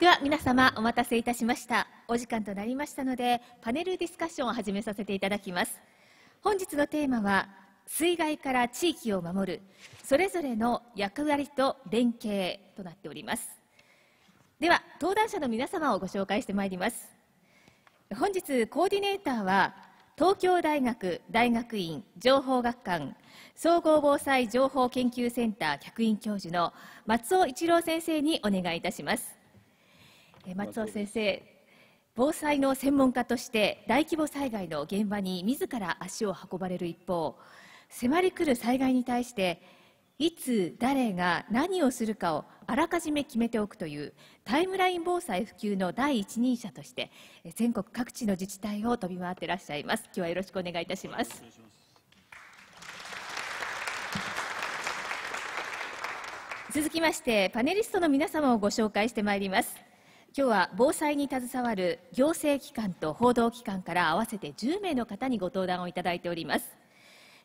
では皆様お待たせいたしましたお時間となりましたのでパネルディスカッションを始めさせていただきます本日のテーマは水害から地域を守るそれぞれの役割と連携となっておりますでは登壇者の皆様をご紹介してまいります本日コーディネーターは東京大学大学院情報学館総合防災情報研究センター客員教授の松尾一郎先生にお願いいたします松尾先生防災の専門家として大規模災害の現場に自ら足を運ばれる一方迫り来る災害に対していつ誰が何をするかをあらかじめ決めておくというタイムライン防災普及の第一人者として全国各地の自治体を飛び回っていらっしゃいます今日はよろしくお願いいたします続きましてパネリストの皆様をご紹介してまいります今日は防災に携わる行政機関と報道機関から合わせて10名の方にご登壇をいただいております。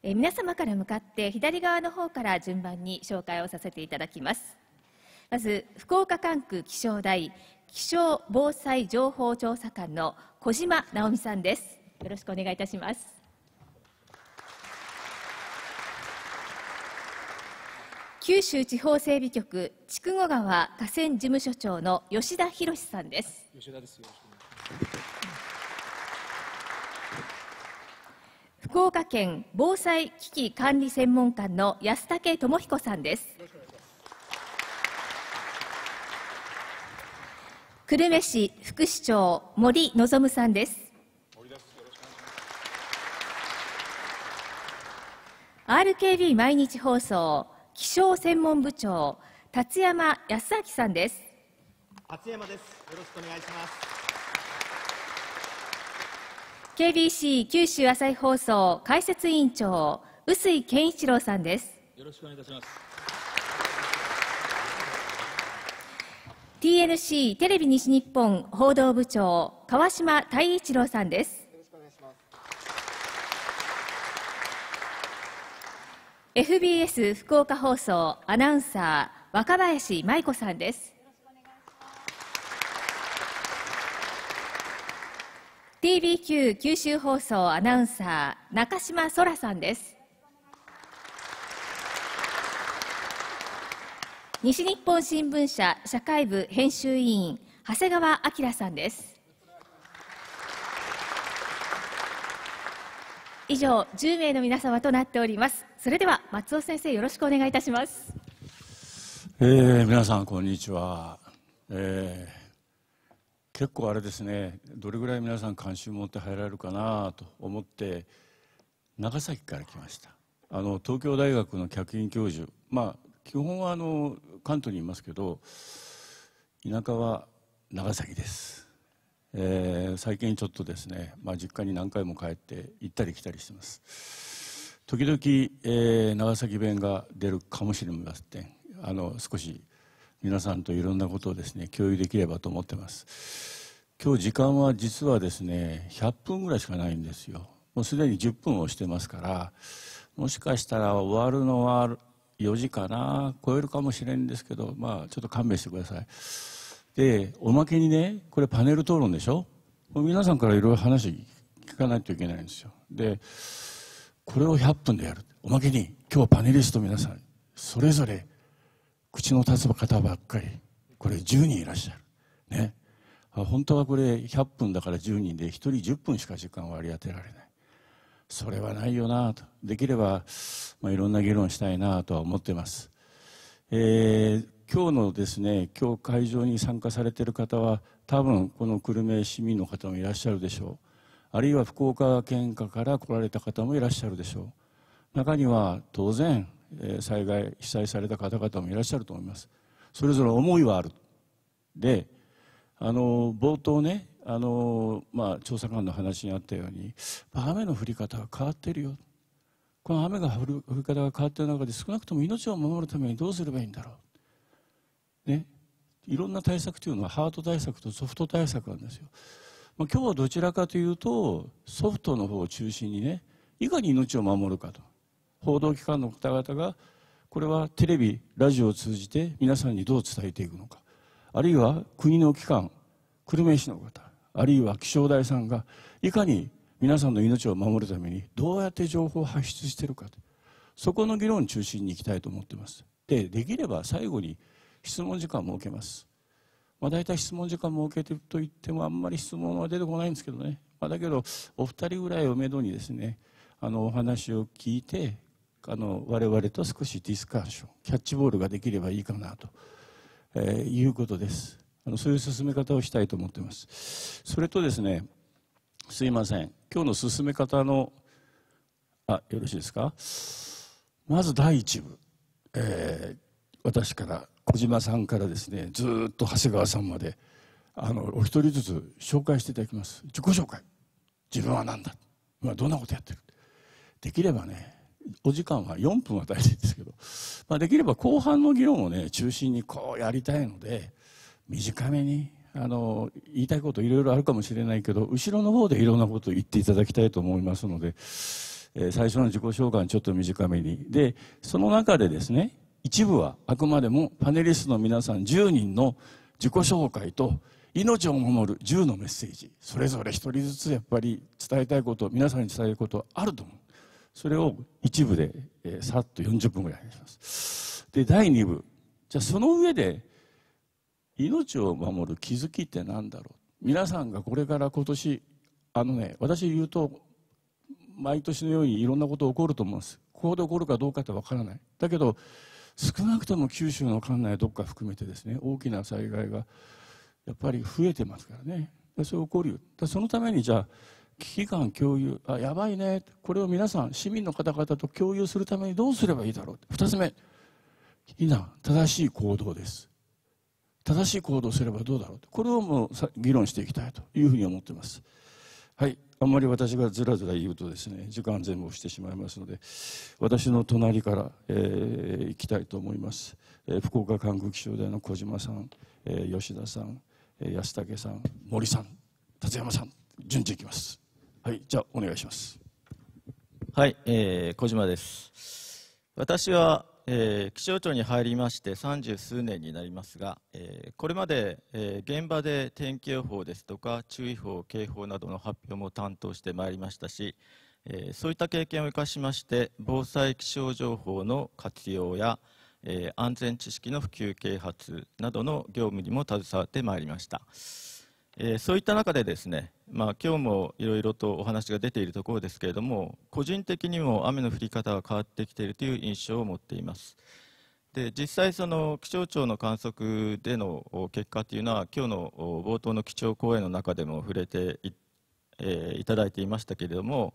え皆様から向かって左側の方から順番に紹介をさせていただきます。まず福岡管区気象台気象防災情報調査官の小島直美さんです。よろしくお願いいたします。九州地方整備局筑後川河川事務所長の吉田博さんです。吉田ですよ福岡県防災危機管理専門官の安武智彦さんです。久留米市副市長森望さんです。RKB 毎日放送気象専門部長達山康明さんです達山ですよろしくお願いします KBC 九州朝日放送解説委員長臼井健一郎さんですよろしくお願いいたします TNC テレビ西日本報道部長川島太一郎さんです FBS 福岡放送アナウンサー若林舞子さんです TBQ 九州放送アナウンサー中島そらさんです西日本新聞社社会部編集委員長谷川明さんです以上10名の皆様となっておりますそれでは松尾先生よろしくお願いいたします、えー、皆さんこんにちは、えー、結構あれですねどれぐらい皆さん関心を持って入られるかなと思って長崎から来ましたあの東京大学の客員教授まあ基本はあの関東にいますけど田舎は長崎です、えー、最近ちょっとですね、まあ、実家に何回も帰って行ったり来たりしてます時々、えー、長崎弁が出るかもしれませんあの少し皆さんといろんなことをですね共有できればと思ってます今日時間は実はですね100分ぐらいしかないんですよもうすでに10分をしてますからもしかしたら終わるのは4時かな超えるかもしれんですけどまあちょっと勘弁してくださいでおまけにねこれパネル討論でしょ皆さんからいろいろ話聞かないといけないんですよでこれを100分でやるおまけに今日パネリスト皆さんそれぞれ口の立つ方ばっかりこれ10人いらっしゃるね本当はこれ100分だから10人で1人10分しか時間を割り当てられないそれはないよなとできれば、まあ、いろんな議論したいなとは思ってます、えー、今日のですね今日会場に参加されている方は多分この久留米市民の方もいらっしゃるでしょうあるいは福岡県下から来られた方もいらっしゃるでしょう中には当然災害被災された方々もいらっしゃると思いますそれぞれ思いはあるであの冒頭ねあの、まあ、調査官の話にあったように雨の降り方が変わってるよこの雨が降る降り方が変わってる中で少なくとも命を守るためにどうすればいいんだろうねいろんな対策というのはハート対策とソフト対策なんですよまあ、今日はどちらかというとソフトの方を中心にねいかに命を守るかと報道機関の方々がこれはテレビラジオを通じて皆さんにどう伝えていくのかあるいは国の機関久留米市の方あるいは気象台さんがいかに皆さんの命を守るためにどうやって情報を発出しているかとそこの議論中心にいきたいと思っていますでできれば最後に質問時間を設けますまあ、大体質問時間設けてると言ってもあんまり質問は出てこないんですけどね、まあ、だけどお二人ぐらいをめどにですねあのお話を聞いてあの我々と少しディスカッションキャッチボールができればいいかなと、えー、いうことですあのそういう進め方をしたいと思ってますそれとですねすいません今日の進め方のあよろしいですかまず第一部、えー、私から小島さんからですねずっと長谷川さんまであのお一人ずつ紹介していただきます自己紹介自分は何だ今どんなことやってるできればねお時間は4分は大事ですけど、まあ、できれば後半の議論をね中心にこうやりたいので短めにあの言いたいこといろいろあるかもしれないけど後ろの方でいろんなことを言っていただきたいと思いますので、え最初の自己紹介ちょっと短めにでその中でですね一部はあくまでもパネリストの皆さん10人の自己紹介と命を守る10のメッセージそれぞれ1人ずつやっぱり伝えたいこと皆さんに伝えることあると思うそれを一部で、えー、さっと40分ぐらいしますで第2部じゃあその上で命を守る気づきって何だろう皆さんがこれから今年あのね私言うと毎年のようにいろんなこと起こると思うんですここで起こるかどうかってわからないだけど少なくとも九州の管内どこか含めてですね大きな災害がやっぱり増えてますからねそう起こるそのためにじゃあ危機感共有あやばいねこれを皆さん市民の方々と共有するためにどうすればいいだろう2つ目避難正しい行動です正しい行動をすればどうだろうこれをもう議論していきたいというふうに思っていますはいあんまり私がずらずら言うとですね時間全部してしまいますので私の隣から、えー、行きたいと思います、えー、福岡管区気象台の小島さん、えー、吉田さん、えー、安武さん森さん立山さん順次いきますはいじゃあお願いしますはい、えー、小島です私はえー、気象庁に入りまして三十数年になりますが、えー、これまで、えー、現場で天気予報ですとか注意報警報などの発表も担当してまいりましたし、えー、そういった経験を生かしまして防災気象情報の活用や、えー、安全知識の普及啓発などの業務にも携わってまいりました。えー、そういった中でですね、まあ、今日もいろいろとお話が出ているところですけれども個人的にも雨の降り方が変わってきているという印象を持っていますで実際その気象庁の観測での結果というのは今日の冒頭の基調講演の中でも触れてい,、えー、いただいていましたけれども、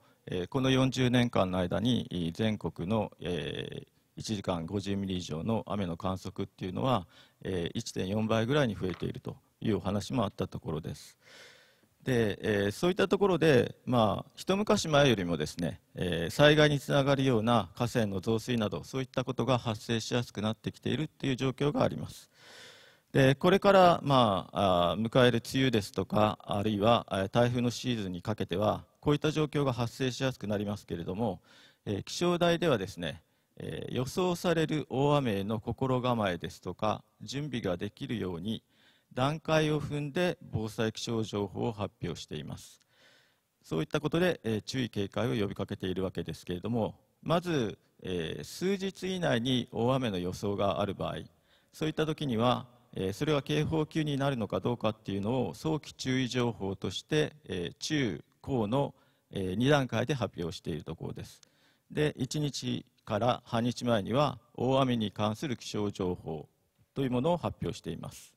この40年間の間に全国の、1時間50ミリ以上の雨の観測っていうのは、え1.4倍ぐらいに増えているというお話もあったところです。で、えー、そういったところで、まあ、一昔前よりもですね、えー、災害につながるような河川の増水などそういったことが発生しやすくなってきているという状況があります。でこれから、まあ、あ迎える梅雨ですとかあるいは台風のシーズンにかけてはこういった状況が発生しやすくなりますけれども、えー、気象台ではですねえー、予想される大雨への心構えですとか準備ができるように段階を踏んで防災気象情報を発表していますそういったことで、えー、注意警戒を呼びかけているわけですけれどもまず、えー、数日以内に大雨の予想がある場合そういった時には、えそれは警報級になるのかどうかっていうのを早期注意情報として、え中高の、え2段階で発表しているところですで1日から半日前には大雨に関する気象情報というものを発表しています。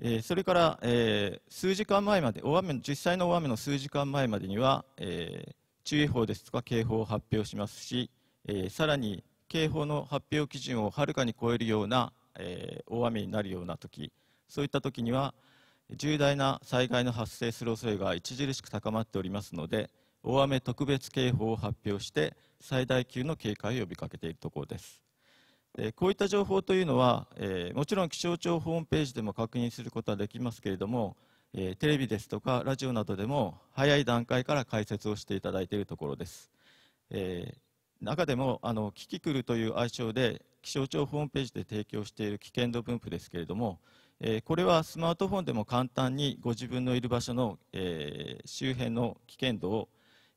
えそれから、え数時間前まで大雨実際の大雨の数時間前までには、え注意報ですとか警報を発表しますし、えさらに警報の発表基準をはるかに超えるような、え大雨になるような時そういった時には重大な災害の発生する恐れが著しく高まっておりますので、大雨特別警報を発表して最大級の警戒を呼びかけているところですこういった情報というのはもちろん気象庁ホームページでも確認することはできますけれどもテレビですとかラジオなどでも早い段階から解説をしていただいているところです中でもあのキキクルという愛称で気象庁ホームページで提供している危険度分布ですけれどもこれはスマートフォンでも簡単にご自分のいる場所の周辺の危険度を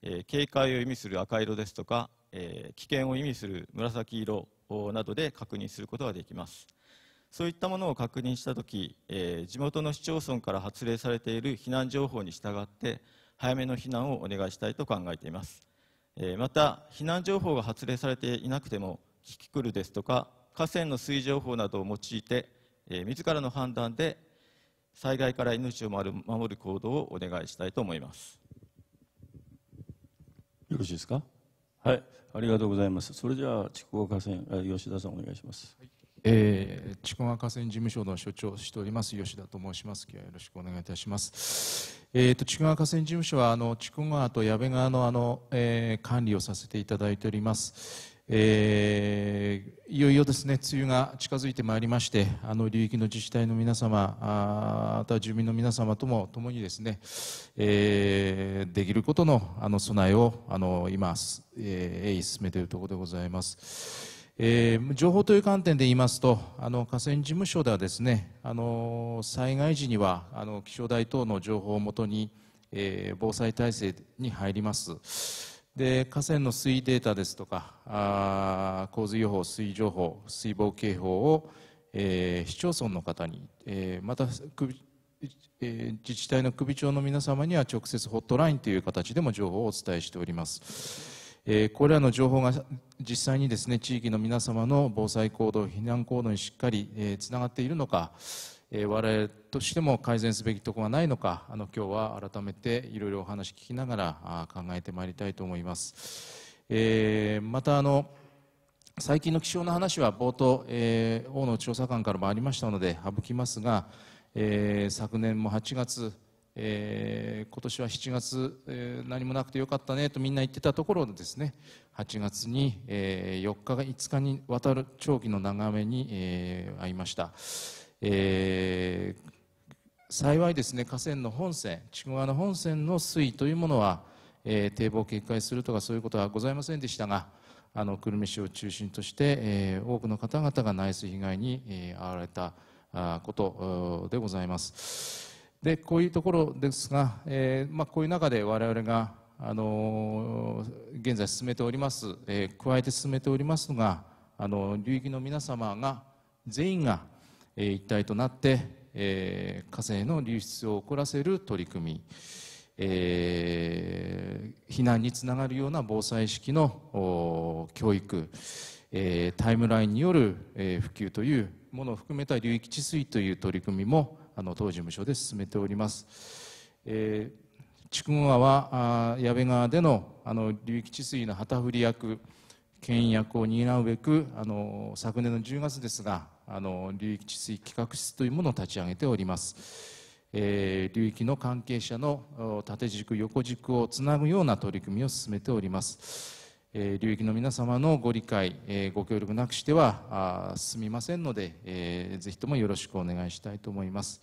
え警戒を意味する赤色ですとか、え危険を意味する紫色などで確認することができますそういったものを確認した時、え地元の市町村から発令されている避難情報に従って早めの避難をお願いしたいと考えていますえまた避難情報が発令されていなくてもキキクルですとか河川の水位情報などを用いてえ自らの判断で災害から命を守る行動をお願いしたいと思いますよろしいですかはいありがとうございますそれじゃあ筑後河川吉田さんお願いします、はいえー、筑波河川事務所の所長しております吉田と申します今日はよろしくお願いいたします。えーと、筑波河川事務所はあの筑波川と矢部川のあの、えー、管理をさせていただいております。えー、いよいよですね梅雨が近づいてまいりましてあの流域の自治体の皆様あまた住民の皆様とも共にですね、えー、できることのあの備えをあの今、えー、鋭意進めているところでございます、えー、情報という観点で言いますとあの河川事務所ではですねあの災害時にはあの気象台等の情報をもとに、えー、防災体制に入りますで河川の水位データですとかあ洪水予報水位情報水防警報を、えー、市町村の方に、えー、また首、えー、自治体の首長の皆様には直接ホットラインという形でも情報をお伝えしております、えー、これらの情報が実際にですね地域の皆様の防災行動避難行動にしっかり、えー、つながっているのかえー、我々としても改善すべきところはないのかあの今日は改めていろいろお話聞きながらあ考えてまいりたいと思います、えー、またあの最近の気象の話は冒頭、えー、大野調査官からもありましたので省きますが、えー、昨年も8月えー、今年は7月、えー、何もなくてよかったねとみんな言ってたところですね8月に、えー、4日が5日にわたる長期の長めに、えー、会いました、えー、幸いですね河川の本線筑後川の本線の水位というものは、えー、堤防を決壊するとかそういうことはございませんでしたがあの久留米市を中心として、えー、多くの方々が内水被害に、えー、遭われたことでございます。でこういうところですが、えーまあ、こういう中で我々が、あのー、現在進めております、えー、加えて進めておりますが、あの流域の皆様が全員がえ一体となって、えー、火星の流出を起こらせる取り組み、えー、避難につながるような防災意識の教育、えー、タイムラインによる、えー、普及というものを含めた流域治水という取り組みもあの当事務所で進めております。えー筑後川矢部川でのあの流域治水の旗振り役牽引役を担うべくあの昨年の10月ですがあの流域治水企画室というものを立ち上げております、えー、流域の関係者の縦軸横軸をつなぐような取り組みを進めております、えー、流域の皆様のご理解、えー、ご協力なくしてはあ進みませんので、えー、ぜひともよろしくお願いしたいと思います、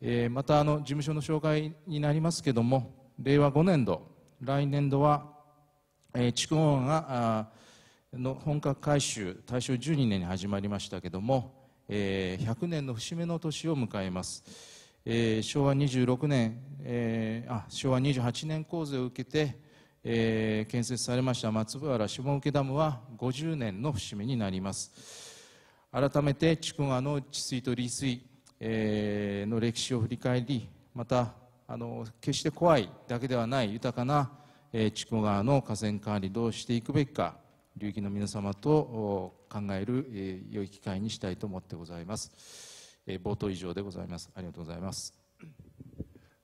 えー、またあの事務所の紹介になりますけども令和5年度来年度は、えー、筑後があの本格改修大正12年に始まりましたけども、えー、100年の節目の年を迎えます、えー、昭和26年、えー、あ昭和28年構成を受けて、えー、建設されました松原下請ダムは50年の節目になります改めて筑川の治水と利水、えー、の歴史を振り返りまたあの決して怖いだけではない豊かな筑後、川の河川管理どうしていくべきか流域の皆様と考える、え良い機会にしたいと思ってございます、え冒頭以上でございますありがとうございます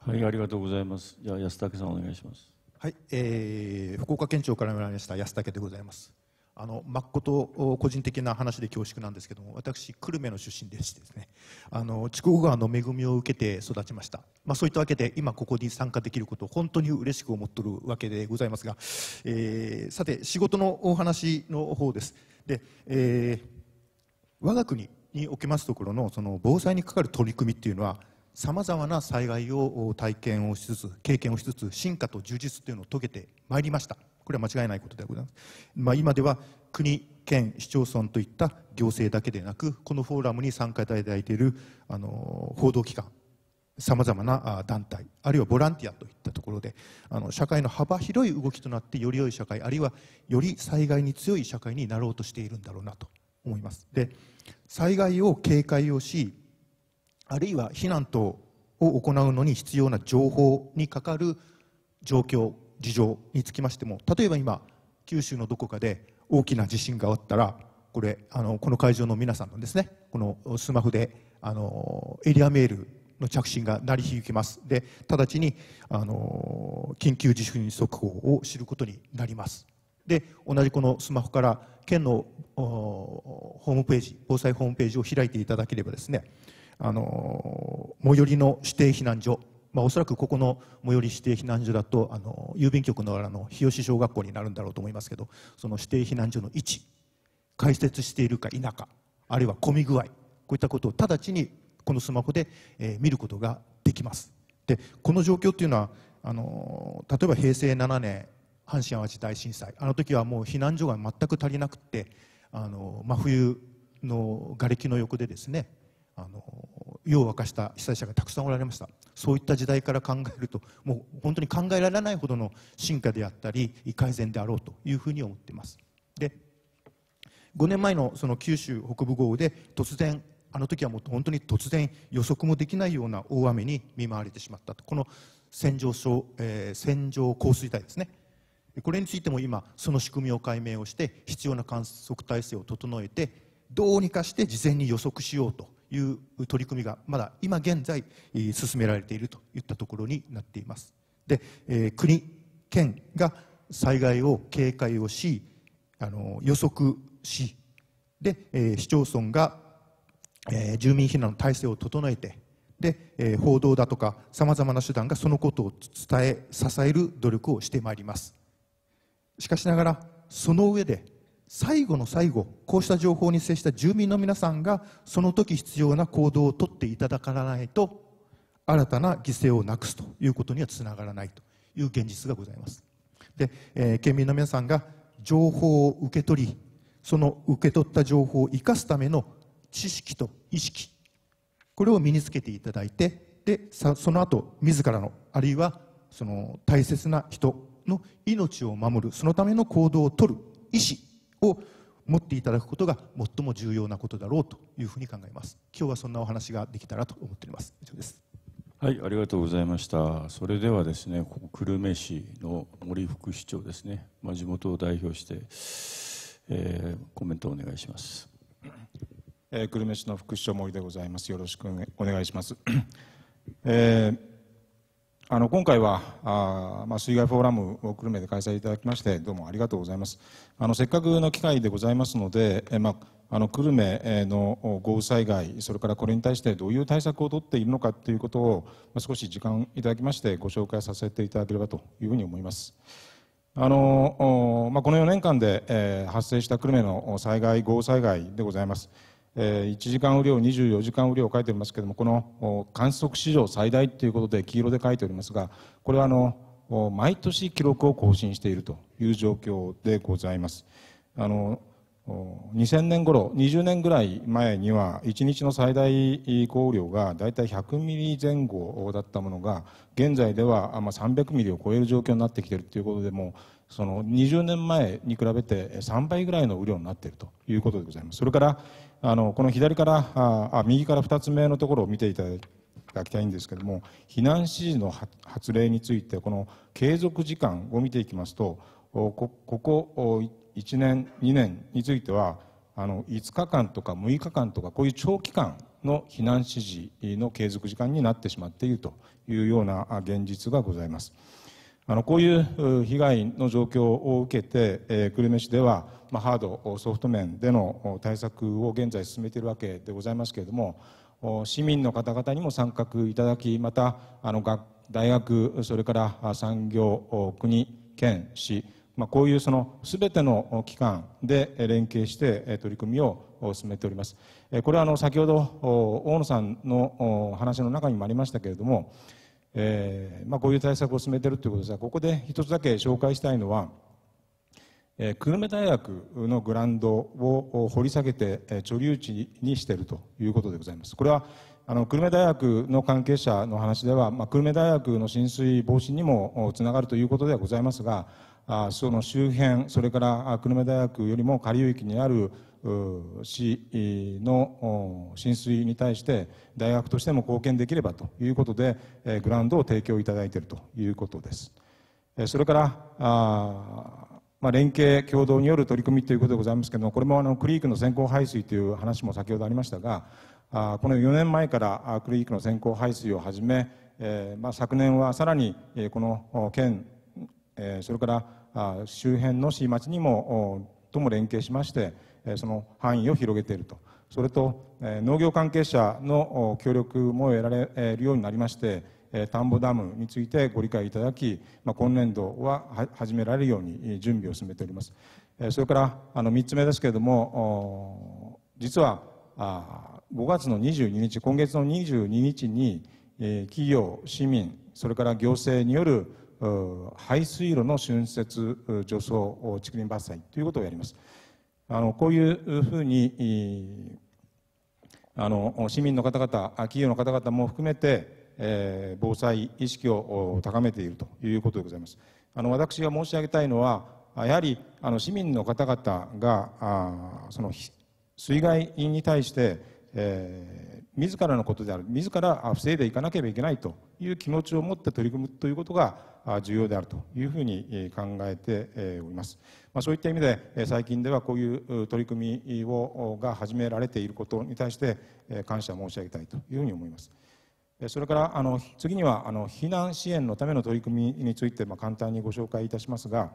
はいありがとうございますじゃ安武さんお願いしますはい、えー、福岡県庁から参りました安武でございますあのと個人的な話で恐縮なんですけども私久留米の出身でしてですねあの筑後川の恵みを受けて育ちました、まあ、そういったわけで今ここに参加できることを本当に嬉しく思っとるわけでございますが、えー、さて仕事のお話の方ですで、えー、我が国におけますところのその防災にかかる取り組みっていうのはさまざまな災害を体験をしつつ経験をしつつ進化と充実というのを遂げてまいりましたこれは間違いないことでございます。まあ、今では国、県、市町村といった行政だけでなく、このフォーラムに参加いただいているあの報道機関、さまざまな団体、あるいはボランティアといったところで、あの社会の幅広い動きとなって、より良い社会、あるいはより災害に強い社会になろうとしているんだろうなと思います。で災害を警戒をしあるいは避難等を行うのに必要な情報にかかる状況事情につきましても例えば今九州のどこかで大きな地震があったらこれあのこの会場の皆さんのですねこのスマホであのエリアメールの着信が鳴り響きますで直ちにあの緊急地震速報を知ることになりますで同じこのスマホから県のホームページ防災ホームページを開いていただければですねあの最寄りの指定避難所まあ、おそらくここの最寄り指定避難所だとあの郵便局のあの日吉小学校になるんだろうと思いますけどその指定避難所の位置開設しているか否かあるいは混み具合こういったことを直ちにこのスマホで、えー、見ることができますでこの状況っていうのはあの例えば平成7年阪神・淡路大震災あの時はもう避難所が全く足りなくてあの真冬の瓦礫の横でですねあの湯を沸かした被災者がたくさんおられましたそういった時代から考えるともう本当に考えられないほどの進化であったり改善であろうというふうに思っていますで5年前のその九州北部豪雨で突然あの時はもう本当に突然予測もできないような大雨に見舞われてしまったとこの線状症、えー、線状降水帯ですねこれについても今その仕組みを解明をして必要な観測体制を整えてどうにかして事前に予測しようという取り組みがまだ今現在進められているといったところになっています。で、えー、国県が災害を警戒をしあの予測しで、えー、市町村が、えー、住民避難の体制を整えてで、えー、報道だとかさまざまな手段がそのことを伝え支える努力をしてまいりますしかしながらその上で最後の最後、こうした情報に接した住民の皆さんが、その時必要な行動をとっていただかないと、新たな犠牲をなくすということにはつながらないという現実がございます。で、えー、県民の皆さんが情報を受け取り、その受け取った情報を生かすための知識と意識、これを身につけていただいて、で、その後、自らの、あるいはその大切な人の命を守る、そのための行動をとる、意思、を持っていただくことが最も重要なことだろうというふうに考えます今日はそんなお話ができたらと思っております以上ですはいありがとうございましたそれではですねここ久留米市の森副市長ですね、まあ、地元を代表して、えー、コメントをお願いしますえー、久留米市の副市長森でございます。よろしくお願いします。えーあの今回はあ、まあ、水害フォーラムを久留米で開催いただきましてどうもありがとうございますあのせっかくの機会でございますので、えまあ、あの久留米の豪雨災害それからこれに対してどういう対策を取っているのかということを、まあ、少し時間いただきましてご紹介させていただければというふうに思います。あのまあ、この4年間で、えー、発生した久留米の災害、豪雨災害でございます。え1時間雨量、24時間雨量を書いておりますけれども、この観測史上最大ということで黄色で書いておりますが、これはあの毎年記録を更新しているという状況でございます。あの2000年頃20年ぐらい前には1日の最大降雨量が大体100ミリ前後だったものが現在では300ミリを超える状況になってきているということでもその20年前に比べて3倍ぐらいの雨量になっているということでございますそれからあのこの左からあ右から2つ目のところを見ていただきたいんですけども避難指示の発令についてこの継続時間を見ていきますとここ1年2年についてはあの5日間とか6日間とかこういう長期間の避難指示の継続時間になってしまっているというような現実がございます。あのこういう被害の状況を受けて、えー、久留米市では、まあ、ハードソフト面での対策を現在進めているわけでございますけれども市民の方々にも参画いただきまたあの学大学それから産業国県市、まあ、こういうそのべての機関で連携して取り組みを進めておりますこれはあの先ほど大野さんの話の中にもありましたけれどもえーまあ、こういう対策を進めているということですがここで一つだけ紹介したいのは、えー、久留米大学のグラウンドを掘り下げて、えー、貯留地にしているということでございます。これはあの久留米大学の関係者の話では、まあ、久留米大学の浸水防止にもつながるということではございますがあその周辺それから久留米大学よりも下流域にある市の浸水に対して大学としても貢献できればということでグラウンドを提供いただいているということですそれからまあ、連携共同による取り組みということでございますけどもこれもあのクリークの先行排水という話も先ほどありましたがあこの4年前からクリークの先行排水をはじめ、えーまあ、昨年はさらに、えこの県、えー、それからあ周辺の市町にもとも連携しましてその範囲を広げているとそれと農業関係者の協力も得られるようになりまして田んぼダムについてご理解いただき、ま今年度は始められるように準備を進めておりますそれからあの3つ目ですけれども実は5月の22日今月の22日に企業市民それから行政による排水路の浚渫除草竹林伐採ということをやりますあのこういうふうにあの市民の方々企業の方々も含めて、えー、防災意識を高めているということでございますあの私が申し上げたいのはやはりあの市民の方々があその水害に対して、えー自らのことである自ら防いでいかなければいけないという気持ちを持って取り組むということが重要であるというふうに考えております、まあ、そういった意味で最近ではこういう取り組みをが始められていることに対して感謝申し上げたいというふうに思います。それからあの次にはあの避難支援のための取り組みについて、まあ、簡単にご紹介いたしますが、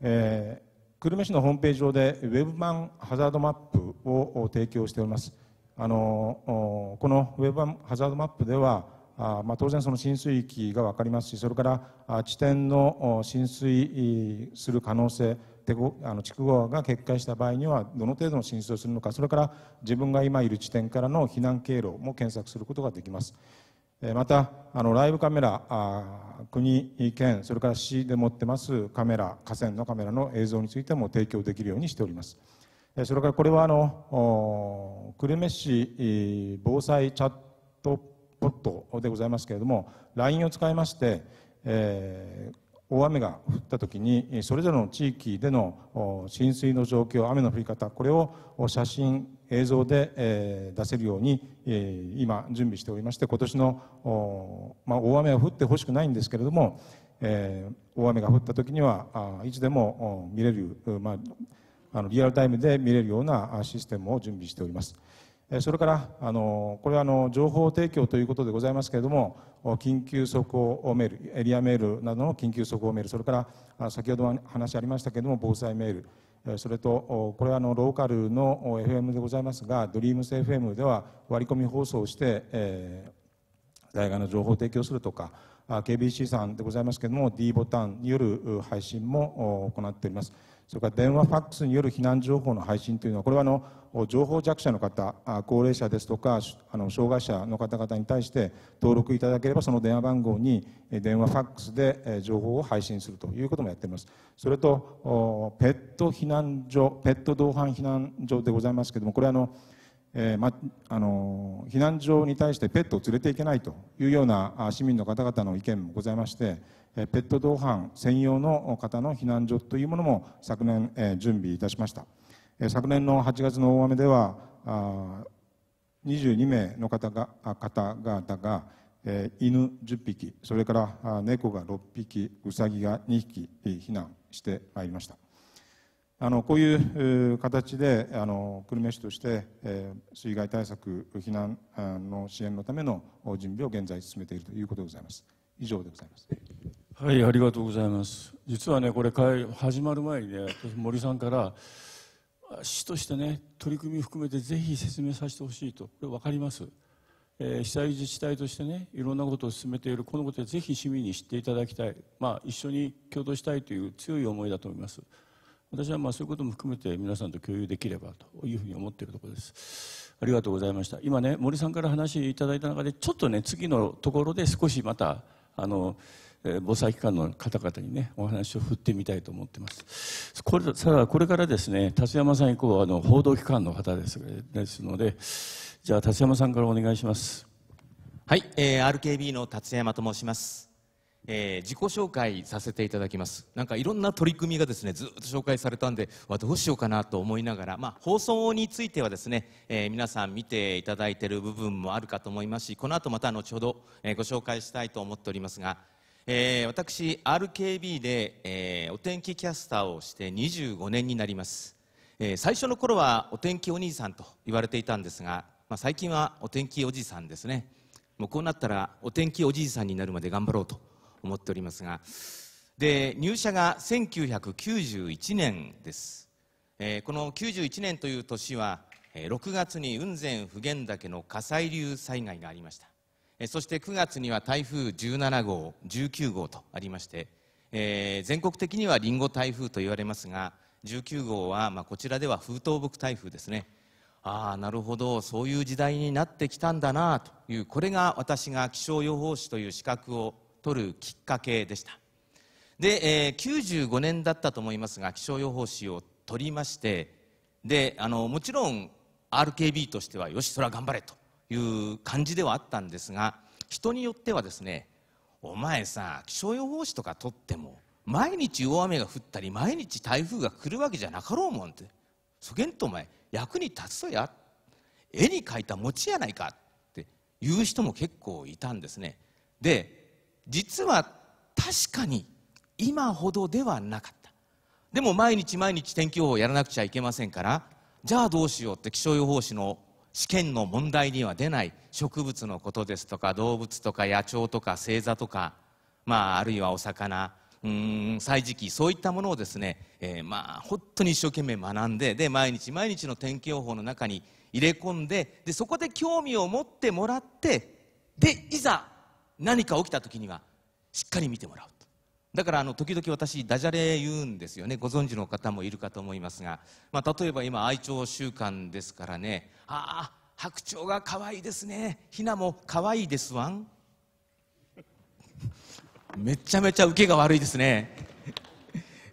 えー、久留米市のホームページ上でウェブ版ハザードマップを提供しておりますあのこのウェブハザードマップではあ、まあ、当然その浸水域が分かりますしそれから地点の浸水する可能性あの筑後が決壊した場合にはどの程度の浸水をするのかそれから自分が今いる地点からの避難経路も検索することができます。またあのライブカメラ国県それから市で持ってますカメラ河川のカメラの映像についても提供できるようにしております。それからこれはあの久留米市防災チャットポットでございますけれども LINE を使いまして、えー、大雨が降った時にそれぞれの地域での浸水の状況雨の降り方これを写真映像で出せるように今準備しておりまして今年の、まあ、大雨は降ってほしくないんですけれども大雨が降った時にはいつでも見れる、まあ、あのリアルタイムで見れるようなシステムを準備しております。それからあのこれはあの情報提供ということでございますけれども緊急速報メールエリアメールなどの緊急速報メールそれから先ほど話ありましたけれども防災メールそれとこれはあのローカルの FM でございますがドリームス FM では割り込み放送して、えー、在の情報を提供するとか KBC さんでございますけれども D ボタンによる配信も行っております。それから電話、ファックスによる避難情報の配信というのは、これはあの情報弱者の方、高齢者ですとかあの障害者の方々に対して登録いただければ、その電話番号に電話、ファックスで情報を配信するということもやっています。それと、ペット避難所、ペット同伴避難所でございますけども、これはあのえーまあの避難所に対してペットを連れていけないというような市民の方々の意見もございましてペット同伴専用の方の避難所というものも昨年準備いたしました昨年の8月の大雨では22名の方が方々が犬10匹それから猫が6匹ウサギが2匹避難してまいりましたあのこういう形であの久留米市として水害対策避難の支援のための準備を現在進めているということでございます以上でございます。はいありがとうございます実はねこれ始まる前にね森さんから市としてね取り組み含めてぜひ説明させてほしいとこれ分かります、えー、被災自治体としてねいろんなことを進めているこのことでぜひ市民に知っていただきたい、まあ、一緒に共同したいという強い思いだと思います私はまあそういうことも含めて皆さんと共有できればというふうに思っているところですありがとうございました今ね森さんから話いただいた中でちょっとね次のところで少しまたあの、えー、防災機関の方々にねお話を振ってみたいと思ってますこれさあこれからですね立山さん以降あの報道機関の方ですですのでじゃあ立山さんからお願いしますはい、えー、RKB の立山と申しますえー、自己紹介させていただきますなんかいろんな取り組みがですねずっと紹介されたんではどうしようかなと思いながら、まあ、放送についてはですね、えー、皆さん見ていただいている部分もあるかと思いますしこの後また後ほど、えー、ご紹介したいと思っておりますが、えー、私 RKB で、えー、お天気キャスターをして25年になります、えー、最初の頃はお天気お兄さんと言われていたんですが、まあ、最近はお天気おじさんですねもうこうなったらお天気おじいさんになるまで頑張ろうと思っておりますがで入社が1991年です、えー、この91年という年は6月に雲仙普賢岳の火砕流災害がありましたそして9月には台風17号、19号とありまして、えー、全国的にはリンゴ台風と言われますが、19号は、まあ、こちらでは風東木台風ですね。ああ、なるほど、そういう時代になってきたんだなという、これが私が気象予報士という資格を取るきっかけでした。で、えー、95年だったと思いますが、気象予報士を取りまして、で、あの、もちろん RKB としては、よし、それは頑張れという感じではあったんですが人によってはですねお前さ気象予報士とか取っても毎日大雨が降ったり毎日台風が来るわけじゃなかろうもんってそげんとお前役に立つとや絵に描いた餅やないかって言う人も結構いたんですねで実は確かに今ほどではなかったでも毎日毎日天気予報をやらなくちゃいけませんからじゃあどうしようって気象予報士の試験の問題には出ない植物のことですとか動物とか野鳥とか星座とか、まあ、あるいはお魚うん歳時期そういったものをですね、えー、まあ本当に一生懸命学んでで毎日毎日の天気予報の中に入れ込んででそこで興味を持ってもらってでいざ何か起きた時にはしっかり見てもらうだからあの時々私ダジャレ言うんですよねご存知の方もいるかと思いますが、まあ、例えば今愛鳥週間ですからね「ああ白鳥が可愛いですねひなも可愛いですわん」めちゃめちゃ受けが悪いですね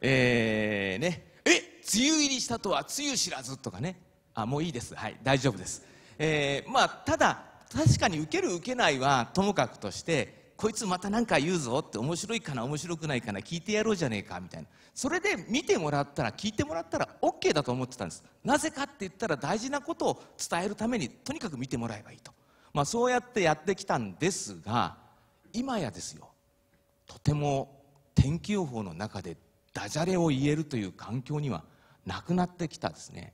えーねえ梅雨入りしたとは梅雨知らずとかねあもういいですはい大丈夫です、えー、まあただ確かに受ける受けないはともかくとしてこいつまた何か言うぞって面白いかな面白くないかな聞いてやろうじゃねえかみたいなそれで見てもらったら聞いてもらったら OK だと思ってたんですなぜかって言ったら大事なことを伝えるためにとにかく見てもらえばいいと、まあ、そうやってやってきたんですが今やですよとても天気予報の中でダジャレを言えるという環境にはなくなってきたですね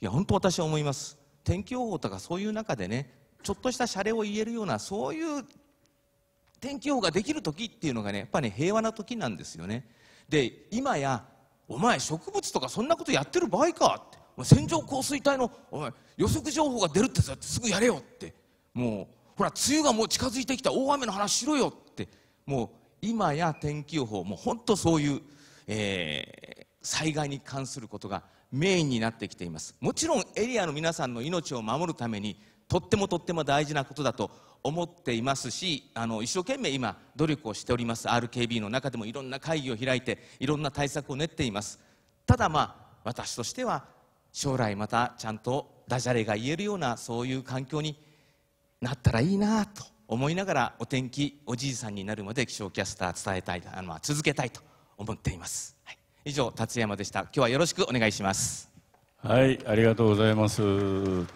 いや本当私は思います天気予報とかそういう中でねちょっとしたシャレを言えるようなそういう天気予報ができる時っていうのがねやっぱね平和な時なんですよねで今やお前植物とかそんなことやってる場合かって線状降水帯のお前予測情報が出るってさすぐやれよってもうほら梅雨がもう近づいてきた大雨の話しろよってもう今や天気予報もうほんとそういう、えー、災害に関することがメインになってきていますもちろんエリアの皆さんの命を守るためにとってもとっても大事なことだと思っていますしあの一生懸命今努力をしております RKB の中でもいろんな会議を開いていろんな対策を練っていますただまあ私としては将来またちゃんとダジャレが言えるようなそういう環境になったらいいなと思いながらお天気おじいさんになるまで気象キャスター伝えたいあの続けたいと思っています、はい、以上達山でした今日はよろしくお願いしますはいありがとうございます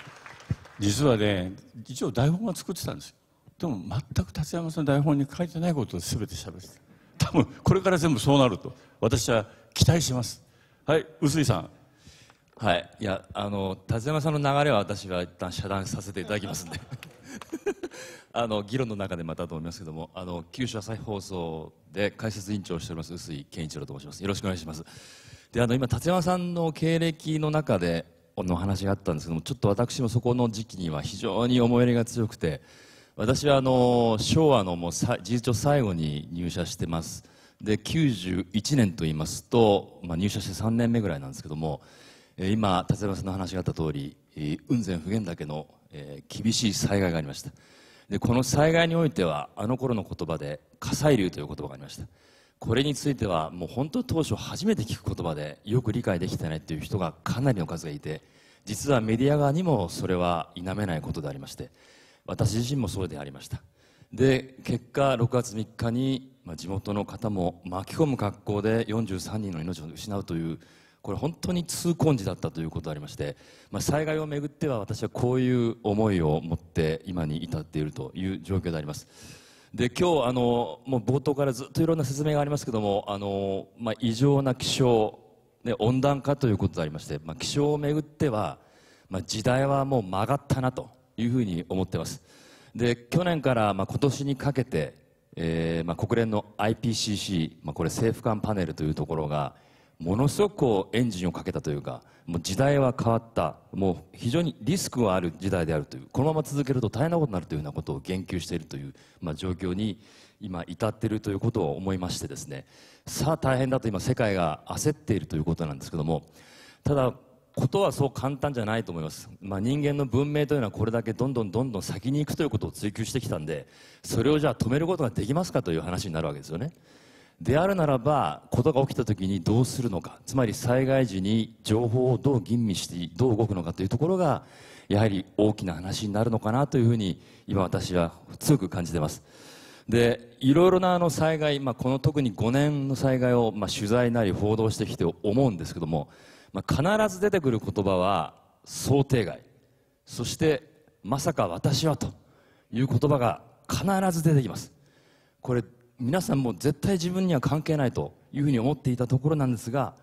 実はね一応台本は作ってたんですよでも全く立山さんの台本に書いてないことを全て喋って多分これから全部そうなると私は期待しますはい臼井さんはいいやあの立山さんの流れは私は一旦遮断させていただきますんで あの議論の中でまたと思いますけどもあの九州朝日放送で解説委員長をしております臼井健一郎と申しますよろしくお願いしますであの今立山さんの経歴の中での話があったんですけどもちょっと私もそこの時期には非常に思い入れが強くて私はあの昭和のもう事実上最後に入社してますで91年と言いますと、まあ、入社して3年目ぐらいなんですけども今立山さんの話があった通り雲仙普賢岳の、えー、厳しい災害がありましたでこの災害においてはあの頃の言葉で火砕流という言葉がありましたこれについてはもう本当当初初めて聞く言葉でよく理解できてないっていう人がかなりの数がいて実はメディア側にもそれは否めないことでありまして私自身もそうでありましたで結果6月3日に、まあ、地元の方も巻き込む格好で43人の命を失うというこれ本当に痛恨時だったということでありまして、まあ、災害をめぐっては私はこういう思いを持って今に至っているという状況でありますで今日あのもう冒頭からずっといろんな説明がありますけどもあの、まあ、異常な気象、ね、温暖化ということでありまして、まあ、気象をめぐっては、まあ、時代はもう曲がったなというふうに思ってますで去年から、まあ、今年にかけて、えーまあ、国連の IPCC、まあ、これ政府間パネルというところが、ものすごくこうエンジンをかけたというかもう時代は変わったもう非常にリスクがある時代であるというこのまま続けると大変なことになるというようなことを言及しているという、まあ、状況に今至っているということを思いましてですねさあ大変だと今世界が焦っているということなんですけどもただことはそう簡単じゃないと思います、まあ、人間の文明というのはこれだけどんどんどんどん先に行くということを追求してきたんでそれをじゃあ止めることができますかという話になるわけですよね。であるならば事が起きた時にどうするのかつまり災害時に情報をどう吟味してどう動くのかというところがやはり大きな話になるのかなというふうに今私は強く感じてますでいろいろなあの災害、まあ、この特に5年の災害を、まあ、取材なり報道してきて思うんですけども、まあ、必ず出てくる言葉は想定外そしてまさか私はという言葉が必ず出てきますこれ皆さんも絶対自分には関係ないというふうに思っていたところなんですが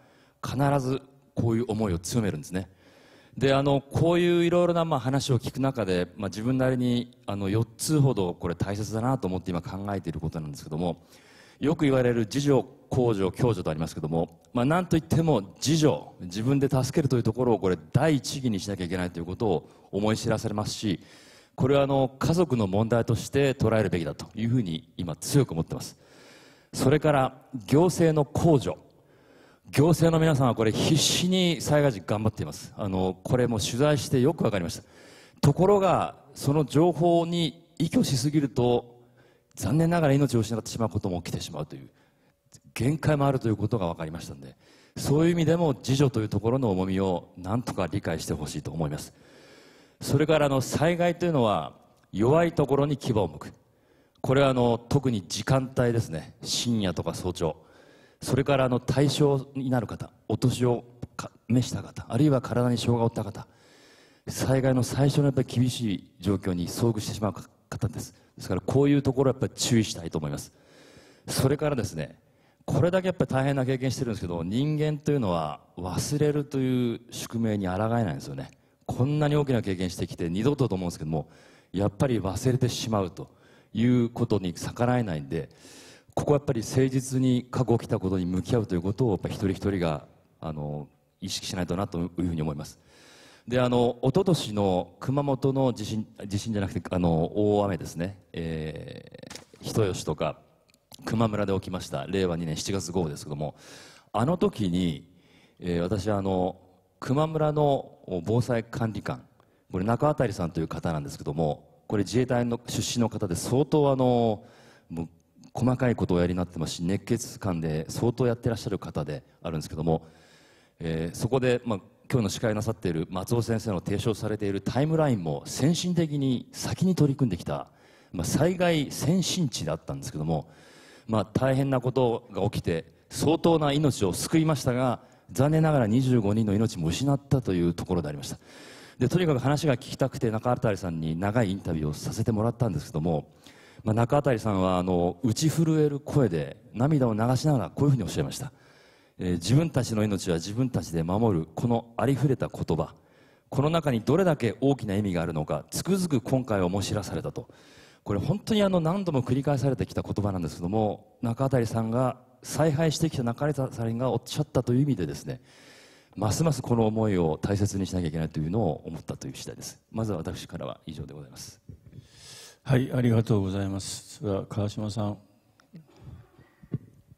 必ずこういう思いを強めるんですねであのこういういろいろなまあ話を聞く中で、まあ、自分なりにあの4つほどこれ大切だなと思って今考えていることなんですけどもよく言われる自助公助共助とありますけども、まあ、何といっても自助自分で助けるというところをこれ第一義にしなきゃいけないということを思い知らされますしこれはあの家族の問題として捉えるべきだというふうに今強く思ってますそれから行政の控除行政の皆さんはこれ必死に災害時頑張っていますあのこれも取材してよく分かりましたところがその情報に依拠しすぎると残念ながら命を失ってしまうことも起きてしまうという限界もあるということが分かりましたのでそういう意味でも自助というところの重みを何とか理解してほしいと思いますそれからあの災害というのは弱いところに牙を向くこれはあの特に時間帯ですね深夜とか早朝それからあの対象になる方お年を召した方あるいは体に障害を負った方災害の最初のやっぱり厳しい状況に遭遇してしまう方ですですからこういうところはやっぱり注意したいと思いますそれからですねこれだけやっぱり大変な経験してるんですけど人間というのは忘れるという宿命に抗えないんですよねこんなに大きな経験してきて二度とと思うんですけどもやっぱり忘れてしまうということに逆らえないんでここはやっぱり誠実に過去起きたことに向き合うということをやっぱ一人一人があの意識しないとなというふうに思います。であの一昨年の熊本の地震地震じゃなくてあの大雨ですね、えー、人吉とか球磨村で起きました令和2年7月豪雨ですけどもあの時に、えー、私はあの球磨村の防災管理官これ中渡さんという方なんですけどもこれ自衛隊の出身の方で相当あの細かいことをおやりになってますし熱血感で相当やってらっしゃる方であるんですけども、えー、そこで、まあ、今日の司会なさっている松尾先生の提唱されているタイムラインも先進的に先に取り組んできた、まあ、災害先進地だったんですけども、まあ、大変なことが起きて相当な命を救いましたが残念ながら25人の命も失ったというところでありましたでとにかく話が聞きたくて中辺さんに長いインタビューをさせてもらったんですけども、まあ、中辺さんはあの打ち震える声で涙を流しながらこういうふうにおっしゃいました、えー、自分たちの命は自分たちで守るこのありふれた言葉この中にどれだけ大きな意味があるのかつくづく今回思い知らされたとこれ本当にあの何度も繰り返されてきた言葉なんですけども中辺さんが采配してきた中根さんがおっしゃったという意味でですねますますこの思いを大切にしなきゃいけないというのを思ったという次第ですまずは私からは以上でございますはいありがとうございますそれは川島さん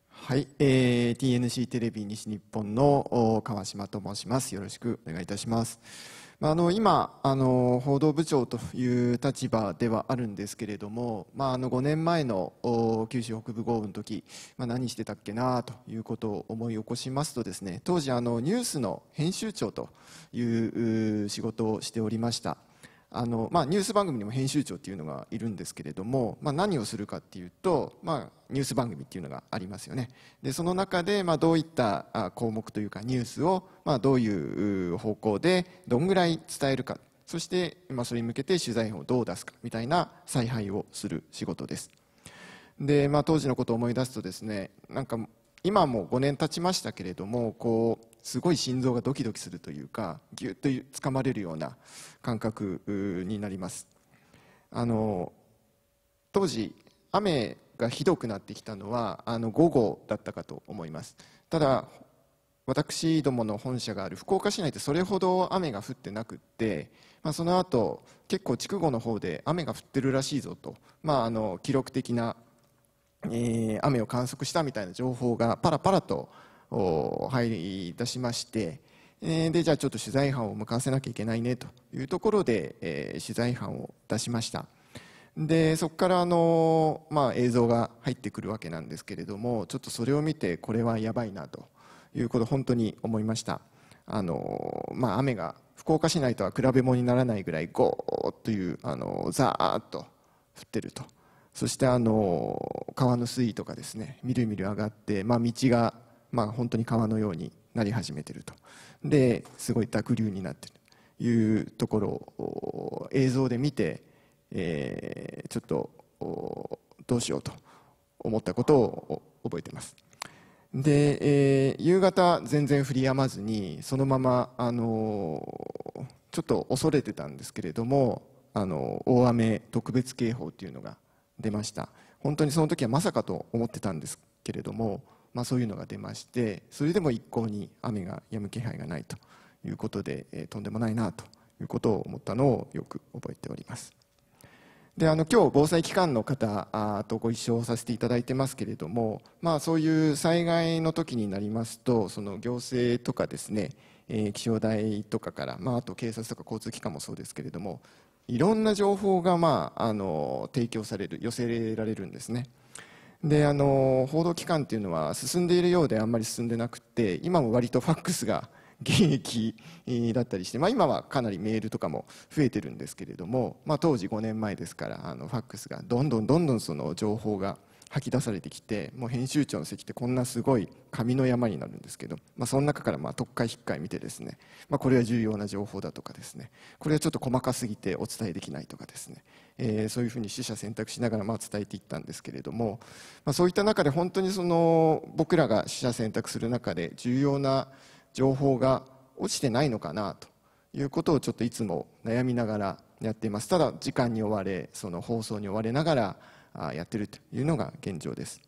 はい、えー、TNC テレビ西日本の川島と申しますよろしくお願いいたしますまあ、あの今あの、報道部長という立場ではあるんですけれども、まあ、あの5年前の九州北部豪雨の時、まあ、何してたっけなということを思い起こしますとですね当時あのニュースの編集長という仕事をしておりました。あのまあ、ニュース番組にも編集長っていうのがいるんですけれども、まあ、何をするかっていうと、まあ、ニュース番組っていうのがありますよねでその中で、まあ、どういった項目というかニュースを、まあ、どういう方向でどんぐらい伝えるかそして、まあ、それに向けて取材をどう出すかみたいな采配をする仕事ですで、まあ、当時のことを思い出すとですねなんか今も5年経ちましたけれどもこうすごい心臓がドキドキするというかぎゅっとつかまれるような感覚になりますあの当時雨がひどくなってきたのはあの午後だったかと思いますただ私どもの本社がある福岡市内ってそれほど雨が降ってなくって、まあ、その後結構筑後の方で雨が降ってるらしいぞと、まあ、あの記録的な、えー、雨を観測したみたいな情報がパラパラと入りいたしまして、えー、でじゃあちょっと取材班を向かわせなきゃいけないねというところで、えー、取材班を出しましたでそこからあの、まあ、映像が入ってくるわけなんですけれどもちょっとそれを見てこれはやばいなということ本当に思いましたあの、まあ、雨が福岡市内とは比べ物にならないぐらいゴーッというあのザーッと降ってるとそしてあの川の水位とかですねみるみる上がって、まあ、道がまあ、本当に川のようになり始めてるとですごい濁流になってるというところを映像で見て、えー、ちょっとどうしようと思ったことを覚えてます。で、えー、夕方全然降りやまずにそのまま、あのー、ちょっと恐れてたんですけれども、あのー、大雨特別警報というのが出ました本当にその時はまさかと思ってたんですけれどもまあ、そういうのが出ましてそれでも一向に雨が止む気配がないということで、えー、とんでもないなということを思ったのをよく覚えております。であの今日防災機関の方あとご一緒させていただいてますけれども、まあ、そういう災害の時になりますとその行政とかですね、えー、気象台とかから、まあ、あと警察とか交通機関もそうですけれどもいろんな情報が、まあ、あの提供される寄せられるんですね。であの報道機関っていうのは進んでいるようであんまり進んでなくて今も割とファックスが 現役だったりして、まあ、今はかなりメールとかも増えてるんですけれども、まあ、当時5年前ですからあのファックスがどんどんどんどんその情報が吐き出されてきてもう編集長の席ってこんなすごい紙の山になるんですけど、まあ、その中からまあ特会引っかい見てですね、まあ、これは重要な情報だとかですねこれはちょっと細かすぎてお伝えできないとかですねえー、そういうふうに死者選択しながらまあ伝えていったんですけれども、まあ、そういった中で本当にその僕らが死者選択する中で重要な情報が落ちてないのかなということをちょっといつも悩みながらやっていますただ時間に追われその放送に追われながらやってるというのが現状です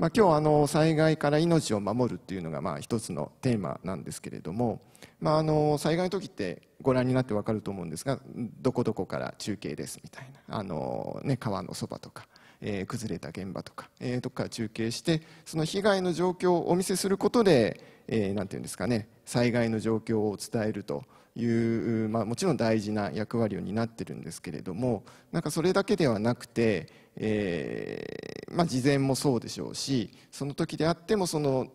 まあ、今日あの災害から命を守るっていうのがまあ一つのテーマなんですけれども、まあ、あの災害の時ってご覧になって分かると思うんですがどこどこから中継ですみたいなあの、ね、川のそばとか、えー、崩れた現場とか、えー、どこから中継してその被害の状況をお見せすることで何、えー、て言うんですかね災害の状況を伝えると。いう、まあ、もちろん大事な役割を担ってるんですけれどもなんかそれだけではなくてえー、まあ、事前もそうでしょうしその時であってもその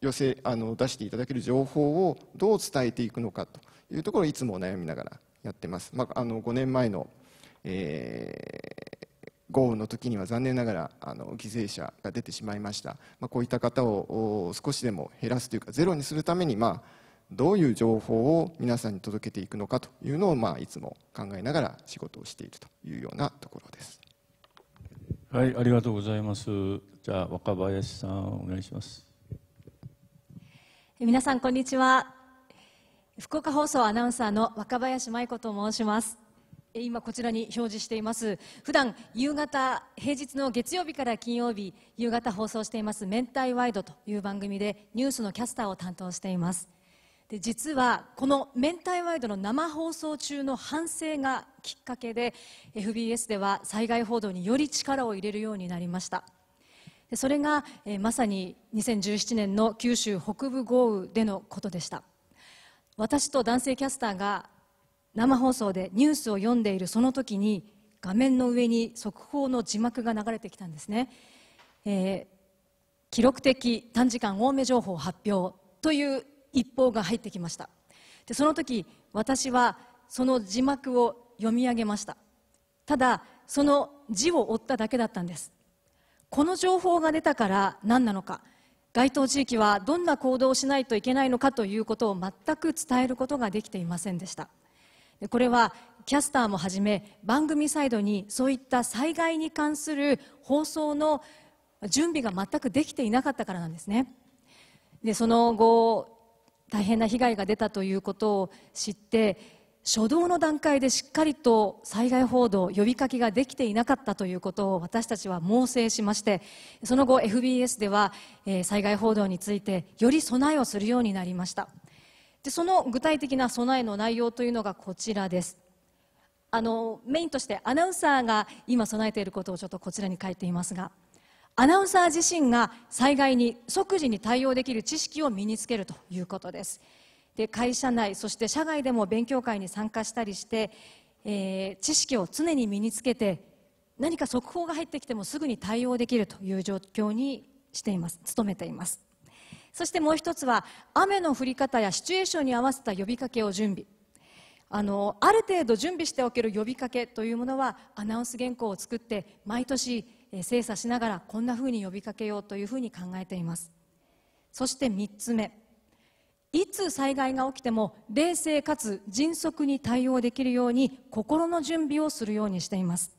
寄せあの出していただける情報をどう伝えていくのかというところをいつも悩みながらやってます、まあ、あの5年前の、えー、豪雨の時には残念ながらあの犠牲者が出てしまいました、まあ、こういった方を少しでも減らすというかゼロにするために、まあ、どういう情報を皆さんに届けていくのかというのを、まあ、いつも考えながら仕事をしているというようなところです。はい、ありがとうございます。じゃあ若林さんお願いします。皆さんこんにちは。福岡放送アナウンサーの若林舞子と申します。今こちらに表示しています普段夕方平日の月曜日から金曜日夕方放送しています「明太ワイド」という番組でニュースのキャスターを担当していますで実はこの「明太ワイド」の生放送中の反省がきっかけで FBS では災害報道により力を入れるようになりましたそれが、えまさに2017年の九州北部豪雨でのことでした私と男性キャスターが生放送でニュースを読んでいるその時に画面の上に速報の字幕が流れてきたんですね、えー、記録的短時間大雨情報発表という一報が入ってきましたでその時私はその字幕を読み上げましたただその字を追っただけだったんですこの情報が出たから何なのか該当地域はどんな行動をしないといけないのかということを全く伝えることができていませんでしたこれはキャスターもはじめ番組サイドにそういった災害に関する放送の準備が全くできていなかったからなんですねでその後大変な被害が出たということを知って初動の段階でしっかりと災害報道呼びかけができていなかったということを私たちは猛省しましてその後 FBS では、えー、災害報道についてより備えをするようになりましたでその具体的な備えの内容というのがこちらですあのメインとしてアナウンサーが今備えていることをちょっとこちらに書いていますがアナウンサー自身が災害に即時に対応できる知識を身につけるということですで会社内そして社外でも勉強会に参加したりして、えー、知識を常に身につけて何か速報が入ってきてもすぐに対応できるという状況にしています努めていますそしてもう一つは雨の降り方やシチュエーションに合わせた呼びかけを準備あのある程度準備しておける呼びかけというものはアナウンス原稿を作って毎年精査しながらこんなふうに呼びかけようというふうに考えていますそして3つ目いつ災害が起きても冷静かつ迅速に対応できるように心の準備をするようにしています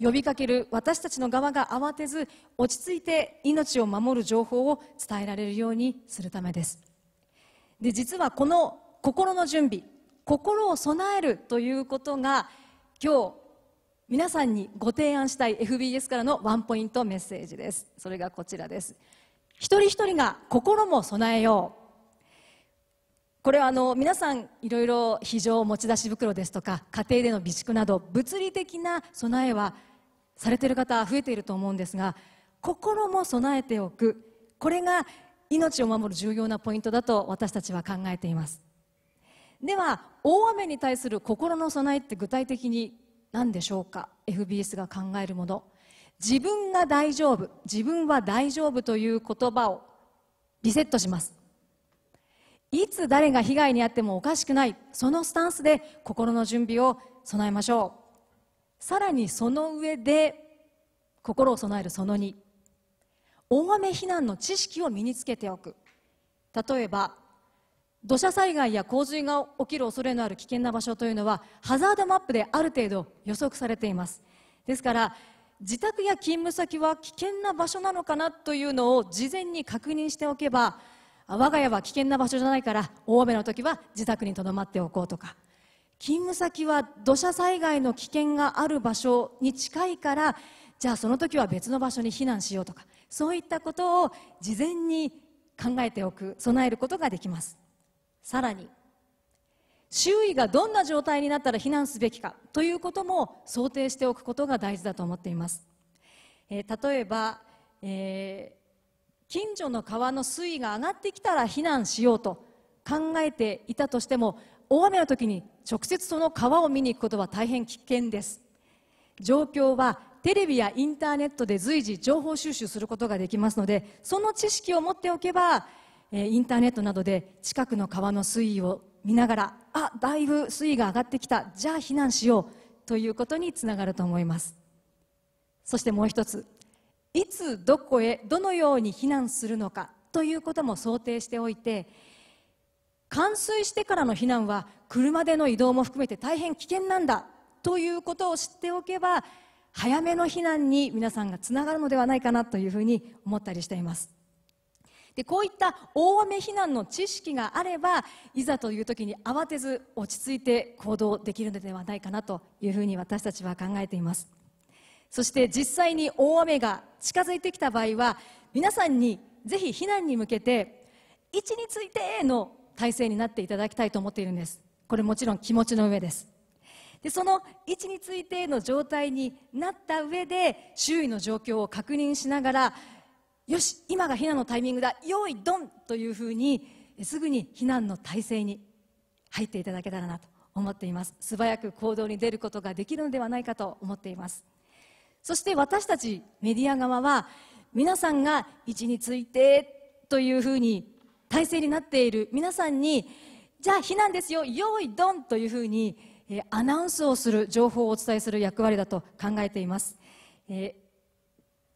呼びかける私たちの側が慌てず落ち着いて命を守る情報を伝えられるようにするためですで実はこの心の準備心を備えるということが今日皆さんにご提案したい FBS からのワンポイントメッセージですそれがこちらです一人一人が心も備えようこれはあの皆さんいろいろ非常持ち出し袋ですとか家庭での備蓄など物理的な備えはされている方増えていると思うんですが心も備えておくこれが命を守る重要なポイントだと私たちは考えていますでは大雨に対する心の備えって具体的に何でしょうか FBS が考えるもの自分が大丈夫自分は大丈夫という言葉をリセットしますいつ誰が被害に遭ってもおかしくないそのスタンスで心の準備を備えましょうさらにその上で心を備えるその2大雨避難の知識を身につけておく例えば土砂災害や洪水が起きる恐れのある危険な場所というのはハザードマップである程度予測されていますですから自宅や勤務先は危険な場所なのかなというのを事前に確認しておけば我が家は危険な場所じゃないから大雨の時は自宅にとどまっておこうとか勤務先は土砂災害の危険がある場所に近いからじゃあその時は別の場所に避難しようとかそういったことを事前に考えておく備えることができますさらに周囲がどんな状態になったら避難すべきかということも想定しておくことが大事だと思っています、えー、例えば、えー、近所の川の水位が上がってきたら避難しようと考えていたとしても大雨の時に直接その川を見に行くことは大変危険です状況はテレビやインターネットで随時情報収集することができますのでその知識を持っておけばインターネットなどで近くの川の水位を見ながらあだいぶ水位が上がってきたじゃあ避難しようということにつながると思いますそしてもう一ついつどこへどのように避難するのかということも想定しておいて冠水してからの避難は車での移動も含めて大変危険なんだということを知っておけば早めの避難に皆さんがつながるのではないかなというふうに思ったりしています。でこういった大雨避難の知識があればいざという時に慌てず落ち着いて行動できるのではないかなというふうに私たちは考えていますそして実際に大雨が近づいてきた場合は皆さんにぜひ避難に向けて位置についての体制になっていただきたいと思っているんですこれもちろん気持ちの上ですでその位置についての状態になった上で周囲の状況を確認しながらよし今が避難のタイミングだ用意ドンというふうにすぐに避難の体制に入っていただけたらなと思っています素早く行動に出ることができるのではないかと思っていますそして私たちメディア側は皆さんが位置についてというふうに体制になっている皆さんにじゃあ避難ですよ用意ドンというふうにアナウンスをする情報をお伝えする役割だと考えています、えー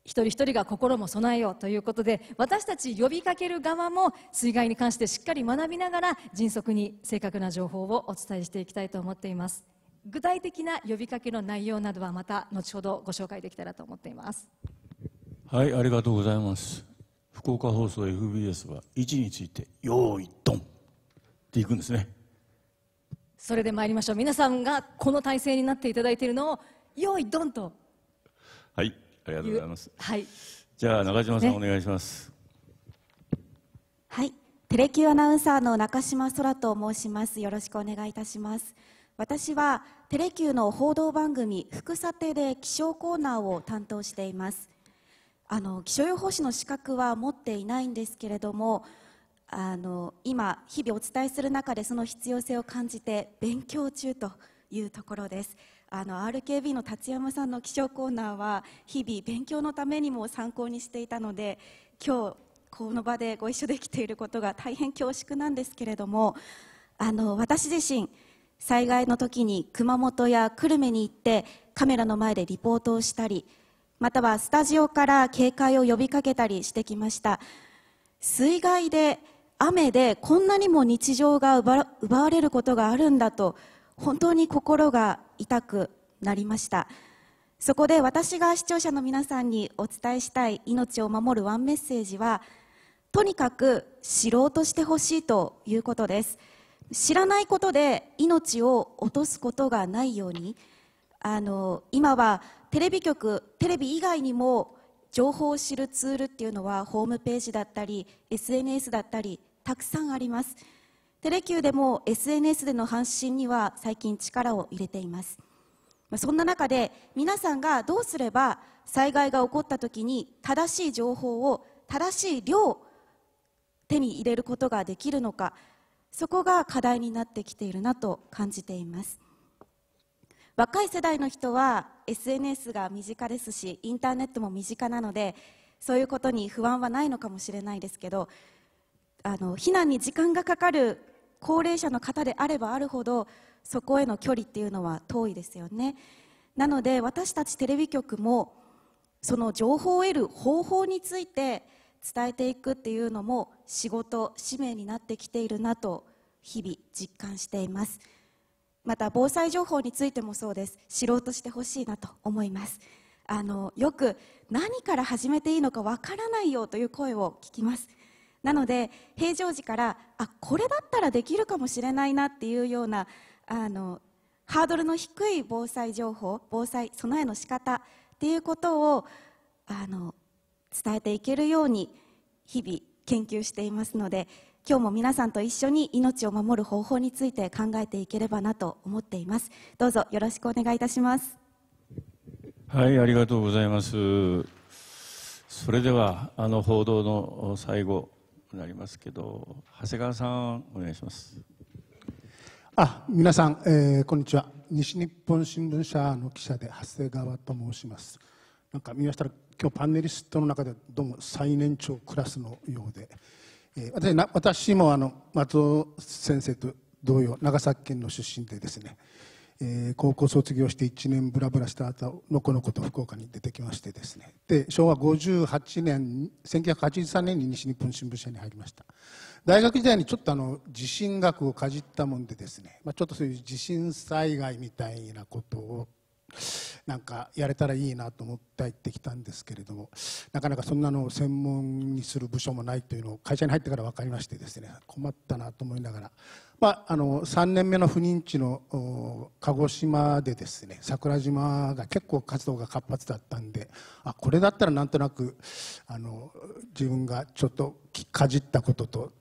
一人一人が心も備えようということで私たち呼びかける側も水害に関してしっかり学びながら迅速に正確な情報をお伝えしていきたいと思っています具体的な呼びかけの内容などはまた後ほどご紹介できたらと思っていますはいありがとうございます福岡放送 FBS は位置について「用意ドン!」っていくんですねそれで参りましょう皆さんがこの体制になっていただいているのを「用意ドン!」とはいありがとうございます。はい。じゃあ中島さん、ね、お願いします。はい。テレキュアナウンサーの中島そらと申します。よろしくお願いいたします。私はテレキューの報道番組「福さて」で気象コーナーを担当していますあの気象予報士の資格は持っていないんですけれどもあの今日々お伝えする中でその必要性を感じて勉強中というところですあの RKB の立山さんの気象コーナーは日々勉強のためにも参考にしていたので今日この場でご一緒できていることが大変恐縮なんですけれどもあの私自身災害の時に熊本や久留米に行ってカメラの前でリポートをしたりまたはスタジオから警戒を呼びかけたりしてきました水害で雨でこんなにも日常が奪われることがあるんだと本当に心が痛くなりましたそこで私が視聴者の皆さんにお伝えしたい命を守るワンメッセージはとにかく知ろうとしてほしいということです知らないことで命を落とすことがないようにあの今はテレビ局テレビ以外にも情報を知るツールっていうのはホームページだったり SNS だったりたくさんあります。テレーでも SNS での発信には最近力を入れていますそんな中で皆さんがどうすれば災害が起こった時に正しい情報を正しい量手に入れることができるのかそこが課題になってきているなと感じています若い世代の人は SNS が身近ですしインターネットも身近なのでそういうことに不安はないのかもしれないですけどあの避難に時間がかかる高齢者の方であればあるほどそこへの距離っていうのは遠いですよねなので私たちテレビ局もその情報を得る方法について伝えていくっていうのも仕事使命になってきているなと日々実感していますまた防災情報についてもそうです知ろうとしてほしいなと思いますあのよく何から始めていいのかわからないよという声を聞きますなので平常時からあこれだったらできるかもしれないなっていうようなあのハードルの低い防災情報防災備えの仕方っていうことをあの伝えていけるように日々研究していますので今日も皆さんと一緒に命を守る方法について考えていければなと思っていますどうぞよろしくお願いいたしますはいありがとうございますそれではあの報道の最後なりますけど長谷川さんお願いしますあ皆さん、えー、こんにちは西日本新聞社の記者で長谷川と申しますなんか見ましたら今日パネリストの中でどうも最年長クラスのようで、えー、私もあの松尾先生と同様長崎県の出身でですねえー、高校卒業して1年ぶらぶらした後のこのこと福岡に出てきましてですねで昭和58年1983年に西日本新聞社に入りました大学時代にちょっとあの地震学をかじったもんでですね、まあ、ちょっとそういう地震災害みたいなことをなんかやれたらいいなと思って入ってきたんですけれどもなかなかそんなのを専門にする部署もないというのを会社に入ってから分かりましてですね困ったなと思いながらまあ、あの3年目の不妊地の鹿児島でですね桜島が結構活動が活発だったんであこれだったらなんとなくあの自分がちょっとかじったことと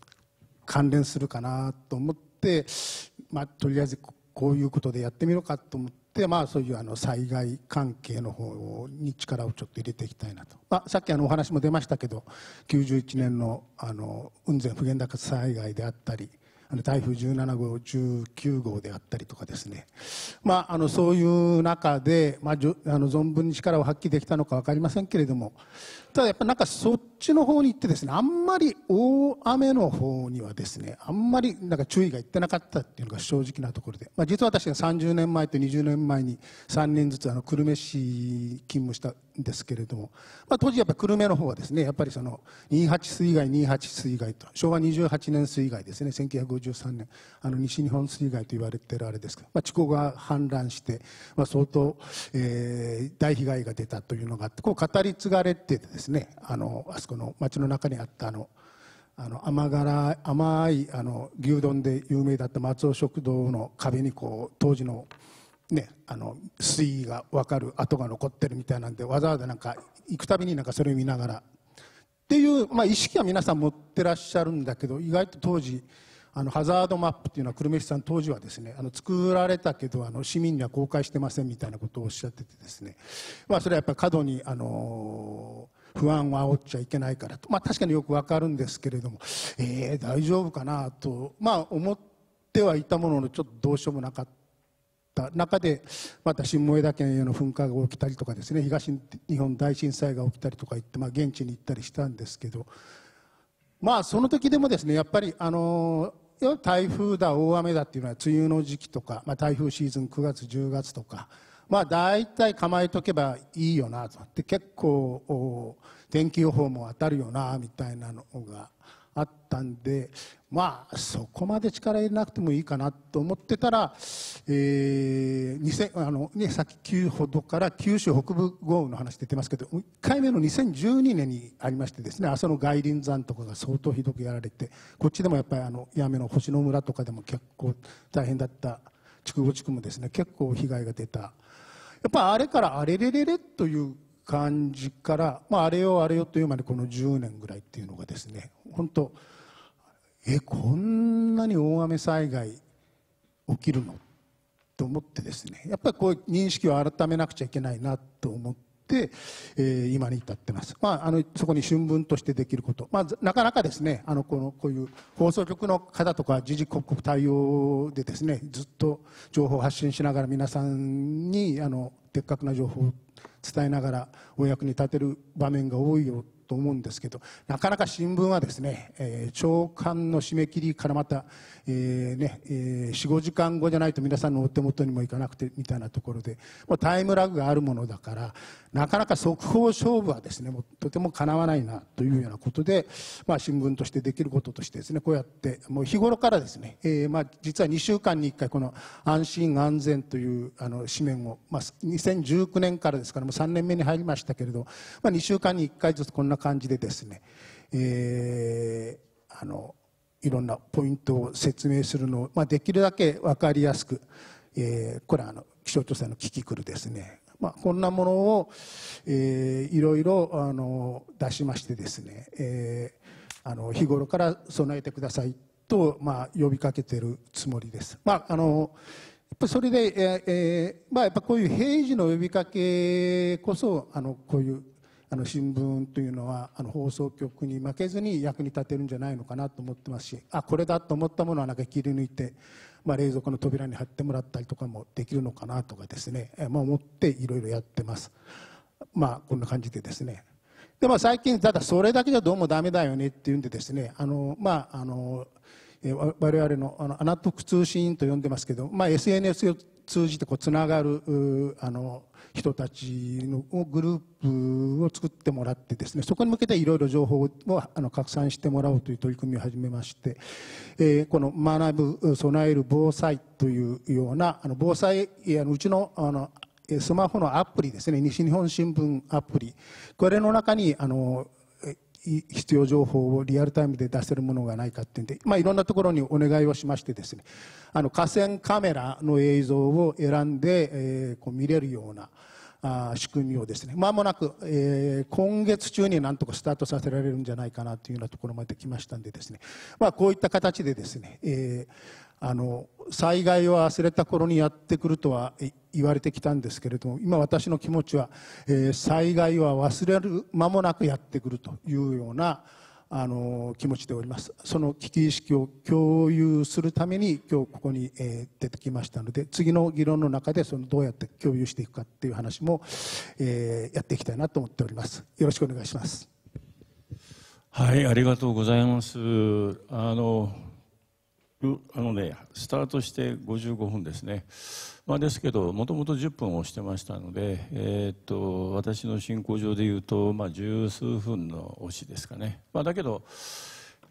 関連するかなと思って、まあ、とりあえずこういうことでやってみようかと思って、まあ、そういうあの災害関係の方に力をちょっと入れていきたいなと、まあ、さっきあのお話も出ましたけど91年のあの雲仙普賢高災害であったり台風17号、19号であったりとかですね、まあ、あのそういう中で、まあ、あの存分に力を発揮できたのか分かりませんけれども、ただやっぱなんかそっちの方に行ってですね、あんまり大雨の方にはですね、あんまりなんか注意がいってなかったっていうのが正直なところで、まあ、実は私が30年前と20年前に3年ずつあの久留米市勤務したんですけれども、まあ、当時やっぱ久留米の方はですね、やっぱりその28水害、28水害と、昭和28年水害ですね、1953年、あの西日本水害と言われてるあれですけど、まあ、地溝が氾濫して、まあ、相当、えー、大被害が出たというのがあって、こう語り継がれててですね、ですねあのあそこの町の中にあったあのあの甘辛甘いあの牛丼で有名だった松尾食堂の壁にこう当時の,、ね、あの水位が分かる跡が残ってるみたいなんでわざわざなんか行くたびになんかそれを見ながらっていう、まあ、意識は皆さん持ってらっしゃるんだけど意外と当時あのハザードマップっていうのは久留米市さん当時はですねあの作られたけどあの市民には公開してませんみたいなことをおっしゃっててですね、まあ、それはやっぱり過度にあのー不安を煽っちゃいけないからと、まあ、確かによくわかるんですけれども、えー、大丈夫かなと、まあ、思ってはいたもののちょっとどうしようもなかった中でまた新萌岳への噴火が起きたりとかですね東日本大震災が起きたりとか言って、まあ、現地に行ったりしたんですけど、まあ、その時でもですねやっぱり、あのー台風だ大雨だっていうのは梅雨の時期とか、まあ、台風シーズン9月10月とかまあ大体構えとけばいいよなとって結構天気予報も当たるよなみたいなのがあったんでまあそこまで力入れなくてもいいかなと思ってたら、えー、2000あのね、さっきほどから九州北部豪雨の話出てますけど1回目の2012年にありましてですね朝の外輪山とかが相当ひどくやられてこっちでもやっぱりあのやめの星野村とかでも結構大変だった筑後地区もですね結構被害が出たっぱあれからあれれれれという感じから、まあ、あれよあれよというまでこの10年ぐらいっていうのがですね本当えこんなに大雨災害起きるのと思ってですねやっぱりこう認識を改めなくちゃいけないなと思って。、えー、今に至ってます。まあ、あの、そこに春分としてできること。まあ、なかなかですね、あの、この、こういう放送局の方とか、時事刻々対応でですね、ずっと情報発信しながら皆さんに、あの、的確な情報を伝えながらお役に立てる場面が多いよと思うんですけど、なかなか新聞はですね、えー、長官の締め切りからまた、えー、ね、えー、4、5時間後じゃないと皆さんのお手元にも行かなくてみたいなところで、もうタイムラグがあるものだから、なかなか速報勝負はですね、もうとてもかなわないなというようなことで、まあ、新聞としてできることとしてですね、こうやって、もう日頃からですね、えー、まあ、実は2週間に1回、この安心安全というあの紙面を、まあ、2019年からですから、もう3年目に入りましたけれど、まあ、2週間に1回ずつこんな感じでですね、えー、あの、いろんなポイントを説明するのを、まあ、できるだけ分かりやすく、えー、これはあの気象庁さんのキキクルですね、まあ、こんなものを、えー、いろいろあの出しましてですね、えー、あの日頃から備えてくださいと、まあ、呼びかけているつもりです。まああのやっぱそれで、えーまあ、やっぱこういう平時の呼びかけこそあのこういうあの新聞というのはあの放送局に負けずに役に立てるんじゃないのかなと思ってますしあこれだと思ったものはなんか切り抜いて、まあ、冷蔵庫の扉に貼ってもらったりとかもできるのかなとかですね、まあ、思っていろいろやってます。まあ、こんな感じでですねでまあ、最近、ただそれだけじゃどうもだめだよねっていうんでですねあの、まああの我々のあのアナトク通信と呼んでますけど、まあ、SNS を通じてこうつながるあの人たちのグループを作ってもらってですねそこに向けていろいろ情報をあの拡散してもらおうという取り組みを始めまして、えー、この「学ぶ備える防災」というようなあの防災あのうちのあのスマホのアプリですね西日本新聞アプリこれの中にあの必要情報をリアルタイムで出せるものがないかっていうんで、まあ、いろんなところにお願いをしましてですねあの河川カメラの映像を選んで、えー、こう見れるようなあ仕組みをですねまもなく、えー、今月中になんとかスタートさせられるんじゃないかなというようなところまで来ましたんでですね、まあ、こういった形でですね、えー、あの災害を忘れた頃にやってくるとは言われてきたんですけれども今私の気持ちは、えー、災害は忘れる間もなくやってくるというようなあの気持ちでおりますその危機意識を共有するために今日ここに、えー、出てきましたので次の議論の中でそのどうやって共有していくかっていう話も、えー、やっていきたいなと思っておりますよろしくお願いしますはいありがとうございますあのあのね、スタートして55分ですね。まあ、ですけど、もともと10分押してましたので、えー、っと、私の進行上で言うと、まあ、十数分の押しですかね。まあ、だけど、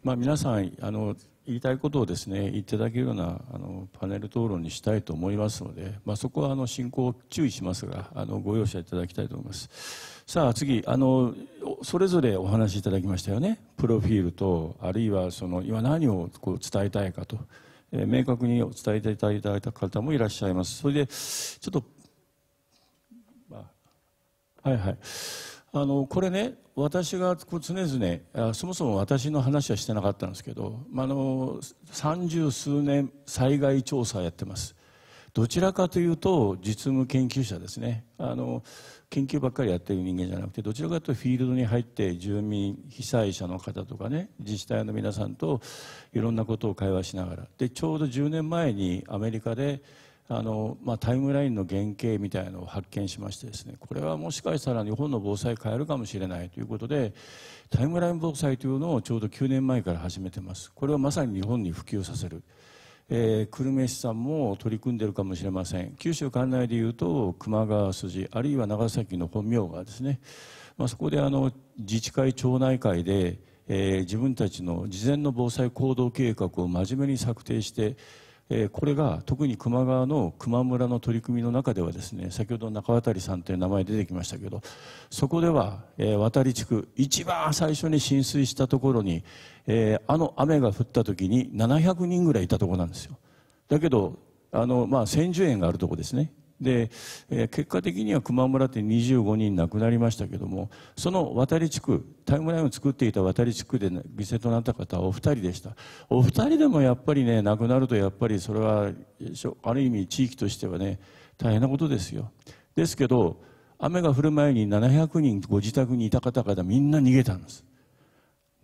まあ、皆さん、あの、言いたいことをですね、言っていただけるような、あの、パネル討論にしたいと思いますので、まあ、そこは、あの、進行注意しますが、あの、ご容赦いただきたいと思います。さあ次あのそれぞれお話しいただきましたよねプロフィールとあるいはその今何をこう伝えたいかと、えー、明確に伝えていただいた方もいらっしゃいますそれでちょっと、まあ、はいはいあのこれね私が常々そもそも私の話はしてなかったんですけど、まあの三十数年災害調査やってますどちらかというと実務研究者ですねあの研究ばっかりやってる人間じゃなくてどちらかというとフィールドに入って住民被災者の方とかね自治体の皆さんといろんなことを会話しながらでちょうど10年前にアメリカであの、まあ、タイムラインの原型みたいなのを発見しましてですねこれはもしかしたら日本の防災変えるかもしれないということでタイムライン防災というのをちょうど9年前から始めてますこれはまさに日本に普及させる。えー、久留米市さんも取り組んでいるかもしれません九州管内でいうと球磨川筋あるいは長崎の本名がですね、まあ、そこであの自治会町内会で、えー、自分たちの事前の防災行動計画を真面目に策定してえこれが特に球磨川の球磨村の取り組みの中ではですね先ほど中渡さんという名前出てきましたけどそこでは、え渡地区一番最初に浸水したところに、えあの雨が降った時に700人ぐらいいたところなんですよだけどあの、まあ、千住園があるとこですねで、えー、結果的には球磨村って25人亡くなりましたけどもその渡り地区タイムラインを作っていた渡り地区で犠牲となった方はお二人でしたお二人でもやっぱりね亡くなるとやっぱりそれはある意味地域としてはね大変なことですよですけど雨が降る前に700人ご自宅にいた方々みんな逃げたんです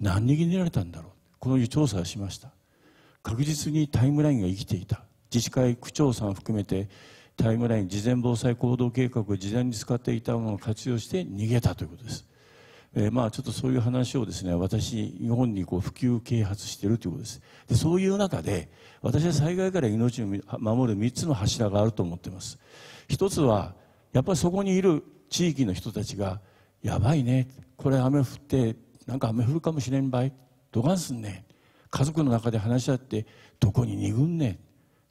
何逃げられたんだろうこの調査をしました確実にタイムラインが生きていた自治会区長さん含めてタイムライン事前防災行動計画を事前に使っていたものを活用して逃げたということです、えー、まあちょっとそういう話をですね私日本にこう普及啓発しているということですでそういう中で私は災害から命を守る3つの柱があると思っています一つはやっぱりそこにいる地域の人たちがやばいねこれ雨降ってなんか雨降るかもしれんばいどがんすんね家族の中で話し合ってどこに逃ぐんね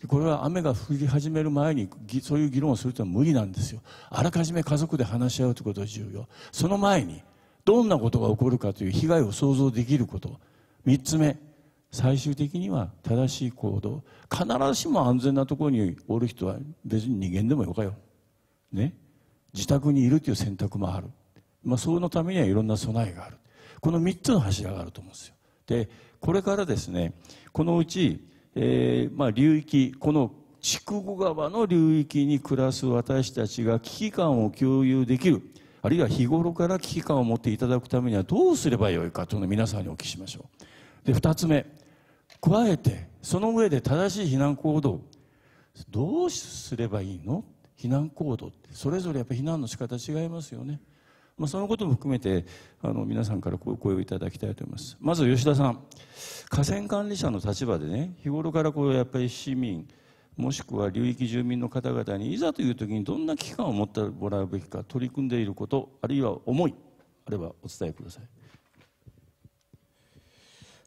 これは雨が降り始める前にそういう議論をするというのは無理なんですよあらかじめ家族で話し合うということが重要その前にどんなことが起こるかという被害を想像できること3つ目最終的には正しい行動必ずしも安全なところにおる人は別に人間でもよかよ、ね、自宅にいるという選択もある、まあ、そのためにはいろんな備えがあるこの3つの柱があると思うんですよでこれからですねこのうちえー、まあ、流域この筑後川の流域に暮らす私たちが危機感を共有できるあるいは日頃から危機感を持っていただくためにはどうすればよいかというのを皆さんにお聞きしましょう。で2つ目加えてその上で正しい避難行動どうすればいいの避難行動ってそれぞれやっぱり避難の仕方違いますよね。まあ、そのことも含めてあの皆さんからこう声をいただきたいと思いますまず吉田さん河川管理者の立場でね日頃からこうやっぱり市民もしくは流域住民の方々にいざという時にどんな危機感を持ってもらうべきか取り組んでいることあるいは思いあればお伝えください。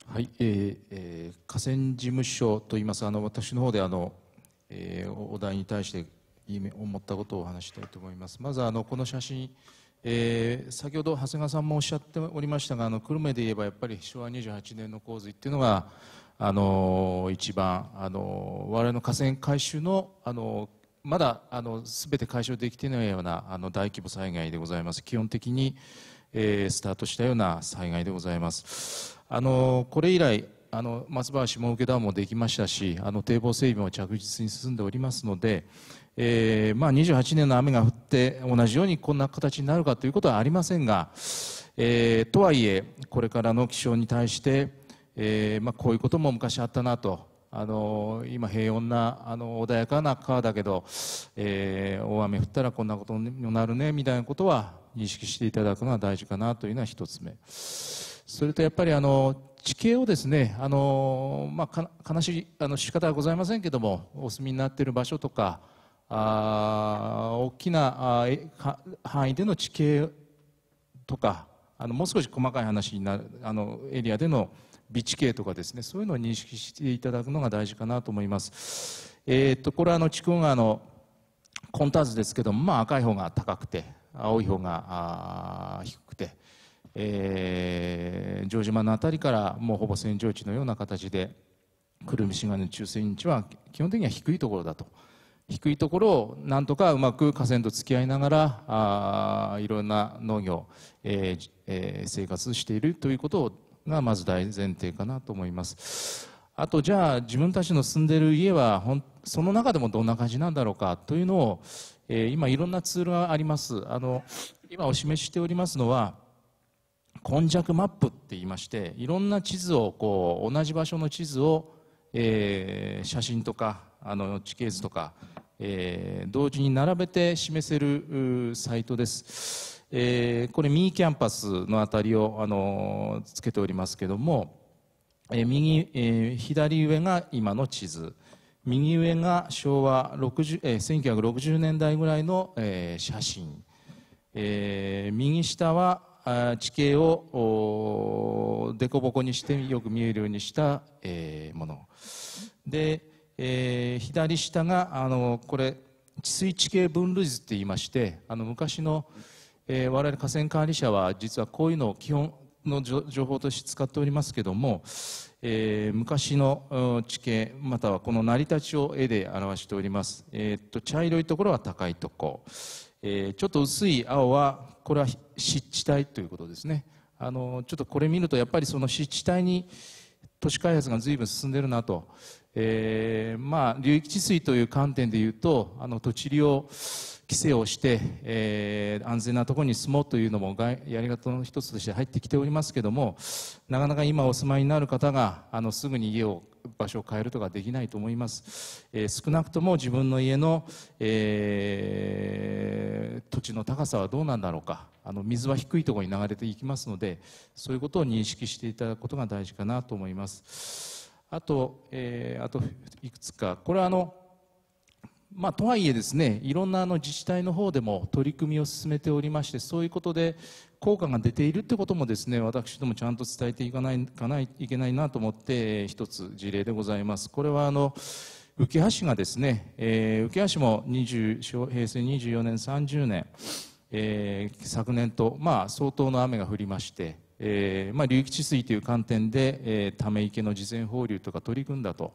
はい、えーえー、河川事務所といいますあの私の方であの、えー、お題に対して思ったことをお話したいと思います。まずあのこの写真えー、先ほど長谷川さんもおっしゃっておりましたがあの久留米で言えばやっぱり昭和28年の洪水っていうのが、あのー、一番、あのー、我々の河川改修の、あのー、まだあの全て解消できていないようなあの大規模災害でございます基本的に、えー、スタートしたような災害でございます。あのこれ以来あの松原下請田もできましたしあの堤防整備も着実に進んでおりますので、えー、まあ、28年の雨が降って同じようにこんな形になるかということはありませんが、えー、とはいえこれからの気象に対して、えー、まあ、こういうことも昔あったなとあの今平穏なあの穏やかな川だけど、えー、大雨降ったらこんなことになるねみたいなことは認識していただくのは大事かなというのは1つ目それとやっぱりあの地形をですねあの、まあ、悲しいあの仕方はございませんけどもお住みになっている場所とかあ大きなあ範囲での地形とかあのもう少し細かい話になるあのエリアでの備地形とかですねそういうのを認識していただくのが大事かなと思います。えーと、とこれはあの筑後川のコンターズですけども、まあ、赤い方が高くて青い方が低くて、えー、城島の辺りからもうほぼ扇状地のような形で久留米市街の中心地は基本的には低いところだと。低いところをなんとかうまく河川と付き合いながらあいろんな農業、えーえー、生活しているということがまず大前提かなと思います。あとじゃあ自分たちの住んでる家はその中でもどんな感じなんだろうかというのを、えー、今いろんなツールがありますあの今お示ししておりますのは根弱マップって言いましていろんな地図をこう同じ場所の地図を、えー、写真とかあの地形図とか、えー、同時に並べて示せるサイトです。えー、これ、ミニキャンパスのあたりを、あのー、つけておりますけども、えー、右、えー、左上が今の地図、右上が昭和60、えー、1960年代ぐらいの、えー、写真、えー、右下はあ地形を凸凹にしてよく見えるようにした、えー、もの。でえー、左下があのこれ治水地形分類図って言いましてあの昔の、えー、我々河川管理者は実はこういうのを基本の情報として使っておりますけども、えー、昔の地形またはこの成り立ちを絵で表しております、えっと茶色いところは高いとこ、えちょっと薄い青はこれは湿地帯ということですねあのちょっとこれ見るとやっぱりその湿地帯に都市開発が随分進んでるなとえー、まあ流域治水という観点でいうとあの土地利用規制をして、えー、安全なところに住もうというのもやり方の一つとして入ってきておりますけどもなかなか今お住まいになる方があのすぐに家を場所を変えるとかできないと思います、えー、少なくとも自分の家の、えー、土地の高さはどうなんだろうかあの水は低いところに流れていきますのでそういうことを認識していただくことが大事かなと思います。あと、えー、あといくつか、これはあの、まあ、とはいえですね、いろんなあの自治体の方でも取り組みを進めておりまして、そういうことで効果が出ているってこともですね、私どもちゃんと伝えていかないかないいけないなと思って、えー、一つ事例でございます。これはあの、浮橋がですね、えー、浮橋も20平成24年30年、えー、昨年と、まあ、相当の雨が降りまして、えーまあ、流域治水という観点で、えー、ため池の事前放流とか取り組んだと、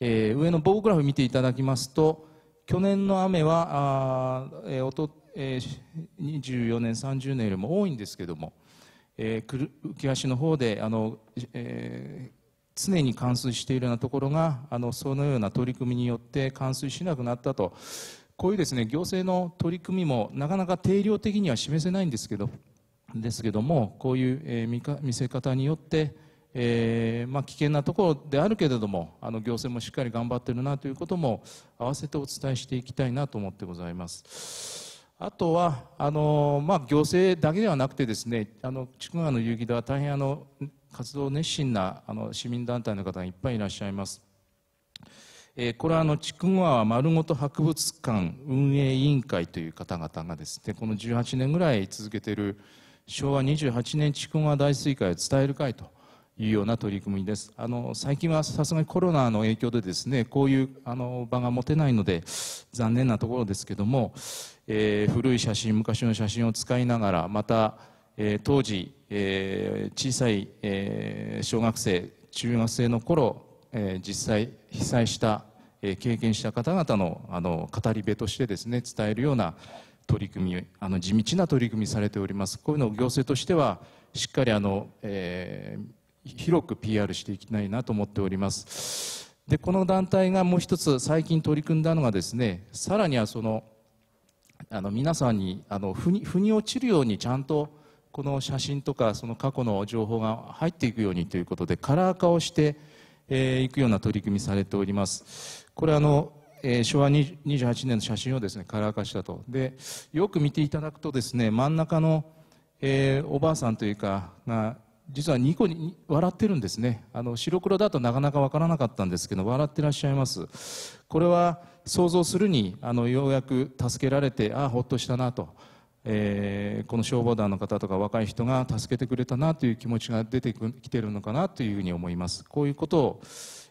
えー、上の棒グラフ見ていただきますと去年の雨はあ、えーおとえー、24年30年よりも多いんですけども、えー、浮足の方であの、えー、常に冠水しているようなところがあのそのような取り組みによって冠水しなくなったとこういうですね行政の取り組みもなかなか定量的には示せないんですけどですけどもこういう、え見か見せ方によって、えーまあ、危険なところであるけれどもあの行政もしっかり頑張ってるなということも合わせてお伝えしていきたいなと思ってございます。あとはあの、まあ、行政だけではなくてですね筑波の遊戯では大変あの活動熱心なあの市民団体の方がいっぱいいらっしゃいます。えー、これは筑後川まるごと博物館運営委員会という方々がですねこの18年ぐらい続けている昭和28年筑曲大水害を伝える会というような取り組みですあの最近はさすがにコロナの影響でですねこういうあの場が持てないので残念なところですけども、えー、古い写真昔の写真を使いながらまた、えー、当時、えー、小さい、えー、小学生中学生の頃、えー、実際被災した経験した方々のあの語り部としてですね伝えるような取り組みあの地道な取り組みされておりますこういうのを行政としてはしっかりあの、えー、広く PR していきたいなと思っておりますでこの団体がもう一つ最近取り組んだのがですねさらにはそのあの皆さんにあの腑に腑に落ちるようにちゃんとこの写真とかその過去の情報が入っていくようにということでカラー化をして、えいくような取り組みされておりますこれあのえー、昭和28年の写真をですねカラー化したとでよく見ていただくとですね真ん中の、えー、おばあさんというかが実は2個に笑ってるんですねあの白黒だとなかなか分からなかったんですけど笑ってらっしゃいますこれは想像するにあのようやく助けられてああほっとしたなと、えー、この消防団の方とか若い人が助けてくれたなという気持ちが出てきてるのかなというふうに思いますこういうことを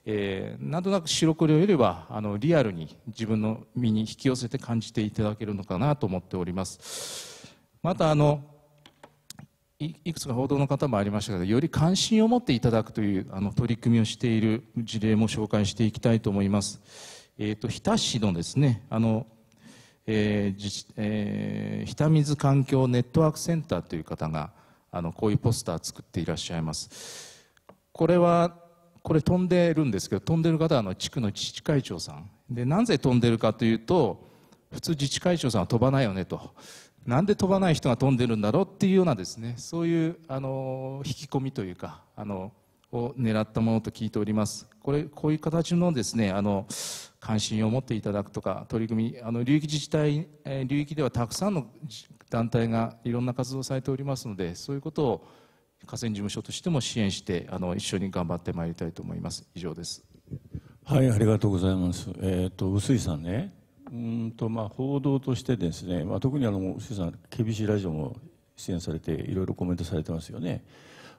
えー、なんとなく白黒よりはあのリアルに自分の身に引き寄せて感じていただけるのかなと思っておりますまたあのいくつか報道の方もありましたけどより関心を持っていただくというあの取り組みをしている事例も紹介していきたいと思います、えーと、日田市のですねあのえーえー、日田水環境ネットワークセンターという方があのこういうポスター作っていらっしゃいますこれはこれ飛んでるんですけど飛んでる方はあの地区の自治会長さんでなぜ飛んでるかというと普通自治会長さんは飛ばないよねとなんで飛ばない人が飛んでるんだろうっていうようなですねそういうあの引き込みというかあのを狙ったものと聞いておりますこれこういう形のですねあの関心を持っていただくとか取り組みあの流域自治体、えー、流域ではたくさんの団体がいろんな活動をされておりますのでそういうことを河川事務所としても支援してあの一緒に頑張ってまいりたいと思います以上ですはいありがとうございますえっ、と臼井さんねうんとまあ報道としてですね、まあ、特にあの臼井さん厳しいラジオも出演されていろいろコメントされてますよね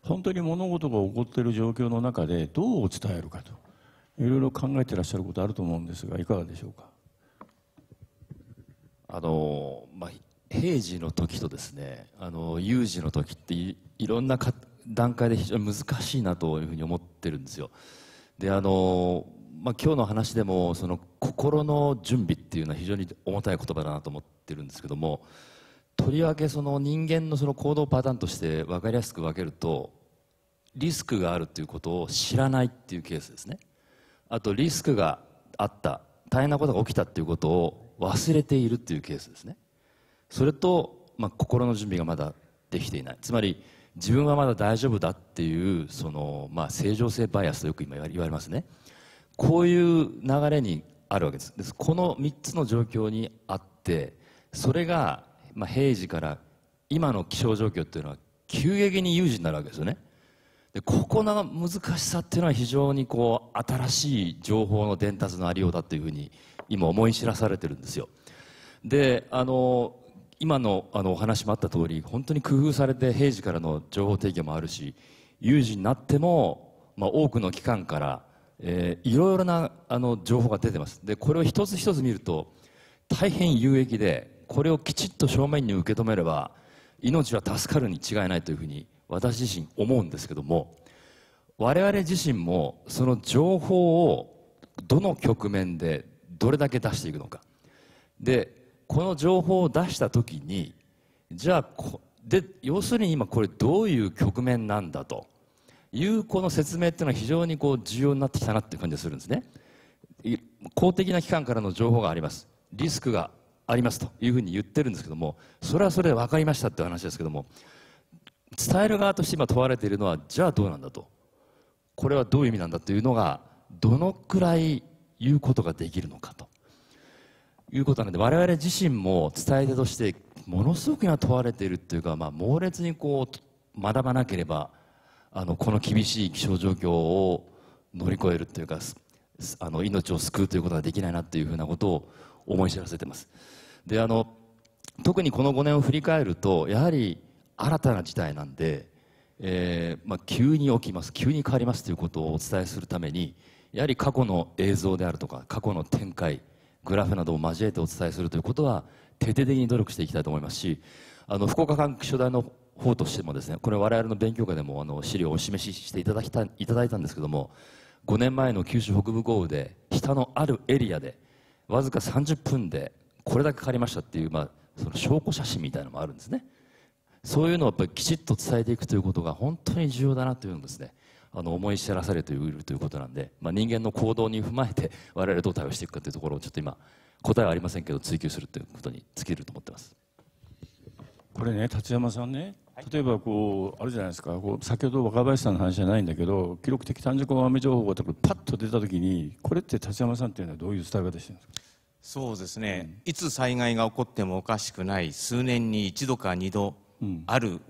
本当に物事が起こっている状況の中でどう伝えるかといろいろ考えてらっしゃることあると思うんですがいかがでしょうかあの、まあ、平時の時とですねあの有事の時っていろんな段階で非常に難しいなというふうに思ってるんですよ。であのまあ、今日の話でもその心の準備っていうのは非常に重たい言葉だなと思ってるんですけどもとりわけその人間のその行動パターンとして分かりやすく分けるとリスクがあるということを知らないっていうケースですねあとリスクがあった大変なことが起きたっていうことを忘れているっていうケースですねそれと、まあ、心の準備がまだできていないつまり自分はまだ大丈夫だっていうその、まあ、正常性バイアスとよく今言われますねこういう流れにあるわけですですこの3つの状況にあってそれが、まあ、平時から今の気象状況っていうのは急激に有事になるわけですよねでここの難しさっていうのは非常にこう新しい情報の伝達のありようだというふうに今思い知らされてるんですよであの今のあのお話もあった通り本当に工夫されて平時からの情報提供もあるし有事になっても、まあ、多くの機関から、えー、いろいろなあの情報が出てますでこれを一つ一つ見ると大変有益でこれをきちっと正面に受け止めれば命は助かるに違いないというふうに私自身思うんですけども我々自身もその情報をどの局面でどれだけ出していくのかでこの情報を出した時にじゃあこで要するに今これどういう局面なんだというこの説明っていうのは非常にこう重要になってきたなっていう感じがするんですね公的な機関からの情報がありますリスクがありますというふうに言ってるんですけどもそれはそれで分かりましたって話ですけども伝える側として今問われているのはじゃあどうなんだとこれはどういう意味なんだというのがどのくらい言うことができるのかということなので我々自身も伝え手としてものすごく今問われているというか、まあ、猛烈にこう学ばなければあのこの厳しい気象状況を乗り越えるというかあの命を救うということができないなっていうふうなことを思い知らせてます。であの特にこの5年を振り返るとやはり新たな事態なんで、えーまあ、急に起きます急に変わりますということをお伝えするためにやはり過去の映像であるとか過去の展開グラフなどを交えてお伝えするということは徹底的に努力していきたいと思いますしあの福岡管区所大の方としてもですねこれ我々の勉強会でもあの資料をお示ししていただきたいただいたんですけども5年前の九州北部豪雨で下のあるエリアでわずか30分でこれだけかかりましたっていう、まあ、その証拠写真みたいなのもあるんですねそういうのをやっぱりきちっと伝えていくということが本当に重要だなというのですねあの思い知らされているということなんで、まあ、人間の行動に踏まえて我々どう対応していくかというところをちょっと今答えはありませんけど追求するということに尽きると思ってます。これね立山さんね例えばこうあるじゃないですかこう先ほど若林さんの話じゃないんだけど記録的短時間雨情報がパッと出た時にこれって立山さんっていうのはどういう伝え方してるんですかそうですね、うん、いつ災害が起こってもおかしくない数年に一度か二度ある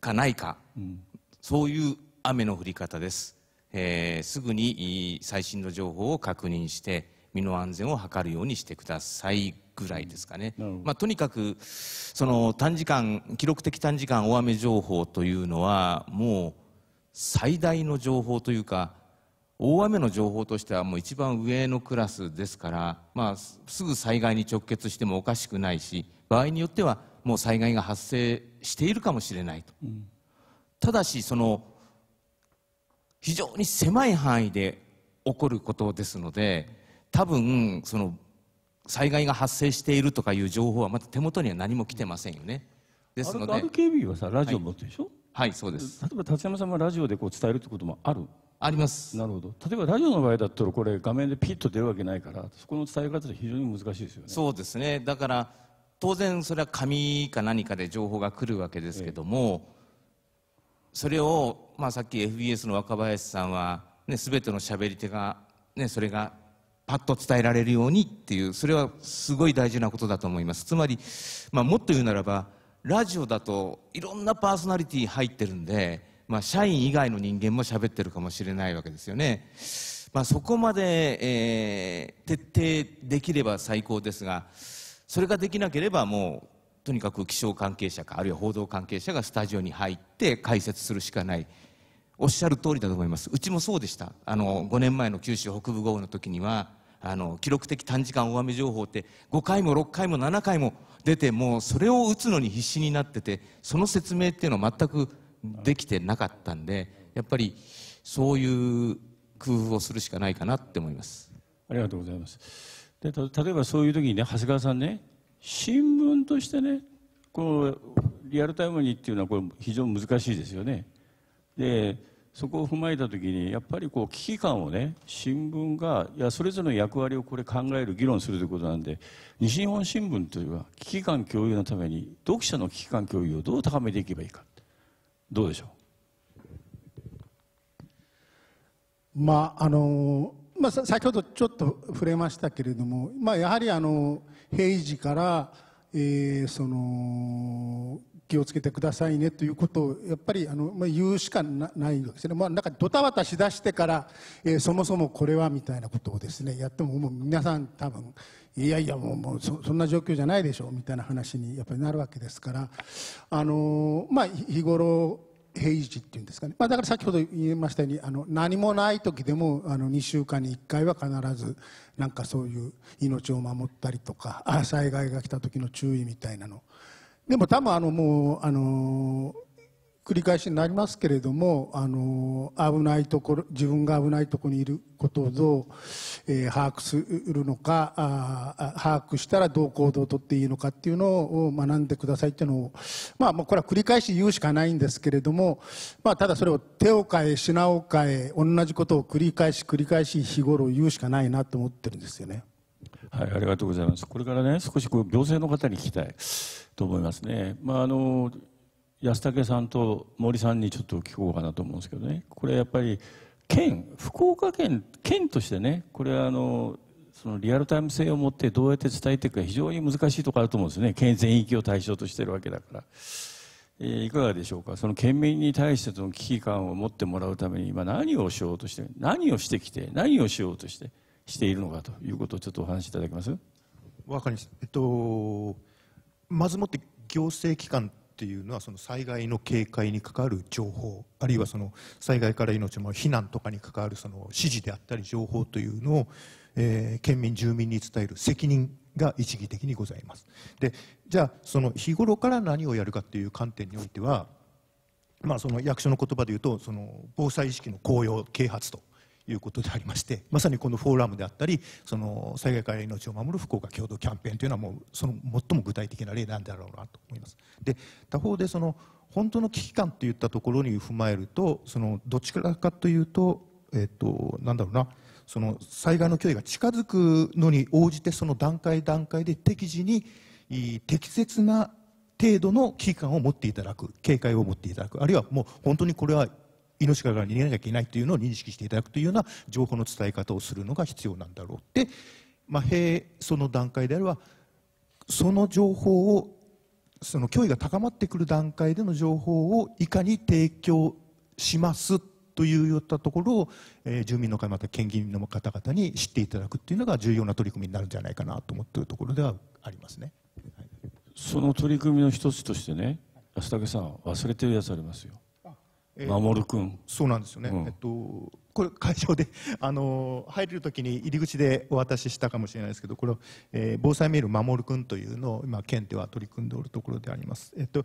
かないか、うん、そういう雨の降り方です、えー、すぐに最新の情報を確認して身の安全を図るようにしてくださいぐらいですかね、まあ、とにかくその短時間記録的短時間大雨情報というのはもう最大の情報というか大雨の情報としてはもう一番上のクラスですから、まあ、すぐ災害に直結してもおかしくないし場合によってはもう災害が発生しているかもしれないと、うん、ただしその非常に狭い範囲で起こることですので多分その災害が発生しているとかいう情報はまだ手元には何も来てませんよね。ですので RKB はさラジオ持ってるでしょ、はい、はい、そうです例えば立山さんがラジオでこう伝えるってこともあるありますなるほど例えばラジオの場合だったらこれ画面でピッと出るわけないからそこの伝え方で非常に難しいですよねそうですねだから当然それは紙か何かで情報が来るわけですけども、ええ、それをまあ、さっき FBS の若林さんは、ね、全ての喋り手が、ね、それがパッと伝えられるようにっていうそれはすごい大事なことだと思いますつまり、まあ、もっと言うならばラジオだといろんなパーソナリティ入ってるんで、まあ、社員以外の人間も喋ってるかもしれないわけですよね、まあ、そこまで、えー、徹底できれば最高ですがそれができなければもうとにかく気象関係者かあるいは報道関係者がスタジオに入って解説するしかないおっしゃる通りだと思いますうちもそうでしたあの5年前の九州北部豪雨の時にはあの記録的短時間大雨情報って5回も6回も7回も出てもうそれを打つのに必死になっててその説明っていうのは全くできてなかったんでやっぱりそういう工夫をするしかないかなって思いますありがとうございますで例えばそういう時にね長谷川さんね新聞としてねこうリアルタイムにっていうのはこれ非常に難しいですよねでそこを踏まえたときにやっぱりこう危機感をね新聞がいやそれぞれの役割をこれ考える議論するということなんで西日本新聞というのは危機感共有のために読者の危機感共有をどう高めていけばいいかどうでしょうまああのまあ、先ほどちょっと触れましたけれども、まあ、やはりあの平時から、えー、その気をつけてくださいねということをやっぱりあの、まあ、言うしかないわけですね、まあ、なんかドタバタしだしてから、えー、そもそもこれはみたいなことをですねやってももう皆さん多分いやいやもうもうそんな状況じゃないでしょうみたいな話にやっぱりなるわけですから、あのー、まあ、日頃平時っていうんですかね、まあ、だから先ほど言いましたようにあの何もない時でもあの2週間に1回は必ずなんかそういう命を守ったりとか災害が来た時の注意みたいなのでも多分あのもうあの繰り返しになりますけれどもあの危ないところ自分が危ないところにいることをどう、えー、把握するのかあ把握したらどう行動をとっていいのかっていうのを学んでくださいっていうのを、まあ、もうこれは繰り返し言うしかないんですけれども、まあ、ただそれを手を変え品を変え同じことを繰り返し繰り返し日頃言うしかないなと思ってるんですよね。はい、ありがとうございます。これからね、少しこう行政の方に聞きたい。と思いますね。まああの安武さんと森さんにちょっと聞こうかなと思うんですけどねこれやっぱり県福岡県県としてねこれはあのそのリアルタイム性を持ってどうやって伝えていくか非常に難しいところあると思うんですね県全域を対象としているわけだから、えいかがでしょうかその県民に対してその危機感を持ってもらうために今何をしようとして何をしてきて何をしようとしてしているのかということをちょっとお話しいただけますわかりましたえっとまずもって行政機関っていうのはその災害の警戒に関わる情報あるいはその災害から命も避難とかに関わるその指示であったり情報というのを、えー、県民住民に伝える責任が一義的にございますでじゃあその日頃から何をやるかっていう観点においては、まあ、その役所の言葉で言うとその防災意識の高揚啓発ということでありましてまさにこのフォーラムであったりその災害から命を守る福岡共同キャンペーンというのはもうその最も具体的な例なんだろうなと思います。で他方でその本当の危機感といったところに踏まえるとそのどちらかというと,、えーと、となんだろうなその災害の脅威が近づくのに応じてその段階段階で適時に適切な程度の危機感を持っていただく警戒を持っていただくあるいはもう本当にこれは命から逃げなきゃいけないというのを認識していただくというような情報の伝え方をするのが必要なんだろうで、まあ、兵その段階であればその情報をその脅威が高まってくる段階での情報をいかに提供しますというよったところを、えー、住民の会また県議員の方々に知っていただくというのが重要な取り組みになるんじゃないかなと思っているところではありますね、はい、その取り組みの一つとしてね安武さん忘れてるやつありますよえー、守君そうなんですよね、うん、えっと、これ会場で、あの入れる時に入り口でお渡ししたかもしれないですけどこれえー、防災メール守君というのを今県では取り組んでおるところであります、えっと、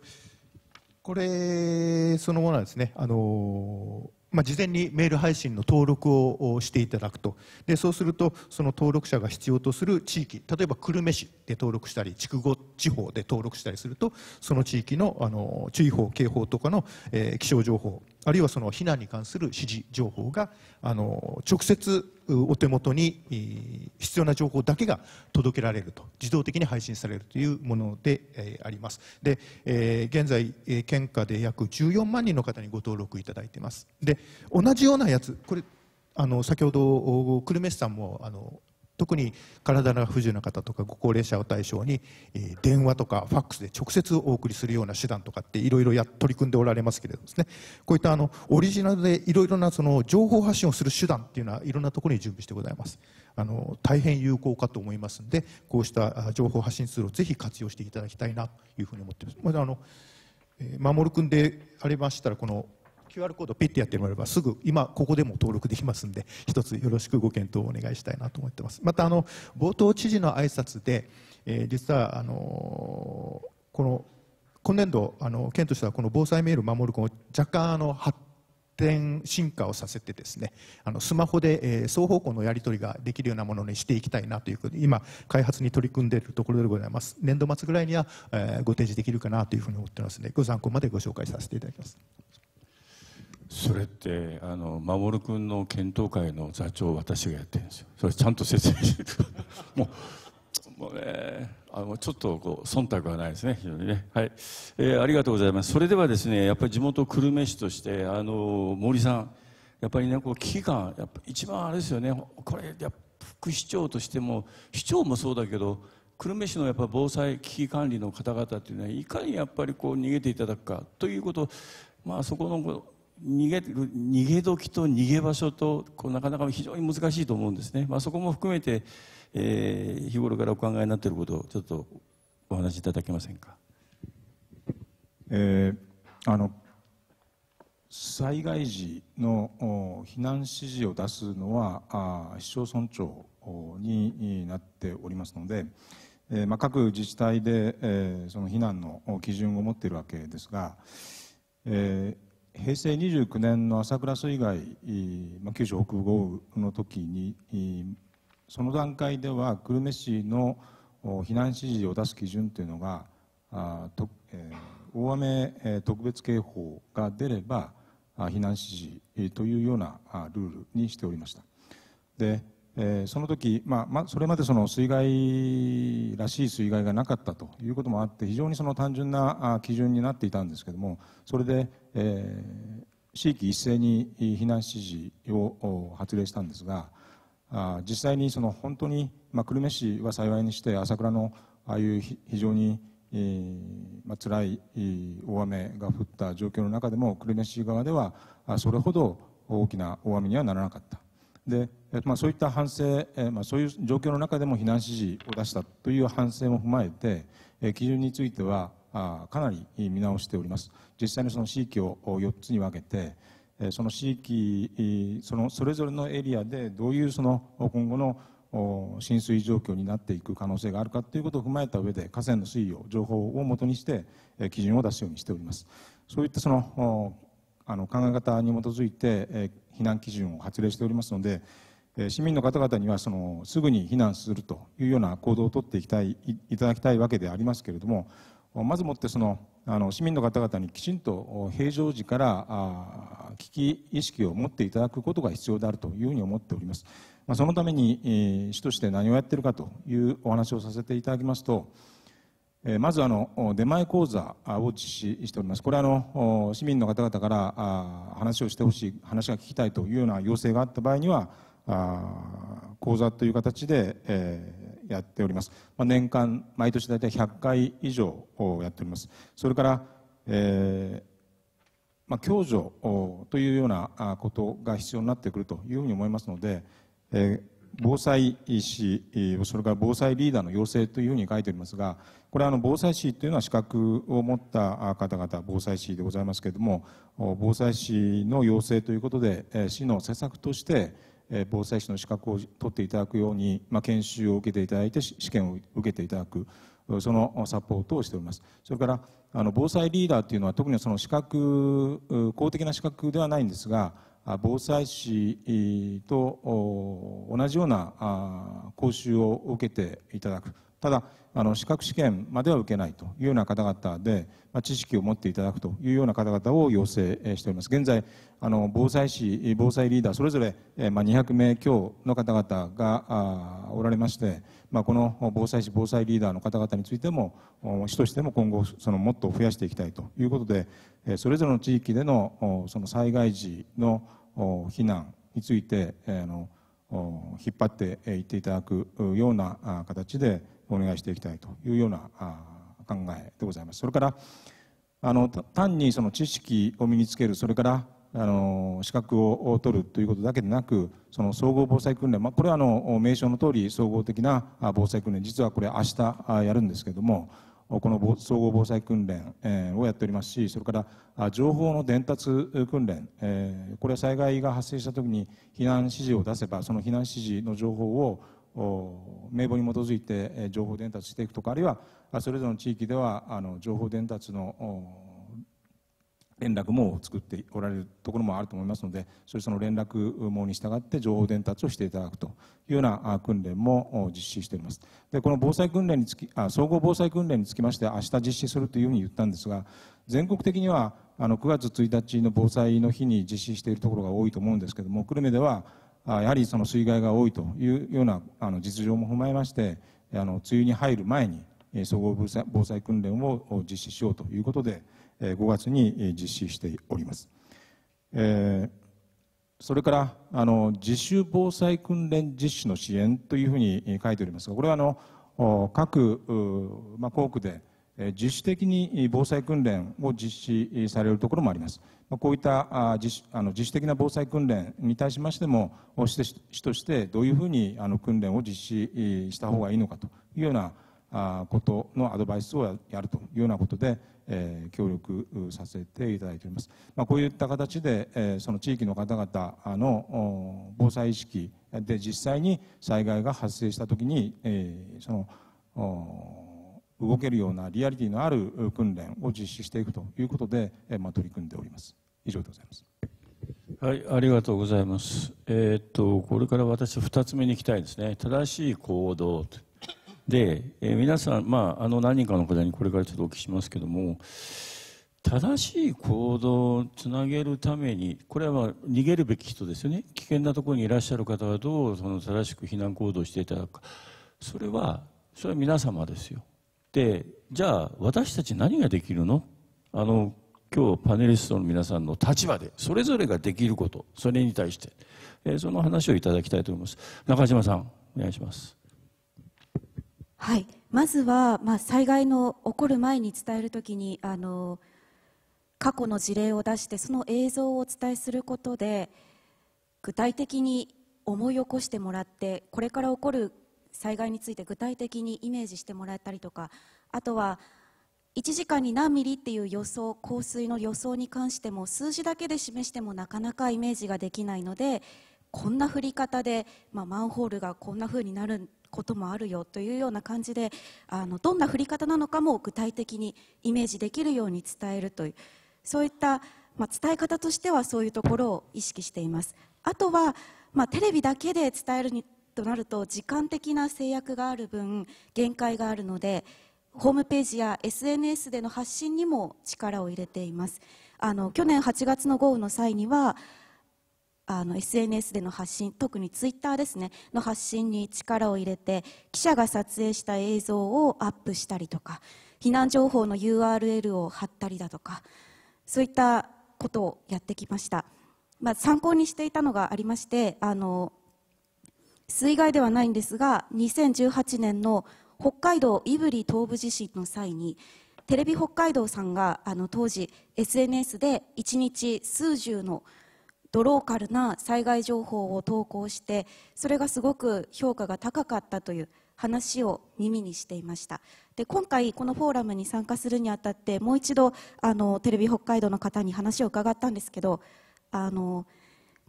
これそのものはですね、あのまあ、事前にメール配信の登録をしていただくとでそうするとその登録者が必要とする地域例えば久留米市で登録したり筑後地方で登録したりするとその地域のあの注意報警報とかの、えー、気象情報あるいはその避難に関する指示情報があの直接お手元に必要な情報だけが届けられると自動的に配信されるというもので、えありますで、えー、現在、え県下で約14万人の方にご登録いただいていますで同じようなやつこれあの先ほど久留米市さんもあの特に体が不自由な方とかご高齢者を対象に、え電話とかファックスで直接お送りするような手段とかっていろいろ取り組んでおられますけれどもですねこういったあのオリジナルでいろいろなその情報発信をする手段っていうのはいろんなところに準備してございますあの大変有効かと思いますんでこうした情報発信ツールをぜひ活用していただきたいなというふうに思っています。まだあの守君でありましたらこの QR コードピッてやってもらえばすぐ今ここでも登録できますんで一つよろしくご検討をお願いしたいなと思ってますまたあの冒頭知事の挨拶で、えー、実はあのー、この今年度あの県としてはこの防災メールを守る子を若干あの発展進化をさせてですねあのスマホで、えー、双方向のやり取りができるようなものにしていきたいなという今開発に取り組んでいるところでございます年度末ぐらいには、えー、ご提示できるかなというふうに思ってますのでご参考までご紹介させていただきます。それってあの守君の検討会の座長私がやってるんですよそれちゃんと説明してもうもうねあのちょっとこう忖度はないですね非常にねはい、えー、ありがとうございますそれではですねやっぱり地元久留米市としてあの森さんやっぱりねこう危機感やっぱ一番あれですよねこれや副市長としても市長もそうだけど久留米市のやっぱ防災危機管理の方々っていうのはいかにやっぱりこう逃げていただくかということまあそこの逃げ逃げ時と逃げ場所とこうなかなか非常に難しいと思うんですね、まあ、そこも含めて、えー、日頃からお考えになっていることをちょっとお話しいただけませんか。えー、あの災害時の避難指示を出すのはあ市町村長になっておりますので、えーまあ、各自治体で、えー、その避難の基準を持っているわけですが、えー、平成29年の朝倉水害、まあ、九州北部豪雨の時にその段階では久留米市の避難指示を出す基準というのがあと、え大雨、特別警報が出れば避難指示というようなルールにしておりましたでえー、その時、まあまあ、それまでその水害らしい水害がなかったということもあって非常にその単純な基準になっていたんですけどもそれで、えー、地域一斉に避難指示を発令したんですがあ実際にその本当に、まあ、久留米市は幸いにして朝倉のああいう非常に、えーまあ辛い大雨が降った状況の中でも久留米市側ではそれほど大きな大雨にはならなかった。で、まあ、そういった反省、まあ、そういう状況の中でも避難指示を出したという反省も踏まえて基準についてはかなり見直しております実際にその地域を4つに分けてその地域そのそれぞれのエリアでどういうその今後の浸水状況になっていく可能性があるかということを踏まえた上で河川の水位を情報をもとにして基準を出すようにしておりますそういったそのあの考え方に基づいて、え避難基準を発令しておりますので、え市民の方々にはそのすぐに避難するというような行動をとっていきたいいただきたいわけでありますけれどもまずもってそのあの市民の方々にきちんと平常時から危機意識を持っていただくことが必要であるというふうに思っております。まあ、そのために、えー、市として何をやっているかというお話をさせていただきますと、まずあの出前講座を実施しております、これはあの市民の方々から話をしてほしい、話が聞きたいというような要請があった場合には、講座という形で、えやっております、ま年間、毎年大体100回以上やっております、それから、えま共助というようなことが必要になってくるというふうに思いますので、え防災士、それから防災リーダーの要請というふうに書いておりますが、これはあの防災士というのは資格を持った方々、防災士でございますけれども、防災士の要請ということで、市の施策として、防災士の資格を取っていただくように、まあ、研修を受けていただいて、試験を受けていただく、そのサポートをしております。それからあの防災リーダーというのは特にその資格公的な資格ではないんですが防災士と同じような講習を受けていただくただあの資格試験までは受けないというような方々で、まあ、知識を持っていただくというような方々を要請しております現在あの防災士防災リーダーそれぞれ、えまあ、200名強の方々がおられまして、まあ、この防災士防災リーダーの方々についても市としても今後そのもっと増やしていきたいということで、えそれぞれの地域でのその災害時の避難についてあの引っ張っていっていただくような形でお願いしていきたいというような考えでございます。それからあの単にその知識を身につけるそれからあの資格を取るということだけでなくその総合防災訓練、まあ、これはあの名称の通り総合的な防災訓練実はこれ明日やるんですけどもこの総合防災訓練をやっておりますし、それから情報の伝達訓練、これは災害が発生したときに避難指示を出せば、その避難指示の情報を名簿に基づいて情報伝達していくとか、あるいはそれぞれの地域ではあの情報伝達の連絡網を作っておられるところもあると思いますのでそれその連絡網に従って情報伝達をしていただくというような訓練も実施しておりますでこの防災訓練につきあ総合防災訓練につきまして明日実施するというふうに言ったんですが全国的にはあの9月1日の防災の日に実施しているところが多いと思うんですけども久留米ではやはりその水害が多いというようなあの実情も踏まえましてあの梅雨に入る前に総合防災訓練を実施しようということで。5月に実施しております。えーそれからあの自主防災訓練実施の支援というふうに書いておりますがこれはあの各、まあ、校区で自主的に防災訓練を実施されるところもあります。こういった自主あの自主的な防災訓練に対しましても市としてどういうふうにあの訓練を実施した方がいいのかというようなことのアドバイスをやるというようなことでえー、協力させていただいております、まあ、こういった形で、えー、その地域の方々の防災意識で実際に災害が発生した時に、えー、その動けるようなリアリティのある訓練を実施していくということで、えーまあ、取り組んでおります以上でございますはい、ありがとうございます。えー、っとこれから私2つ目に行きたいですね。正しい行動とで、えー、皆さん、まあ、あの何人かの方にこれからちょっとお聞きしますけども正しい行動をつなげるためにこれは逃げるべき人ですよね危険なところにいらっしゃる方はどうその正しく避難行動していただくかそれはそれは皆様ですよでじゃあ私たち何ができるのあの今日パネリストの皆さんの立場でそれぞれができることそれに対して、えー、その話をいただきたいと思います中島さんお願いしますはい、まずは、まあ、災害の起こる前に伝えるときにあの過去の事例を出してその映像をお伝えすることで具体的に思い起こしてもらってこれから起こる災害について具体的にイメージしてもらったりとかあとは1時間に何ミリっていう予想降水の予想に関しても数字だけで示してもなかなかイメージができないのでこんな降り方で、まあ、マンホールがこんな風になることもあるよというような感じであのどんな振り方なのかも具体的にイメージできるように伝えるというそういった、まあ、伝え方としてはそういうところを意識していますあとは、まあ、テレビだけで伝えるにとなると時間的な制約がある分限界があるのでホームページや SNS での発信にも力を入れていますあの去年8月の豪雨の際にはあの SNS での発信特にツイッターですねの発信に力を入れて記者が撮影した映像をアップしたりとか避難情報の URL を貼ったりだとかそういったことをやってきました、まあ、参考にしていたのがありましてあの水害ではないんですが2018年の北海道胆振東部地震の際にテレビ北海道さんがあの当時 SNS で1日数十の「ドローカルな災害情報を投稿してそれがすごく評価が高かったという話を耳にしていましたで今回このフォーラムに参加するにあたってもう一度あのテレビ北海道の方に話を伺ったんですけどあの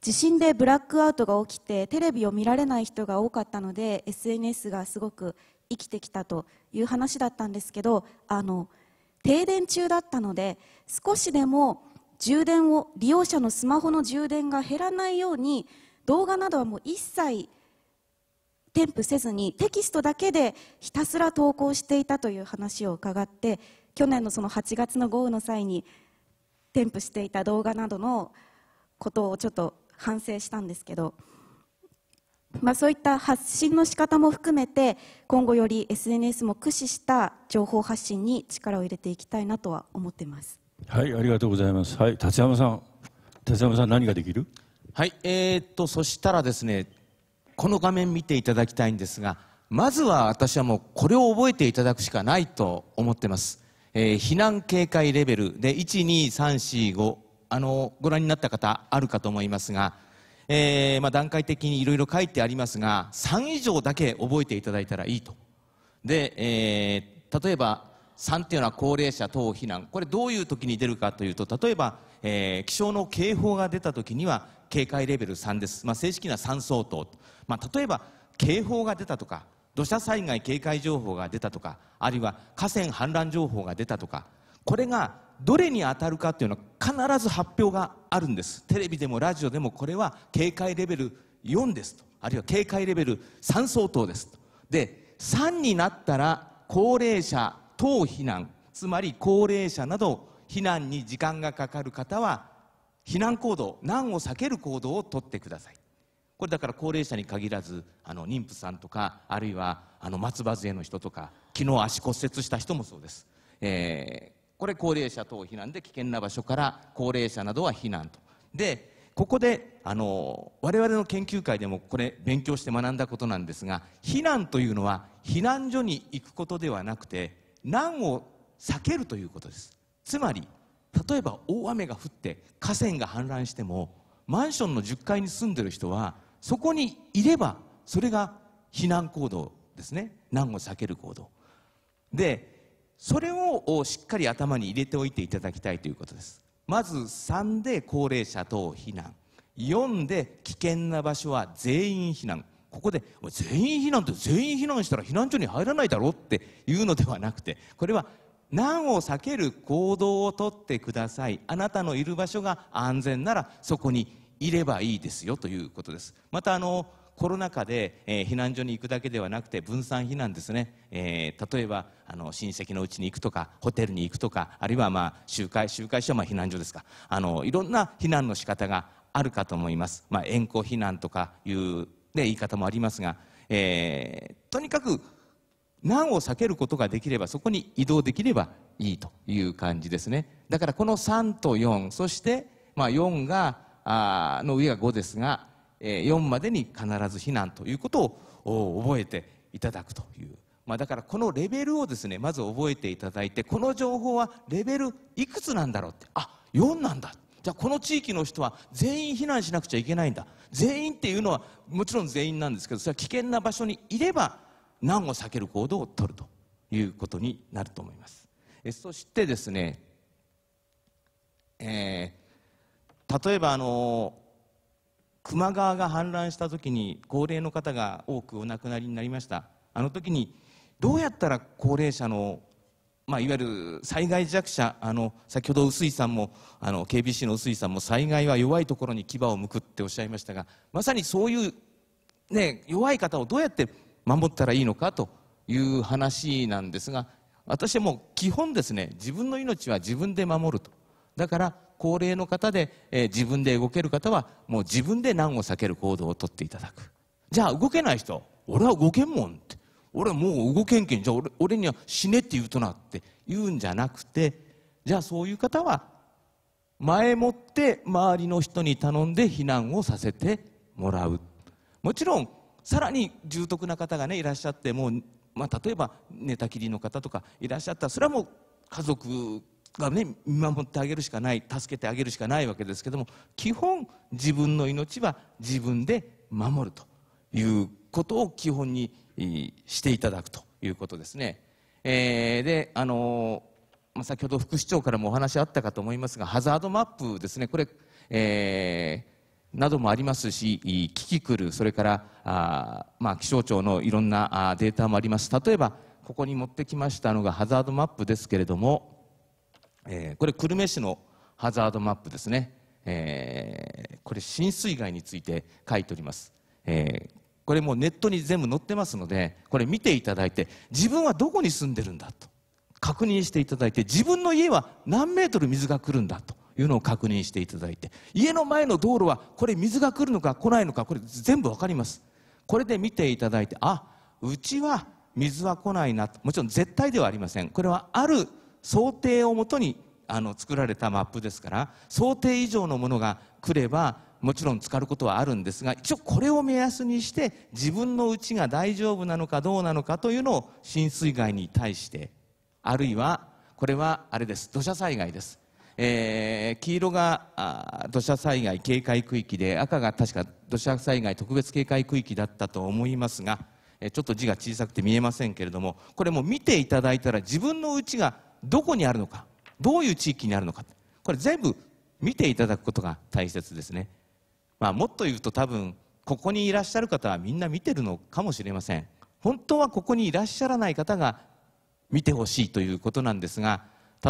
地震でブラックアウトが起きてテレビを見られない人が多かったので SNS がすごく生きてきたという話だったんですけどあの停電中だったので少しでも充電を利用者のスマホの充電が減らないように動画などはもう一切添付せずにテキストだけでひたすら投稿していたという話を伺って去年のその8月の豪雨の際に添付していた動画などのことをちょっと反省したんですけど、まあ、そういった発信の仕方も含めて今後より SNS も駆使した情報発信に力を入れていきたいなとは思っています。はいありがとうございますはい立山さん立山さん何ができるはいえー、っとそしたらですねこの画面見ていただきたいんですがまずは私はもうこれを覚えていただくしかないと思ってます、えー、避難警戒レベルで12345あのご覧になった方あるかと思いますが、えー、まあ、段階的にいろいろ書いてありますが3以上だけ覚えていただいたらいいとで、えー、例えば3っていうのは高齢者等避難これどういう時に出るかというと例えば、えー、気象の警報が出た時には警戒レベル3です、まあ、正式な3相当、まあ、例えば警報が出たとか土砂災害警戒情報が出たとかあるいは河川氾濫情報が出たとかこれがどれに当たるかというのは必ず発表があるんですテレビでもラジオでもこれは警戒レベル4ですとあるいは警戒レベル3相当ですとで3になったら高齢者等避難つまり高齢者など避難に時間がかかる方は避難行動難を避ける行動をとってくださいこれだから高齢者に限らずあの妊婦さんとかあるいはあの松葉杖の人とか昨日足骨折した人もそうです、えー、これ高齢者等避難で危険な場所から高齢者などは避難とでここであの我々の研究会でもこれ勉強して学んだことなんですが避難というのは避難所に行くことではなくて難を避けるということですつまり例えば大雨が降って河川が氾濫してもマンションの10階に住んでる人はそこにいればそれが避難行動ですね難を避ける行動でそれをしっかり頭に入れておいていただきたいということですまず3で高齢者等避難4で危険な場所は全員避難ここで全員避難って全員避難したら避難所に入らないだろうっていうのではなくてこれは難を避ける行動をとってくださいあなたのいる場所が安全ならそこにいればいいですよということですまたあのコロナ禍で、えー、避難所に行くだけではなくて分散避難ですね、えー、例えばあの親戚のうちに行くとかホテルに行くとかあるいは、まあ、集会集会所はま避難所ですかあのいろんな避難の仕方があるかと思います、まあ、遠避難とかいうっ言い方もありますが、えー、とにかく難を避けることができればそこに移動できればいいという感じですねだからこの3と4そして、まあ、4があの上が5ですが、えー、4までに必ず避難ということを覚えていただくという、まあ、だからこのレベルをですねまず覚えていただいてこの情報はレベルいくつなんだろうってあ4なんだじゃあこの地域の人は全員避難しなくちゃいけないんだ全員っていうのはもちろん全員なんですけどそれは危険な場所にいれば難を避ける行動をとるということになると思いますえそしてですね、えー、例えばあの球磨川が氾濫した時に高齢の方が多くお亡くなりになりましたあの時にどうやったら高齢者のまあ、いわゆる災害弱者あの先ほど臼井さんもあの KBC の臼井さんも災害は弱いところに牙をむくっておっしゃいましたがまさにそういう、ね、弱い方をどうやって守ったらいいのかという話なんですが私はもう基本ですね自分の命は自分で守るとだから高齢の方で、えー、自分で動ける方はもう自分で難を避ける行動をとっていただくじゃあ動けない人俺は動けんもんって俺はもう動けんけんじゃあ俺俺には死ねって言うとなって言うんじゃなくてじゃあそういう方は前もって周りの人に頼んで避難をさせてもらうもちろんさらに重篤な方がねいらっしゃってもう、まあ、例えば寝たきりの方とかいらっしゃったらそれはもう家族がね見守ってあげるしかない助けてあげるしかないわけですけども基本自分の命は自分で守るということを基本にしていただくということですね。えー、で、あのまあ、先ほど副市長からもお話あったかと思いますが、ハザードマップですね、これ、えー、などもありますし、キキクル、それからあ、まあ、気象庁のいろんなあデータもあります。例えば、ここに持ってきましたのがハザードマップですけれども、えー、これ、久留米市のハザードマップですね、えー、これ、浸水害について書いております。えー、これもうネットに全部載ってますのでこれ見ていただいて自分はどこに住んでるんだと確認していただいて自分の家は何メートル水が来るんだというのを確認していただいて家の前の道路はこれ水が来るのか来ないのかこれ全部分かりますこれで見ていただいてあうちは水は来ないなともちろん絶対ではありませんこれはある想定をもとにあの作られたマップですから想定以上のものが来ればもちろん浸かることはあるんですが一応これを目安にして自分の家が大丈夫なのかどうなのかというのを浸水害に対してあるいはこれはあれです土砂災害です、えー、黄色が土砂災害警戒区域で赤が確か土砂災害特別警戒区域だったと思いますがちょっと字が小さくて見えませんけれどもこれも見ていただいたら自分の家がどこにあるのかどういう地域にあるのかこれ全部見ていただくことが大切ですねまあ、もっと言うと多分ここにいらっしゃる方はみんな見てるのかもしれません本当はここにいらっしゃらない方が見てほしいということなんですが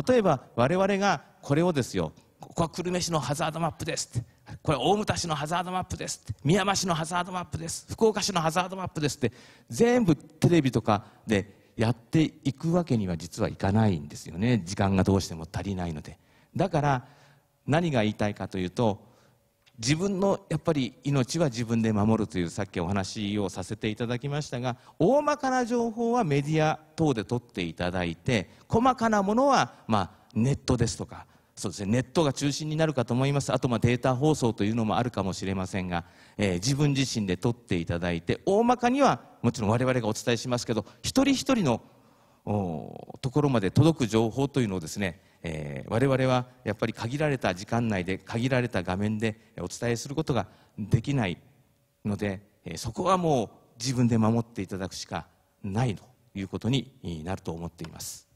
例えば我々がこれをですよここは久留米市のハザードマップですこれ大牟田市のハザードマップですっ宮山市のハザードマップです福岡市のハザードマップですって全部テレビとかでやっていくわけには実はいかないんですよね時間がどうしても足りないのでだから何が言いたいかというと自分のやっぱり命は自分で守るというさっきお話をさせていただきましたが大まかな情報はメディア等で取っていただいて細かなものはまあネットですとかそうですねネットが中心になるかと思いますあとまあデータ放送というのもあるかもしれませんが、えー、自分自身で取っていただいて大まかにはもちろん我々がお伝えしますけど一人一人のところまで届く情報というのをですねえー、我々はやっぱり限られた時間内で限られた画面でお伝えすることができないので、えそこはもう自分で守っていただくしかないということになると思っています。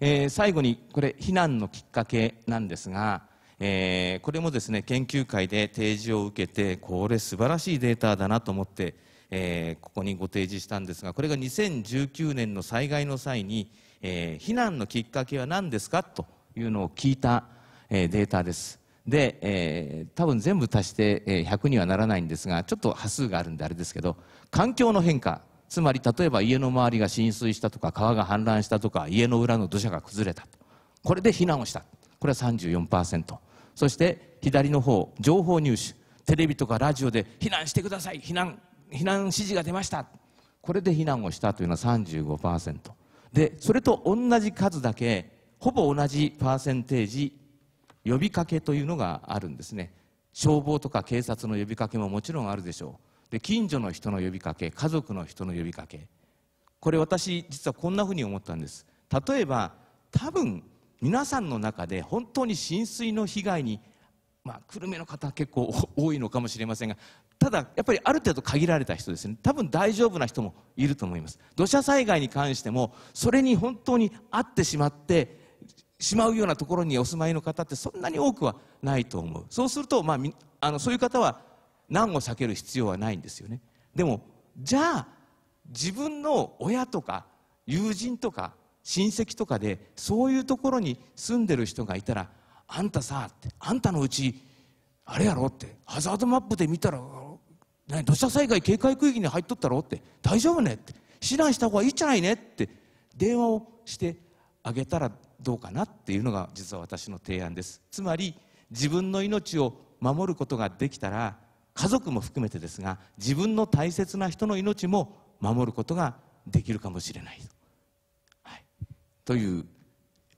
えー、最後にこれ避難のきっかけなんですが、えー、これもですね研究会で提示を受けてこれ素晴らしいデータだなと思って、えー、ここにご提示したんですがこれが2019年の災害の際に、えー、避難のきっかけは何ですかというのを聞いた、えー、データです。で、えー、多分全部足して、えー、100にはならないんですがちょっと波数があるんであれですけど環境の変化つまり例えば家の周りが浸水したとか川が氾濫したとか家の裏の土砂が崩れたこれで避難をしたこれは34%そして左の方情報入手テレビとかラジオで避難してください避難避難指示が出ましたこれで避難をしたというのは35%。でそれと同じ数だけほぼ同じパーセンテージ呼びかけというのがあるんですね消防とか警察の呼びかけももちろんあるでしょうで近所の人の呼びかけ家族の人の呼びかけこれ私実はこんなふうに思ったんです例えば多分皆さんの中で本当に浸水の被害にまあ、久留米の方結構多いのかもしれませんがただやっぱりある程度限られた人ですね多分大丈夫な人もいると思います土砂災害に関してもそれに本当に合ってしまってしまうようなところにお住まいの方ってそんなに多くはないと思うそうすると、まあ、あのそういう方は難を避ける必要はないんですよねでもじゃあ自分の親とか友人とか親戚とかでそういうところに住んでる人がいたらあんたさあんたのうちあれやろってハザードマップで見たら何土砂災害警戒区域に入っとったろって大丈夫ねって避難した方がいいじゃないねって電話をしてあげたらどうかなっていうのが実は私の提案ですつまり自分の命を守ることができたら家族も含めてですが自分の大切な人の命も守ることができるかもしれない、はい、という、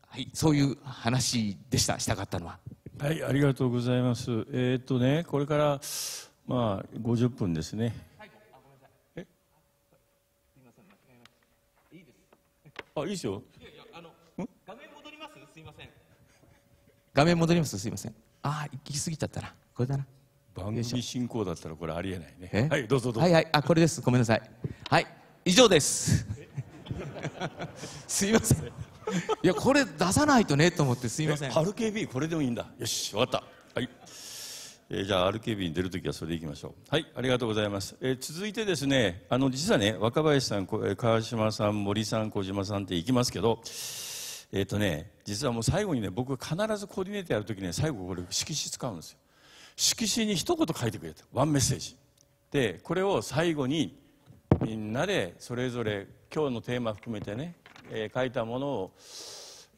はい、そういう話でしたしたかったのは。はい、ありがとうございます。えー、っとね、これからまあ、50分ですね。えあ、いいですよ。いやいや、あの、画面戻りますすいません。画面戻りますすいません。ああ、行き過ぎちゃったな。これだな。番組進行だったらこれありえないね。はい、どうぞどうぞ。はいはい、あ、これです。ごめんなさい。はい、以上です。すいません。いや、これ出さないとねと思ってすいません。春 KB これでもいいんだ。よし、わかった。はい。えー、じゃあ RKB に出るときはそれでいきましょうはいありがとうございます、えー、続いてですねあの実はね若林さん川島さん森さん小島さんっていきますけどえっ、ー、とね実はもう最後にね僕必ずコーディネートやるときね最後これ色紙使うんですよ色紙に一言書いてくれとワンメッセージでこれを最後にみんなでそれぞれ今日のテーマ含めてね、えー、書いたものを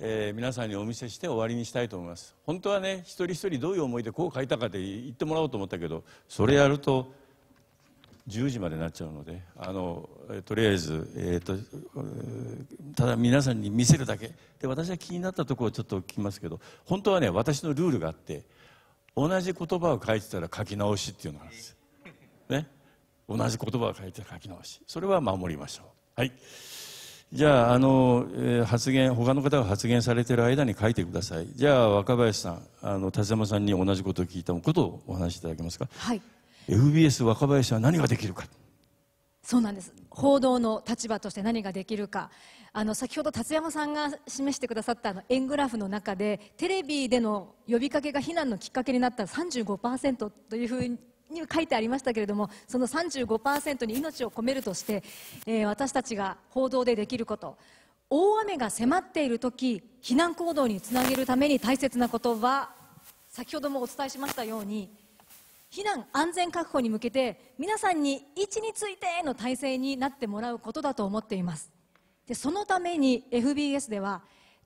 えー、皆さんにお見せして終わりにしたいと思います本当はね一人一人どういう思いでこう書いたかで言ってもらおうと思ったけどそれやると10時までなっちゃうのであのとりあえず、えーと、ただ皆さんに見せるだけで私は気になったところをちょっと聞きますけど本当はね私のルールがあって同じ言葉を書いてたら書き直しっていうのがあるんです。ね、同じ言葉を書いてたら書き直しそれは守りましょう。はいじゃあ、あの、えー、発言、他の方が発言されてる間に書いてください。じゃあ、若林さん、あの、田山さんに同じことを聞いたことをお話しいただけますか。はい。FBS 若林は何ができるか。そうなんです。報道の立場として何ができるか。あの、先ほど達山さんが示してくださったあの円グラフの中で、テレビでの呼びかけが非難のきっかけになった35%というふうにに書いてありましたけれどもその35%に命を込めるとして、えー、私たちが報道でできること大雨が迫っている時避難行動につなげるために大切なことは先ほどもお伝えしましたように避難安全確保に向けて皆さんに位置についての体制になってもらうことだと思っていますでそのために FBS では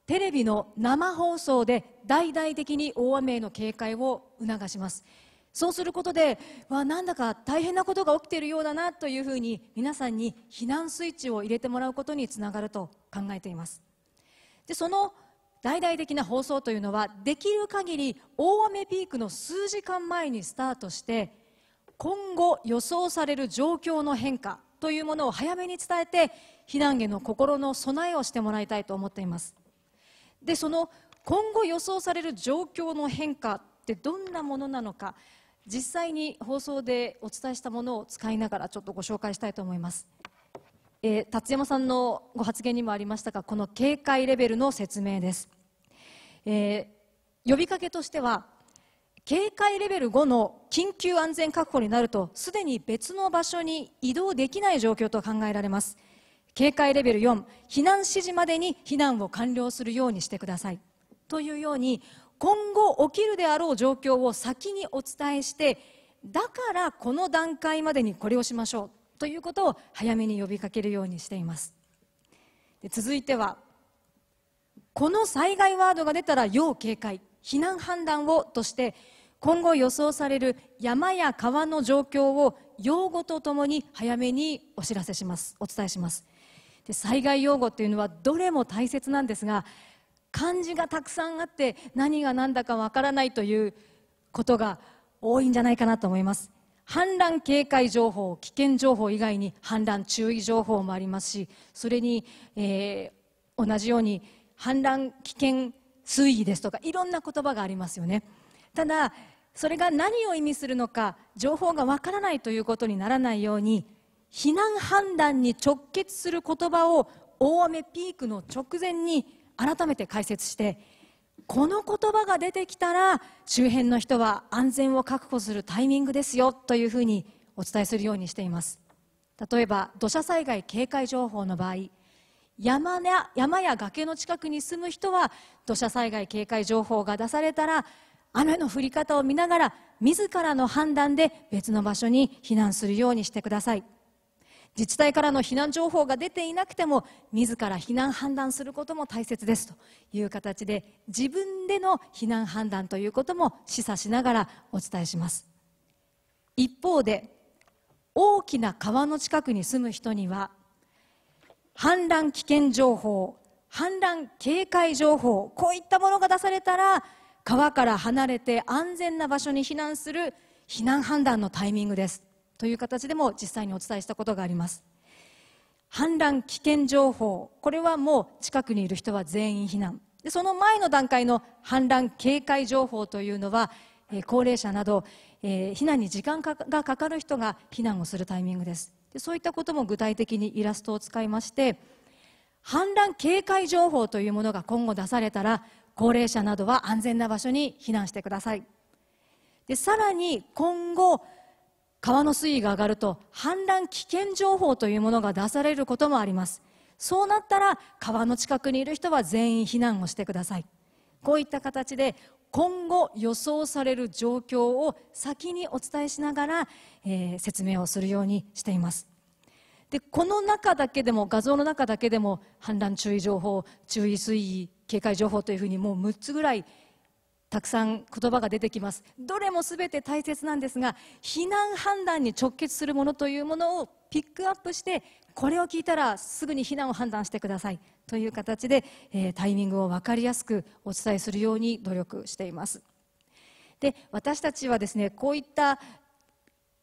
テレビの生放送で大々的に大雨への警戒を促しますそうすることでわなんだか大変なことが起きているようだなというふうに皆さんに避難スイッチを入れてもらうことにつながると考えていますでその大々的な放送というのはできる限り大雨ピークの数時間前にスタートして今後予想される状況の変化というものを早めに伝えて避難への心の備えをしてもらいたいと思っていますでその今後予想される状況の変化ってどんなものなのか実際に放送でお伝えしたものを使いながらちょっとご紹介したいと思います、えー、辰山さんのご発言にもありましたがこの警戒レベルの説明です、えー、呼びかけとしては警戒レベル5の緊急安全確保になるとすでに別の場所に移動できない状況と考えられます警戒レベル4避難指示までに避難を完了するようにしてくださいというように今後起きるであろう状況を先にお伝えしてだからこの段階までにこれをしましょうということを早めに呼びかけるようにしていますで続いてはこの災害ワードが出たら要警戒避難判断をとして今後予想される山や川の状況を用語とともに早めにお知らせしますお伝えしますで災害用語というのはどれも大切なんですが漢字がたくさんあって何が何だかわからないということが多いんじゃないかなと思います氾濫警戒情報危険情報以外に氾濫注意情報もありますしそれに、えー、同じように氾濫危険水位ですとかいろんな言葉がありますよねただそれが何を意味するのか情報がわからないということにならないように避難判断に直結する言葉を大雨ピークの直前に改めて解説してこの言葉が出てきたら周辺の人は安全を確保するタイミングですよというふうにお伝えするようにしています例えば土砂災害警戒情報の場合山や山や崖の近くに住む人は土砂災害警戒情報が出されたら雨の降り方を見ながら自らの判断で別の場所に避難するようにしてください。自治体からの避難情報が出ていなくても自ら避難判断することも大切ですという形で自分での避難判断ということも示唆しながらお伝えします一方で大きな川の近くに住む人には氾濫危険情報氾濫警戒情報こういったものが出されたら川から離れて安全な場所に避難する避難判断のタイミングですという形でも実際にお伝えしたことがあります氾濫危険情報これはもう近くにいる人は全員避難でその前の段階の氾濫警戒情報というのは、えー、高齢者など、えー、避難に時間がかかる人が避難をするタイミングですでそういったことも具体的にイラストを使いまして氾濫警戒情報というものが今後出されたら高齢者などは安全な場所に避難してくださいでさらに今後川の水位が上がると氾濫危険情報というものが出されることもありますそうなったら川の近くにいる人は全員避難をしてくださいこういった形で今後予想される状況を先にお伝えしながら、えー、説明をするようにしていますでこの中だけでも画像の中だけでも氾濫注意情報注意水位警戒情報というふうにもう6つぐらいたくさん言葉が出てきますどれも全て大切なんですが避難判断に直結するものというものをピックアップしてこれを聞いたらすぐに避難を判断してくださいという形で、えー、タイミングを分かりやすくお伝えするように努力していますで私たちはですねこういった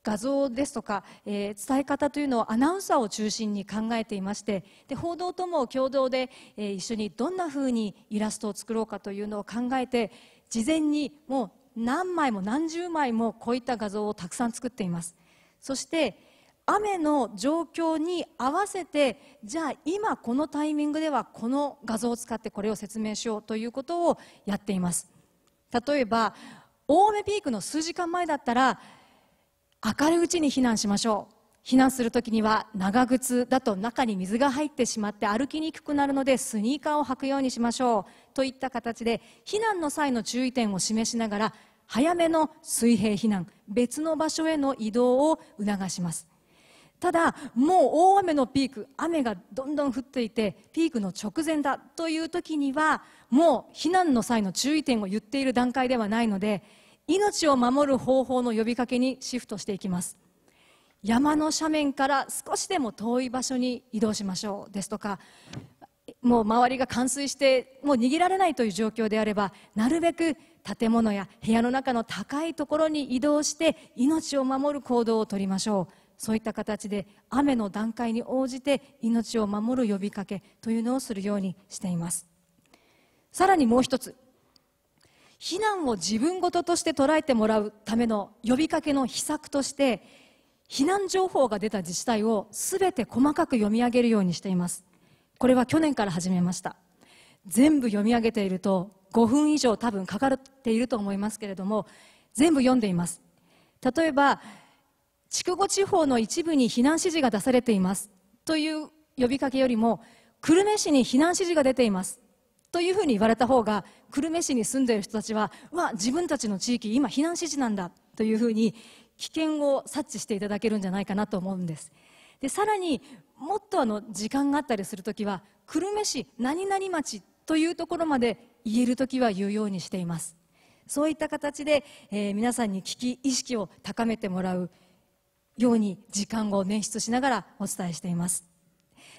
画像ですとか、えー、伝え方というのをアナウンサーを中心に考えていましてで報道とも共同で、えー、一緒にどんなふうにイラストを作ろうかというのを考えて事前にもう何枚も何十枚もこういった画像をたくさん作っていますそして雨の状況に合わせてじゃあ今このタイミングではこの画像を使ってこれを説明しようということをやっています例えば大雨ピークの数時間前だったら明るいうちに避難しましょう避難するときには長靴だと中に水が入ってしまって歩きにくくなるのでスニーカーを履くようにしましょうといった形で避難の際の注意点を示しながら早めの水平避難別の場所への移動を促しますただもう大雨のピーク雨がどんどん降っていてピークの直前だというときにはもう避難の際の注意点を言っている段階ではないので命を守る方法の呼びかけにシフトしていきます山の斜面から少しでも遠い場所に移動しましょうですとかもう周りが冠水してもう逃げられないという状況であればなるべく建物や部屋の中の高いところに移動して命を守る行動をとりましょうそういった形で雨の段階に応じて命を守る呼びかけというのをするようにしていますさらにもう一つ避難を自分事として捉えてもらうための呼びかけの秘策として避難情報が出た自治体を全て細かく読み上げるようにしていますこれは去年から始めました全部読み上げていると5分以上多分かかっていると思いますけれども全部読んでいます例えば筑後地方の一部に避難指示が出されていますという呼びかけよりも久留米市に避難指示が出ていますというふうに言われた方が久留米市に住んでいる人たちはうわ自分たちの地域今避難指示なんだというふうに危険を察知していただけるんじゃないかなと思うんですでさらにもっとあの時間があったりする時は久留米市何々町というところまで言える時は言うようにしていますそういった形で、えー、皆さんに危機意識を高めてもらうように時間を捻出しながらお伝えしています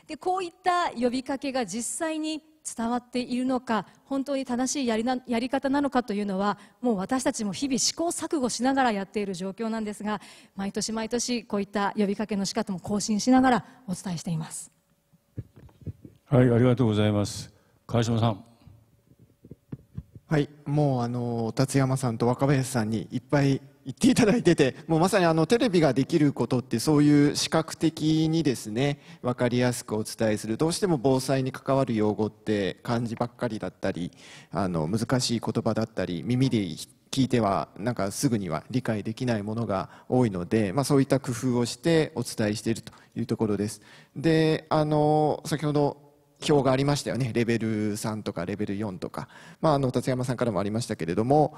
でこういった呼びかけが実際に伝わっているのか本当に正しいやりなやり方なのかというのはもう私たちも日々試行錯誤しながらやっている状況なんですが毎年毎年こういった呼びかけの仕方も更新しながらお伝えしています。はい、ありがとうございます。川島さん。はい、もうあの達山さんと若林さんにいっぱい言っていただいててもうまさにあのテレビができることってそういう視覚的にですね分かりやすくお伝えするどうしても防災に関わる用語って漢字ばっかりだったりあの難しい言葉だったり耳で聞いてはなんかすぐには理解できないものが多いので、まあ、そういった工夫をしてお伝えしているというところです。であの先ほど表がありましたよねレベル3とかレベル4とか、まあ、あの達山さんからもありましたけれども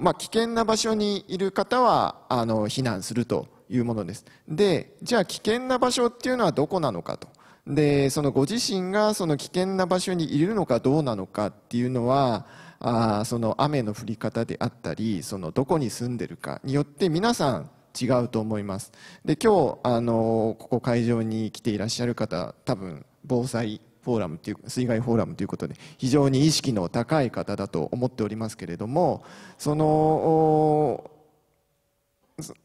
まあ、危険な場所にいる方はあの避難するというものです。で、じゃあ危険な場所っていうのはどこなのかと。で、そのご自身がその危険な場所にいるのかどうなのかっていうのは、あその雨の降り方であったり、そのどこに住んでるかによって皆さん違うと思います。で、今日、あの、ここ会場に来ていらっしゃる方、多分、防災フォーラムていう水害フォーラムということで非常に意識の高い方だと思っておりますけれどもその、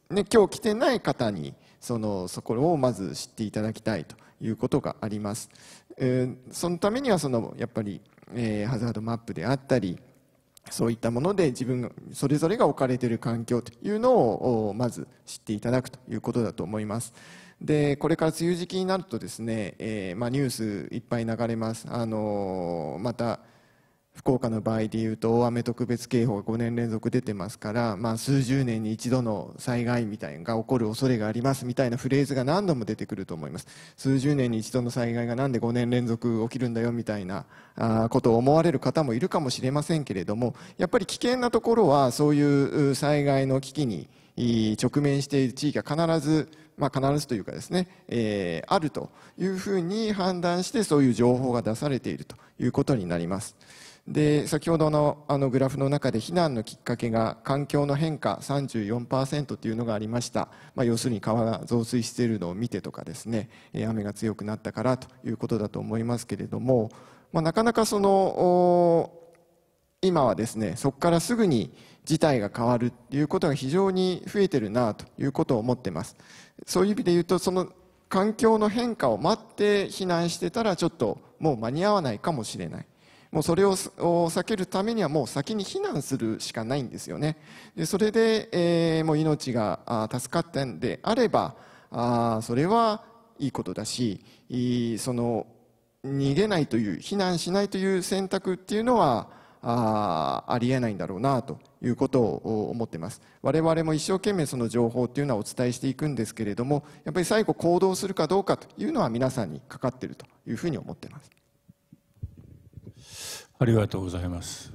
ね、今日来てない方にそのそこをまず知っていただきたいということがあります。えー、そのためにはそのやっぱり、えー、ハザードマップであったりそういったもので自分それぞれが置かれている環境というのをまず知っていただくということだと思います。でこれから梅雨時期になるとですね、えーまあ、ニュースいっぱい流れます、あのー、また福岡の場合でいうと大雨特別警報が5年連続出てますから、まあ、数十年に一度の災害みたいが起こる恐れがありますみたいなフレーズが何度も出てくると思います数十年に一度の災害が何で5年連続起きるんだよみたいなことを思われる方もいるかもしれませんけれどもやっぱり危険なところはそういう災害の危機に直面している地域は必ずまあ、必ずというかですね、えー、あるというふうに判断してそういう情報が出されているということになります。で先ほどのあのグラフの中で避難のきっかけが環境の変化34%というのがありました、まあ、要するに川が増水しているのを見てとかですね雨が強くなったからということだと思いますけれども、まあ、なかなかその今はですねそこからすぐに事態が変わるということが非常に増えてるなということを思ってますそういう意味で言うとその環境の変化を待って避難してたらちょっともう間に合わないかもしれないもうそれを避けるためにはもう先に避難するしかないんですよねでそれで、えー、もう命が助かったんであればあそれはいいことだしその逃げないという避難しないという選択っていうのはあありえないんだろうなということを思ってます我々も一生懸命その情報というのはお伝えしていくんですけれどもやっぱり最後行動するかどうかというのは皆さんにかかっているというふうに思ってますありがとうございます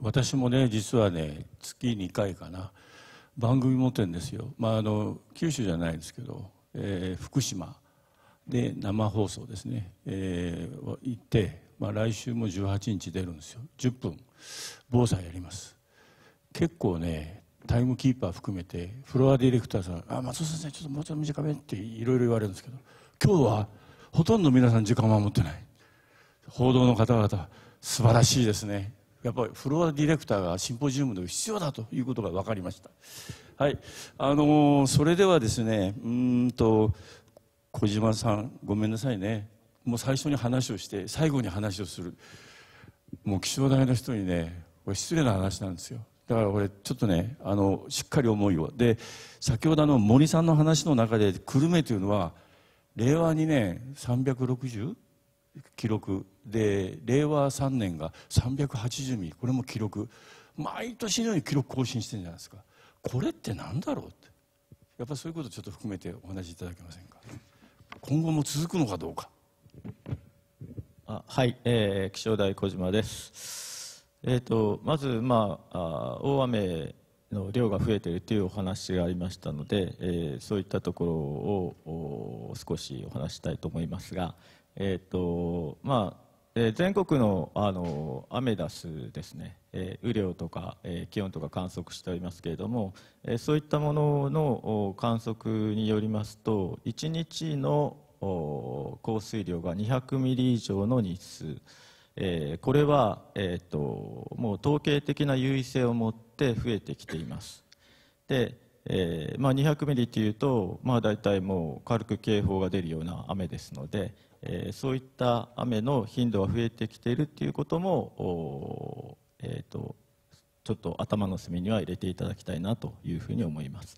私もね実はね月2回かな番組持ってるんですよ、まあ、あの九州じゃないですけど、えー、福島で生放送ですね、えー、行ってまあ、来週も18日出るんですよ10分防災やります結構ねタイムキーパー含めてフロアディレクターさん「あ松尾先生ちょっともうちょっと短め」っていろいろ言われるんですけど今日はほとんど皆さん時間守ってない報道の方々素晴らしいですねやっぱりフロアディレクターがシンポジウムで必要だということが分かりましたはいあのー、それではですねうんと小島さんごめんなさいねもう最初に話をして最後に話をするもう気象台の人にねこれ失礼な話なんですよだから俺ちょっとねあのしっかり思いをで先ほどの森さんの話の中で久留米というのは令和2年360記録で令和3年が380ミリこれも記録毎年のように記録更新してるんじゃないですかこれって何だろうってやっぱそういうことちょっと含めてお話しいただけませんか今後も続くのかどうかあはい、えー、気象台小島です。えーと、まず、まあ、あ大雨の量が増えているというお話がありましたので、えー、そういったところを少しお話したいと思いますが、えーとまあえー、全国のあのアメダスですね、えー、雨量とか、えー、気温とか観測しておりますけれども、えー、そういったものの観測によりますと1日の降水量が200ミリ以上の日数、えー、これは、えーと、もう統計的な優位性を持って増えてきています。で、えーまあ、200ミリというと、まあ、大体もう軽く警報が出るような雨ですので、えー、そういった雨の頻度が増えてきているということも、えーとちょっと頭の隅には入れていただきたいなというふうに思います。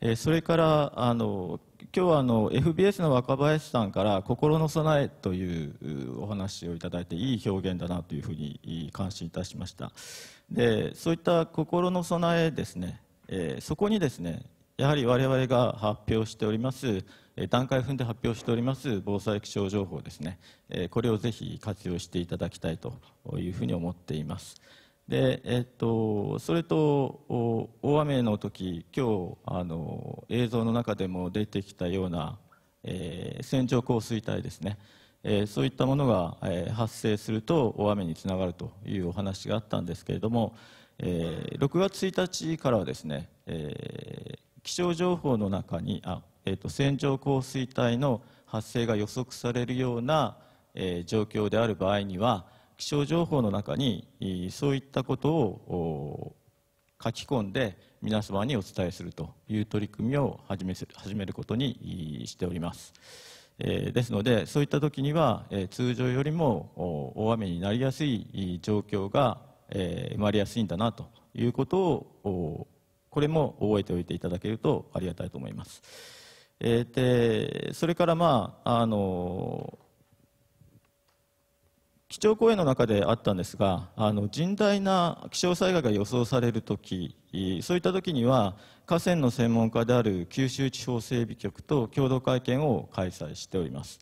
えー、それからあの今日はあの FBS の若林さんから「心の備え」というお話をいただいていい表現だなというふうに感心いたしましたでそういった心の備えですね、えー、そこにですねやはり我々が発表しております段階踏んで発表しております防災気象情報ですねこれをぜひ活用していただきたいというふうに思っています。で、えっと、それと大雨の時今日あの映像の中でも出てきたような、えー、線状降水帯ですね、えー、そういったものが、えー、発生すると大雨につながるというお話があったんですけれども、えー、6月1日からはですね、えー、気象情報の中にあ、えーと、線状降水帯の発生が予測されるような、えー、状況である場合には気象情報の中にそういったことを書き込んで皆様にお伝えするという取り組みを始め始めることにしております。ですのでそういった時には通常よりも大雨になりやすい状況が生まれやすいんだなということをこれも覚えておいていただけるとありがたいと思います。でそれからまああの基調講演の中であったんですがあの甚大な気象災害が予想される時そういった時には河川の専門家である九州地方整備局と共同会見を開催しております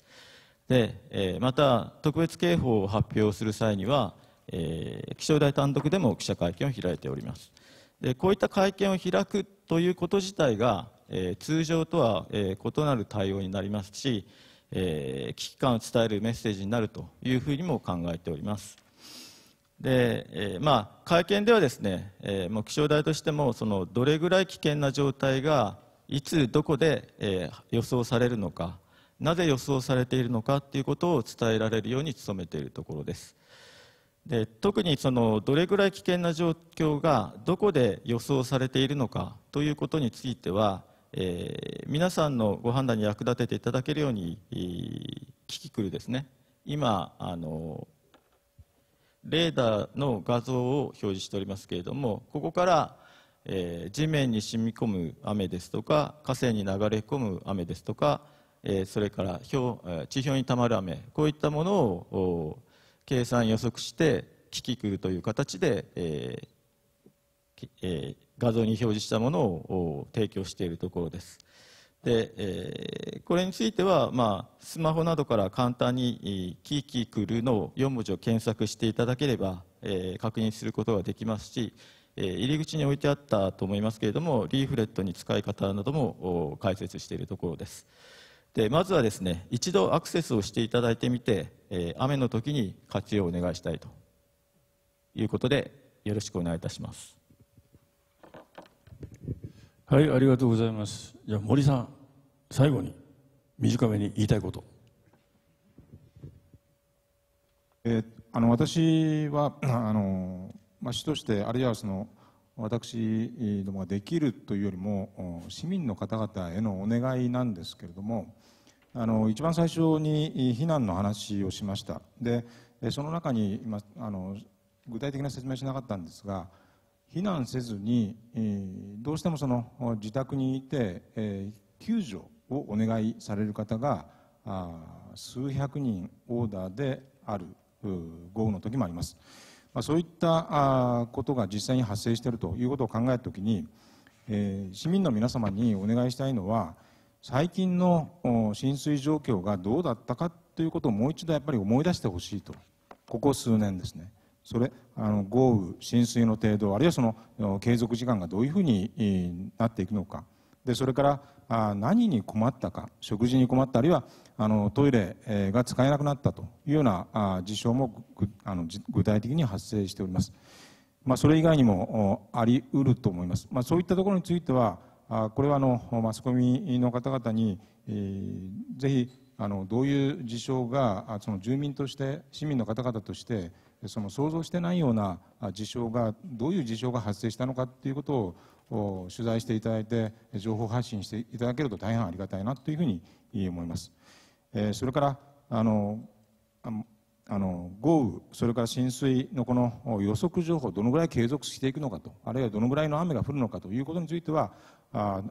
で、えー、また特別警報を発表する際には、えー、気象台単独でも記者会見を開いておりますでこういった会見を開くということ自体が、えー、通常とは、え異なる対応になりますしえー、危機感を伝えるメッセージになるというふうにも考えております。で、えー、まあ、会見ではですね、えー、もう気象台としてもそのどれぐらい危険な状態がいつどこで、えー、予想されるのかなぜ予想されているのかということを伝えられるように努めているところです。で特にそのどれぐらい危険な状況がどこで予想されているのかということについてはえー、皆さんのご判断に役立てていただけるように、えー、キキクルですね今あのレーダーの画像を表示しておりますけれどもここから、えー、地面に染み込む雨ですとか河川に流れ込む雨ですとか、えー、それから表地表にたまる雨こういったものを計算予測してキキクルという形で、えーえー、画像に表示したものを提供しているところです。で、えー、これについては、まあ、スマホなどから簡単に「キーキークル」の4文字を検索していただければ、えー、確認することができますし、えー、入り口に置いてあったと思いますけれどもリーフレットに使い方なども解説しているところです。でまずはですね一度アクセスをしていただいてみて、えー、雨の時に活用をお願いしたいということでよろしくお願いいたします。はい、ありがとうございます。じゃ森さん、最後に短めに言いたいこと。えー、あの私はあの、まあ、市としてあるいはその私どもができるというよりも市民の方々へのお願いなんですけれどもあの一番最初に避難の話をしましたでその中に今あの具体的な説明しなかったんですが避難せずに、えー、どうしてもその自宅にいて、えー、救助をお願いされる方があ数百人オーダーである豪雨の時もあります、まあ、そういったあことが実際に発生しているということを考えたときに、えー、市民の皆様にお願いしたいのは最近の浸水状況がどうだったかということをもう一度やっぱり思い出してほしいとここ数年ですねそれあの豪雨浸水の程度あるいはその継続時間がどういうふうになっていくのかでそれからあ何に困ったか食事に困ったあるいはあのトイレが使えなくなったというようなあ事象もあの具体的に発生しております、まあ、それ以外にもあり得ると思います、まあ、そういったところについてはあこれはあのマスコミの方々に、えー、ぜひあのどういう事象がその住民として市民の方々としてその想像してないような事象がどういう事象が発生したのかということを取材していただいて情報発信していただけると大変ありがたいなというふうに思います。えー、それからあのあの豪雨それから浸水のこの予測情報どのぐらい継続していくのかとあるいはどのぐらいの雨が降るのかということについてはあ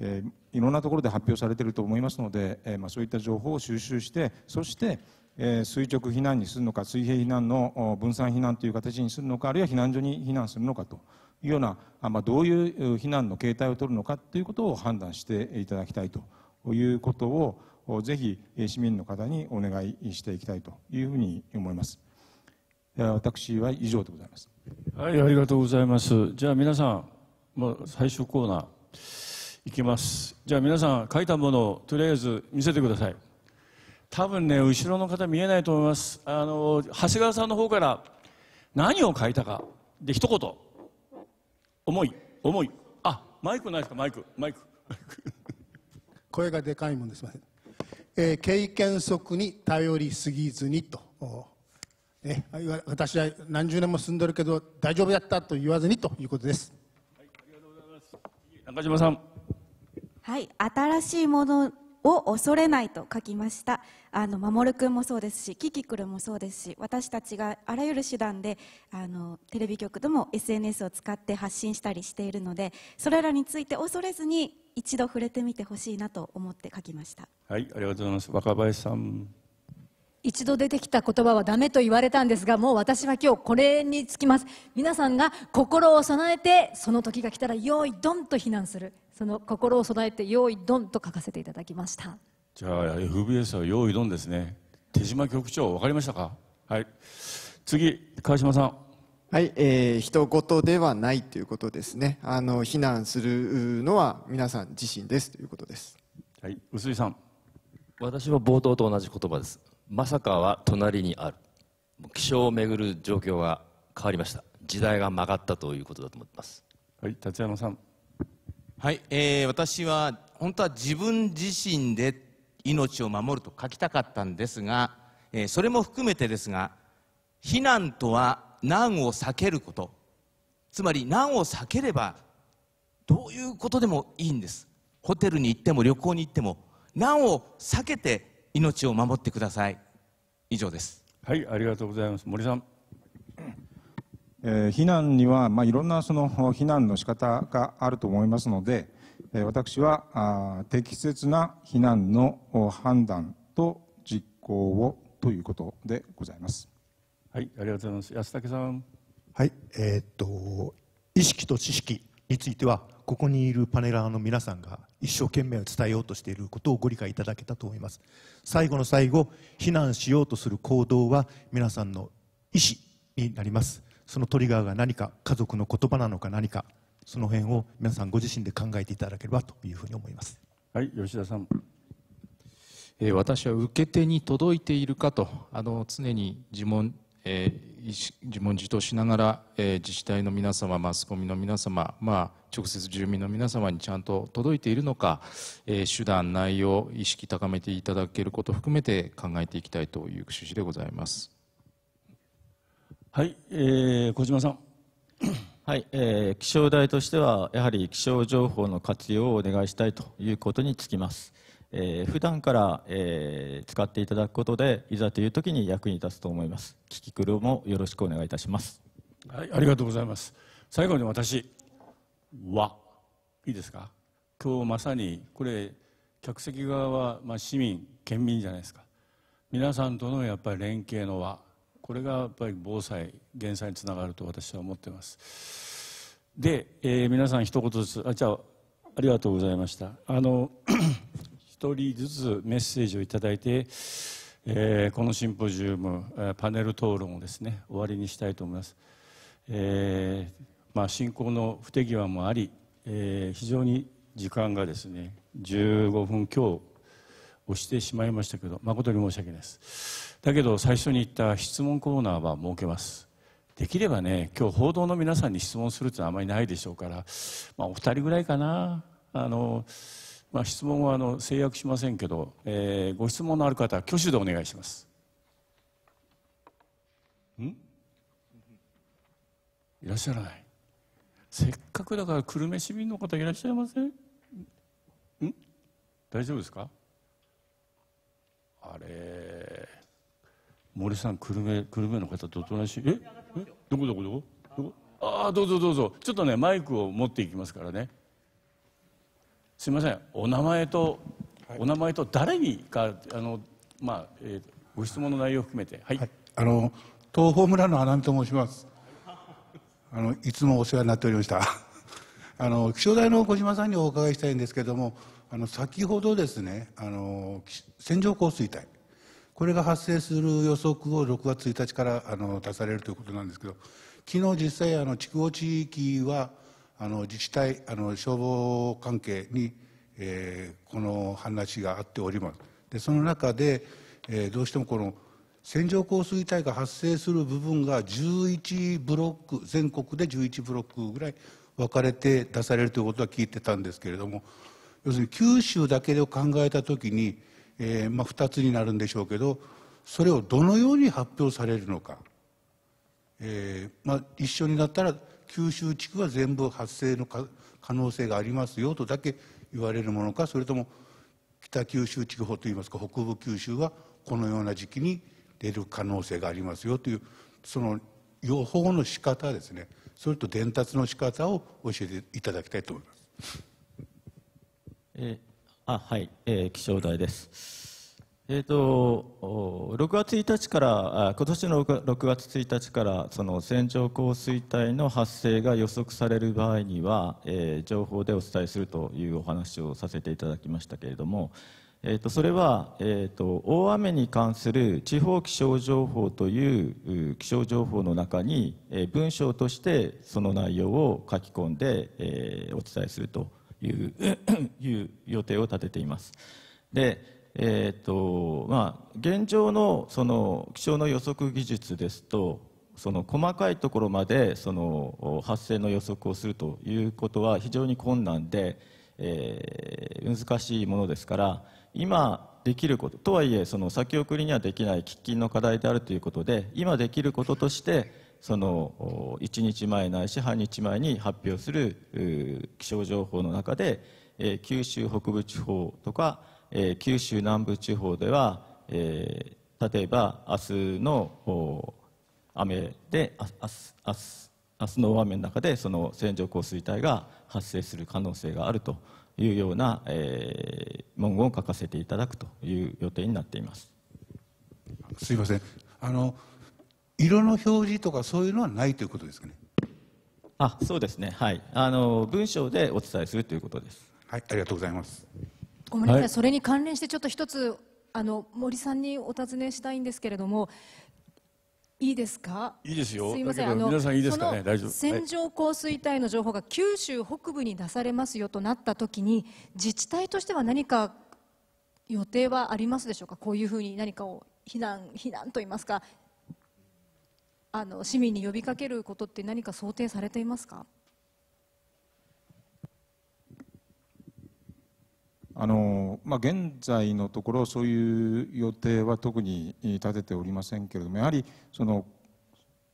えー、いろんなところで発表されていると思いますので、えーまあ、そういった情報を収集してそして、え垂直避難にするのか水平避難の分散避難という形にするのかあるいは避難所に避難するのかというような、まあ、どういう避難の形態を取るのかということを判断していただきたいということをぜひ市民の方にお願いしていきたいというふうに思います。私は以上でございます。はい、ありがとうございます。じゃあ皆さん、まあ、最初コーナーいきます。じゃあ皆さん書いたものをとりあえず見せてください。多分ね、後ろの方見えないと思います。あの、長谷川さんの方から何を書いたか。で、一言。重い、重い。あ、マイクないですか、マイク、マイク。声がでかいもんです、すみません。えー、経験則に頼りすぎずにと。え、私は何十年も住んでるけど大丈夫だったと言わずにということです。はい、ありがとうございます。中島さん。はい、新しいものを恐れないと書きました。あの守君もそうですしキキクルもそうですし私たちがあらゆる手段であのテレビ局でも SNS を使って発信したりしているのでそれらについて恐れずに一度触れてみてほしいなと思って書きましたはいありがとうございます若林さん一度出てきた言葉はダメと言われたんですがもう私は今日これにつきます皆さんが心を備えてその時が来たら用意ドンと避難するその心を備えて用意ドンと書かせていただきましたじゃあ FBS は用意どんですね手島局長分かりましたかはい次川島さんはい、えー、人事ではないということですねあの避難するのは皆さん自身ですということですはい薄井さん私も冒頭と同じ言葉ですまさかは隣にある気象をめぐる状況が変わりました時代が曲がったということだと思ってますはい立山さんはい、えー、私は本当は自分自身で命を守ると書きたかったんですが、えそれも含めてですが避難とは難を避けることつまり難を避ければどういうことでもいいんですホテルに行っても旅行に行っても難を避けて命を守ってください以上ですはいありがとうございます森さん、えー、避難には、まあ、いろんなその避難の仕方があると思いますので私は適切な避難の判断と実行をということでございます。はい、ありがとうございます。安武さん。はい、えー、っと意識と知識についてはここにいるパネラーの皆さんが一生懸命伝えようとしていることをご理解いただけたと思います最後の最後避難しようとする行動は皆さんの意思になりますそのトリガーが何か家族の言葉なのか何かその辺を皆さんご自身で考えていただければというふうに思います。はい、吉田さん。えー、私は受け手に届いているかとあの常に自問、えー、自問自答しながら、えー、自治体の皆様マスコミの皆様、まあ、直接住民の皆様にちゃんと届いているのか、えー、手段内容意識高めていただけること含めて考えていきたいという趣旨でございます。はい、えー、小島さん。はい、えー、気象台としてはやはり気象情報の活用をお願いしたいということにつきます。えー、普段から、えー、使っていただくことでいざという時に役に立つと思います。聞き苦労もよろしくお願いいたします。はい、ありがとうございます。最後に私はいいですか？今日まさにこれ客席側はまあ市民県民じゃないですか。皆さんとのやっぱり連携の輪これがやっぱり防災減災につながると私は思ってますで、えー、皆さん一言ずつあじゃあありがとうございましたあの 一人ずつメッセージをいただいて、えー、このシンポジウムパネル討論をですね終わりにしたいと思います、えー、まあ、進行の不手際もあり、え非常に時間がですね15分強押してしまいましたけど誠に申し訳ないですだけど最初に言った質問コーナーは設けますできればね今日報道の皆さんに質問するってあまりないでしょうから、まあ、お二人ぐらいかなあの、まあ、質問はあの制約しませんけど、えー、ご質問のある方は挙手でお願いしますんいらっしゃらないせっかくだから久留米市民の方いらっしゃいませんん大丈夫ですかあれ森さん久留米久留米の方とおとなしいえどこどこどこどこああどうぞどうぞちょっとねマイクを持っていきますからねすいませんお名前と、はい、お名前と誰にかあのまあ、えー、ご質問の内容を含めて、はい、はい、あの東峰村の花見と申しますあのいつもお世話になっておりました あの気象台の小島さんにお伺いしたいんですけれどもあの先ほどですねあの線状降水帯これが発生する予測を6月1日からあの出されるということなんですけど昨日実際あの筑後地域はあの自治体あの消防関係に、えー、この話があっておりますでその中で、えー、どうしてもこの線状降水帯が発生する部分が11ブロック全国で11ブロックぐらい分かれて出されるということは聞いてたんですけれども要するに九州だけで考えたときにえー、まあ、2つになるんでしょうけどそれをどのように発表されるのか、えー、まあ、一緒になったら九州地区は全部発生の可能性がありますよとだけ言われるものかそれとも北九州地方といいますか北部九州はこのような時期に出る可能性がありますよというその予報の仕方ですねそれと伝達の仕方を教えていただきたいと思います。えーあはい、えー、気象台です。えーと、6月1日から今年の6月1日からその線状降水帯の発生が予測される場合には、えー、情報でお伝えするというお話をさせていただきましたけれども、えー、とそれは、えーと、大雨に関する地方気象情報という気象情報の中に、えー、文章としてその内容を書き込んで、えー、お伝えすると。いう いう予定を立てています。で、えー、っとまあ、現状のその気象の予測技術ですとその細かいところまでその発生の予測をするということは非常に困難で、えー、難しいものですから今できることとはいえその先送りにはできない喫緊の課題であるということで今できることとしてその1日前ないし半日前に発表する気象情報の中で、え九州北部地方とか、え九州南部地方では、え例えば明日の雨で明日明日明日の大雨の中でその線状降水帯が発生する可能性があるというような、え文言を書かせていただくという予定になっています。すいませんあの色の表示とかそういうのはないということですかね。あ、そうですね。はい。あの文章でお伝えするということです。はい、ありがとうございます。ごめんなさい。はい、それに関連してちょっと一つあの森さんにお尋ねしたいんですけれども。いいですか。いいですよ。すみません。あの皆さんいいですかね。大丈夫。線状降水帯の情報が九州北部に出されますよとなったときに、自治体としては何か予定はありますでしょうか。こういうふうに何かを避難避難と言いますかあの市民に呼びかけることって何か想定されていますかあのまあ、現在のところそういう予定は特に立てておりませんけれどもやはりその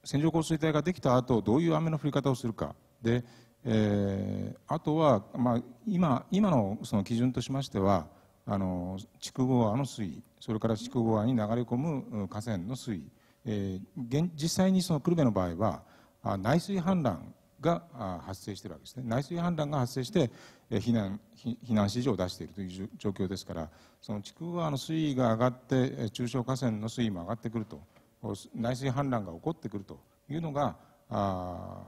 線状降水帯ができた後どういう雨の降り方をするかで、えー、あとは、まあ、今今のその基準としましてはあの筑後川の水位それから筑後川に流れ込む河川の水位えー、実際にその久留米の場合は内水氾濫が発生してるわけですね内水氾濫が発生して避難避難指示を出しているという状況ですからその地区川の水位が上がって中小河川の水位も上がってくると内水氾濫が起こってくるというのがあ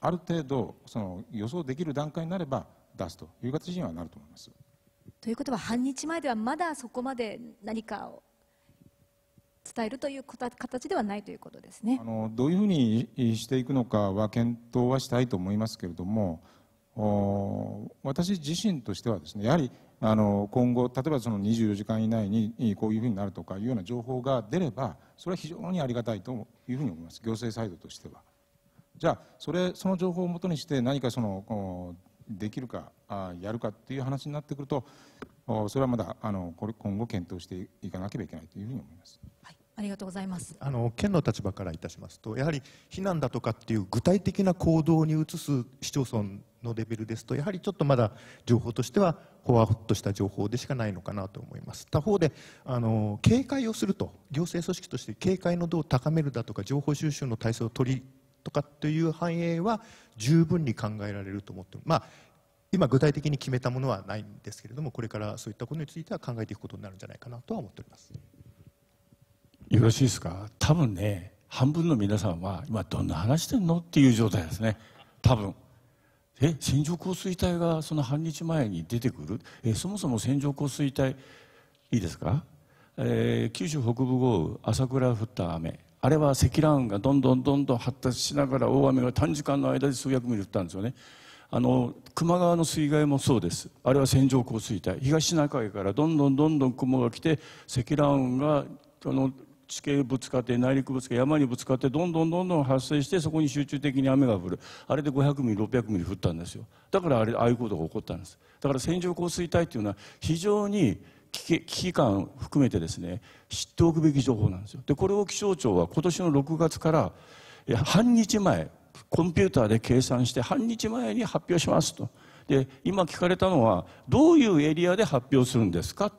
ある程度その予想できる段階になれば出すという形にはなると思います。ということは半日前ではまだそこまで何かを伝えるという形ではないということですねあのどういうふうにしていくのかは検討はしたいと思いますけれども私自身としてはですねやはりあの今後例えばその24時間以内にこういうふうになるとかいうような情報が出ればそれは非常にありがたいというふうに思います行政サイドとしては。じゃあそれその情報をもとにして何かそのできるかやるかっていう話になってくるとそれはまだあのこれ今後検討していかなければいけないというふうに思います。はいありがとうございますあの県の立場からいたしますとやはり避難だとかっていう具体的な行動に移す市町村のレベルですとやはりちょっとまだ情報としてはほわほっとした情報でしかないのかなと思います他方であの警戒をすると行政組織として警戒の度を高めるだとか情報収集の体制を取りとかという反映は十分に考えられると思ってまあ今具体的に決めたものはないんですけれどもこれからそういったことについては考えていくことになるんじゃないかなとは思っておりますよろしいですか多分ね半分の皆さんは今どんな話してんのっていう状態ですね多分え線状降水帯がその半日前に出てくるえそもそも線状降水帯いいですか、えー、九州北部豪雨朝倉降った雨あれは積乱雲がどんどんどんどん発達しながら大雨が短時間の間で数百ミリ降ったんですよねあの球磨川の水害もそうですあれは線状降水帯東シナ海からどんどんどんどん雲が来て積乱雲がの地形ぶつかって内陸ぶつか山にぶつかってどんどんどんどん発生してそこに集中的に雨が降るあれで500ミリ600ミリ降ったんですよだからあれああいうことが起こったんですだから線状降水帯っていうのは非常に危機感含めてですね知っておくべき情報なんですよでこれを気象庁は今年の6月から半日前コンピューターで計算して半日前に発表しますと。で、今聞かれたのは、どういうエリアで発表するんですか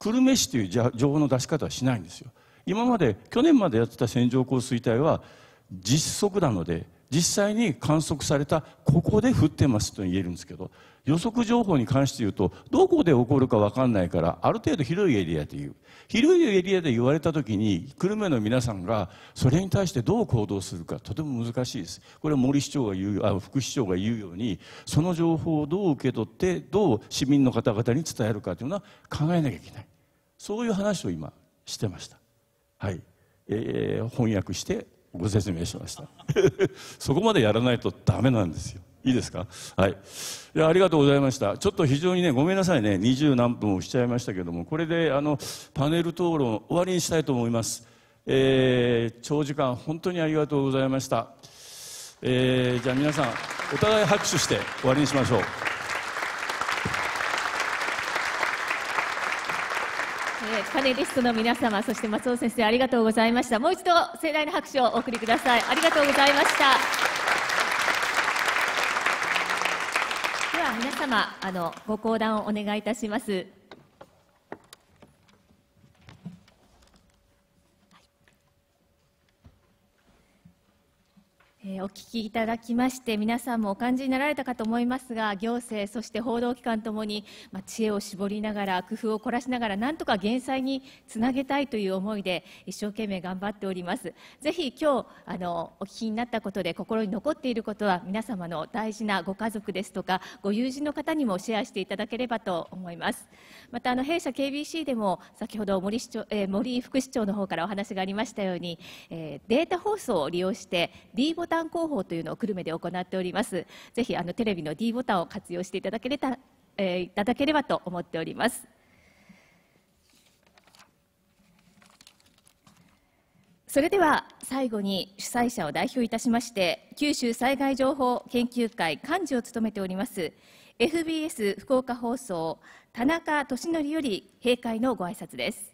久留米市という情報の出し方はしないんですよ。今まで、去年までやってた線状降水帯は実測なので、実際に観測されたここで降ってますと言えるんですけど予測情報に関して言うと、どこで起こるかわかんないから、ある程度広いエリアで言う。広いエリアで言われたときに、久留米の皆さんが、それに対してどう行動するか、とても難しいです。これは森市長が言う、あ副市長が言うように、その情報をどう受け取って、どう市民の方々に伝えるかというのは考えなきゃいけない。そういう話を今、してました。はい。えー、翻訳してご説明しました そこまでやらないとダメなんですよいいですかはい。いや、ありがとうございました。ちょっと非常にね、ごめんなさいね。二十何分をしちゃいましたけども、これで、あの、パネル討論終わりにしたいと思います。えー、長時間本当にありがとうございました。えー、じゃあ皆さん、お互い拍手して終わりにしましょう。えパネリストの皆様、そして松尾先生、ありがとうございました。もう一度盛大な拍手をお送りください。ありがとうございました。様あのご講談をお願いいたします。えお聞きいただきまして皆さんもお感じになられたかと思いますが行政そして報道機関ともに、まあ、知恵を絞りながら工夫を凝らしながらなんとか減災につなげたいという思いで一生懸命頑張っておりますぜひ今日あのお聞きになったことで心に残っていることは皆様の大事なご家族ですとかご友人の方にもシェアしていただければと思いますまたあの弊社 KBC でも先ほど森市長、えー、森副市長の方からお話がありましたように、えー、データ放送を利用して D ボタンタン広報というのを久留米で行っておりますぜひあのテレビの D ボタンを活用していただけれた、えー、いただければと思っておりますそれでは最後に主催者を代表いたしまして九州災害情報研究会幹事を務めております FBS 福岡放送田中俊則より閉会のご挨拶です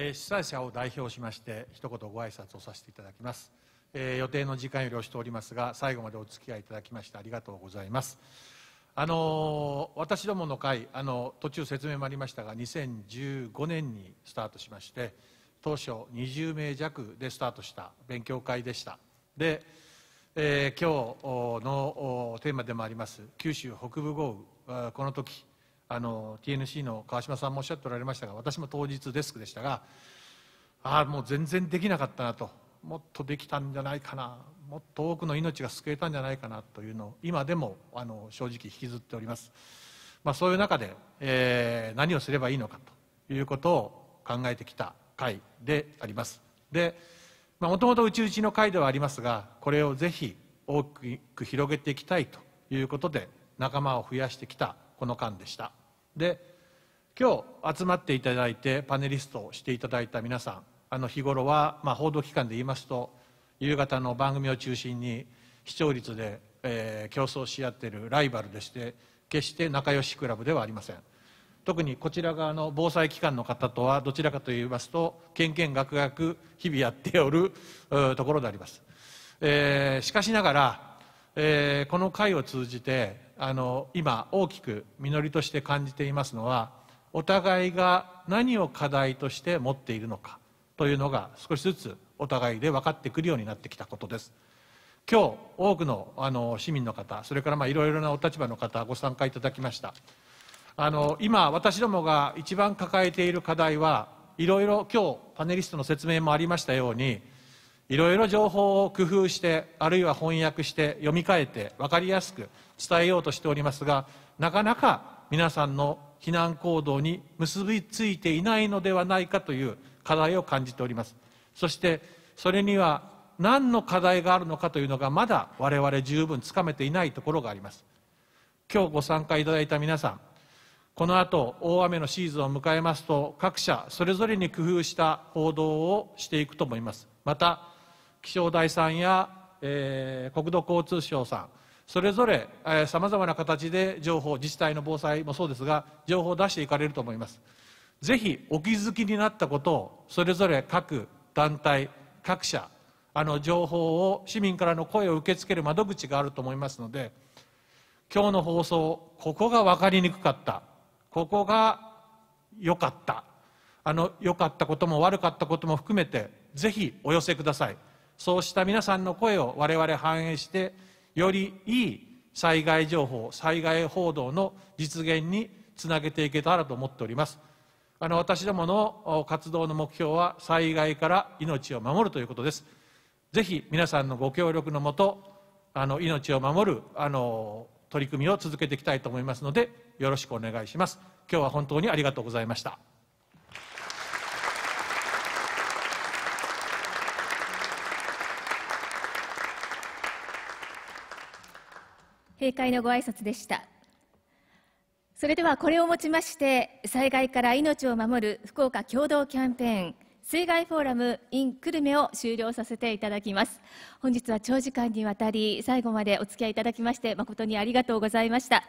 えー、主催者を代表しまして一言ご挨拶をさせていただきます、えー、予定の時間より押しておりますが最後までお付き合いいただきましてありがとうございますあのー、私どもの会あの途中説明もありましたが2015年にスタートしまして当初20名弱でスタートした勉強会でしたで、えー、今日のテーマでもあります九州北部豪雨この時あの TNC の川島さんもおっしゃっておられましたが私も当日デスクでしたがああもう全然できなかったなともっとできたんじゃないかなもっと多くの命が救えたんじゃないかなというのを今でもあの正直引きずっております、まあ、そういう中で、えー、何をすればいいのかということを考えてきた会でありますでもともとうちうちの会ではありますがこれをぜひ大きく広げていきたいということで仲間を増やしてきたこの間でしたで今日集まっていただいてパネリストをしていただいた皆さんあの日頃は、まあ、報道機関で言いますと夕方の番組を中心に視聴率で、えー、競争し合っているライバルでして決して仲良しクラブではありません特にこちら側の防災機関の方とはどちらかといいますとけんけんがくがく日々やっておるところであります、えー、しかしながら、えー、この会を通じてあの今大きく実りとして感じていますのはお互いが何を課題として持っているのかというのが少しずつお互いで分かってくるようになってきたことです。今日多くのあの市民の方それからいろいろなお立場の方ご参加いただきましたあの今私どもが一番抱えている課題はいろいろ今日パネリストの説明もありましたようにいろいろ情報を工夫してあるいは翻訳して読み替えて分かりやすく伝えようとしておりますがなかなか皆さんの避難行動に結びついていないのではないかという課題を感じておりますそしてそれには何の課題があるのかというのがまだ我々十分つかめていないところがあります今日ご参加いただいた皆さんこの後大雨のシーズンを迎えますと各社それぞれに工夫した報道をしていくと思いますまた気象台さんや、えー、国土交通省さんそれぞれさまざまな形で情報自治体の防災もそうですが情報を出していかれると思いますぜひお気づきになったことをそれぞれ各団体各社あの情報を市民からの声を受け付ける窓口があると思いますので今日の放送ここが分かりにくかったここが良かったあの良かったことも悪かったことも含めてぜひお寄せくださいそうした皆さんの声を我々反映してよりいい災害情報災害報道の実現につなげていけたらと思っておりますあの私どもの活動の目標は災害から命を守るということですぜひ皆さんのご協力のもとあの命を守るあの取り組みを続けていきたいと思いますのでよろしくお願いします今日は本当にありがとうございました閉会のご挨拶でしたそれではこれをもちまして災害から命を守る福岡共同キャンペーン水害フォーラム in 久留米を終了させていただきます本日は長時間にわたり最後までお付き合いいただきまして誠にありがとうございました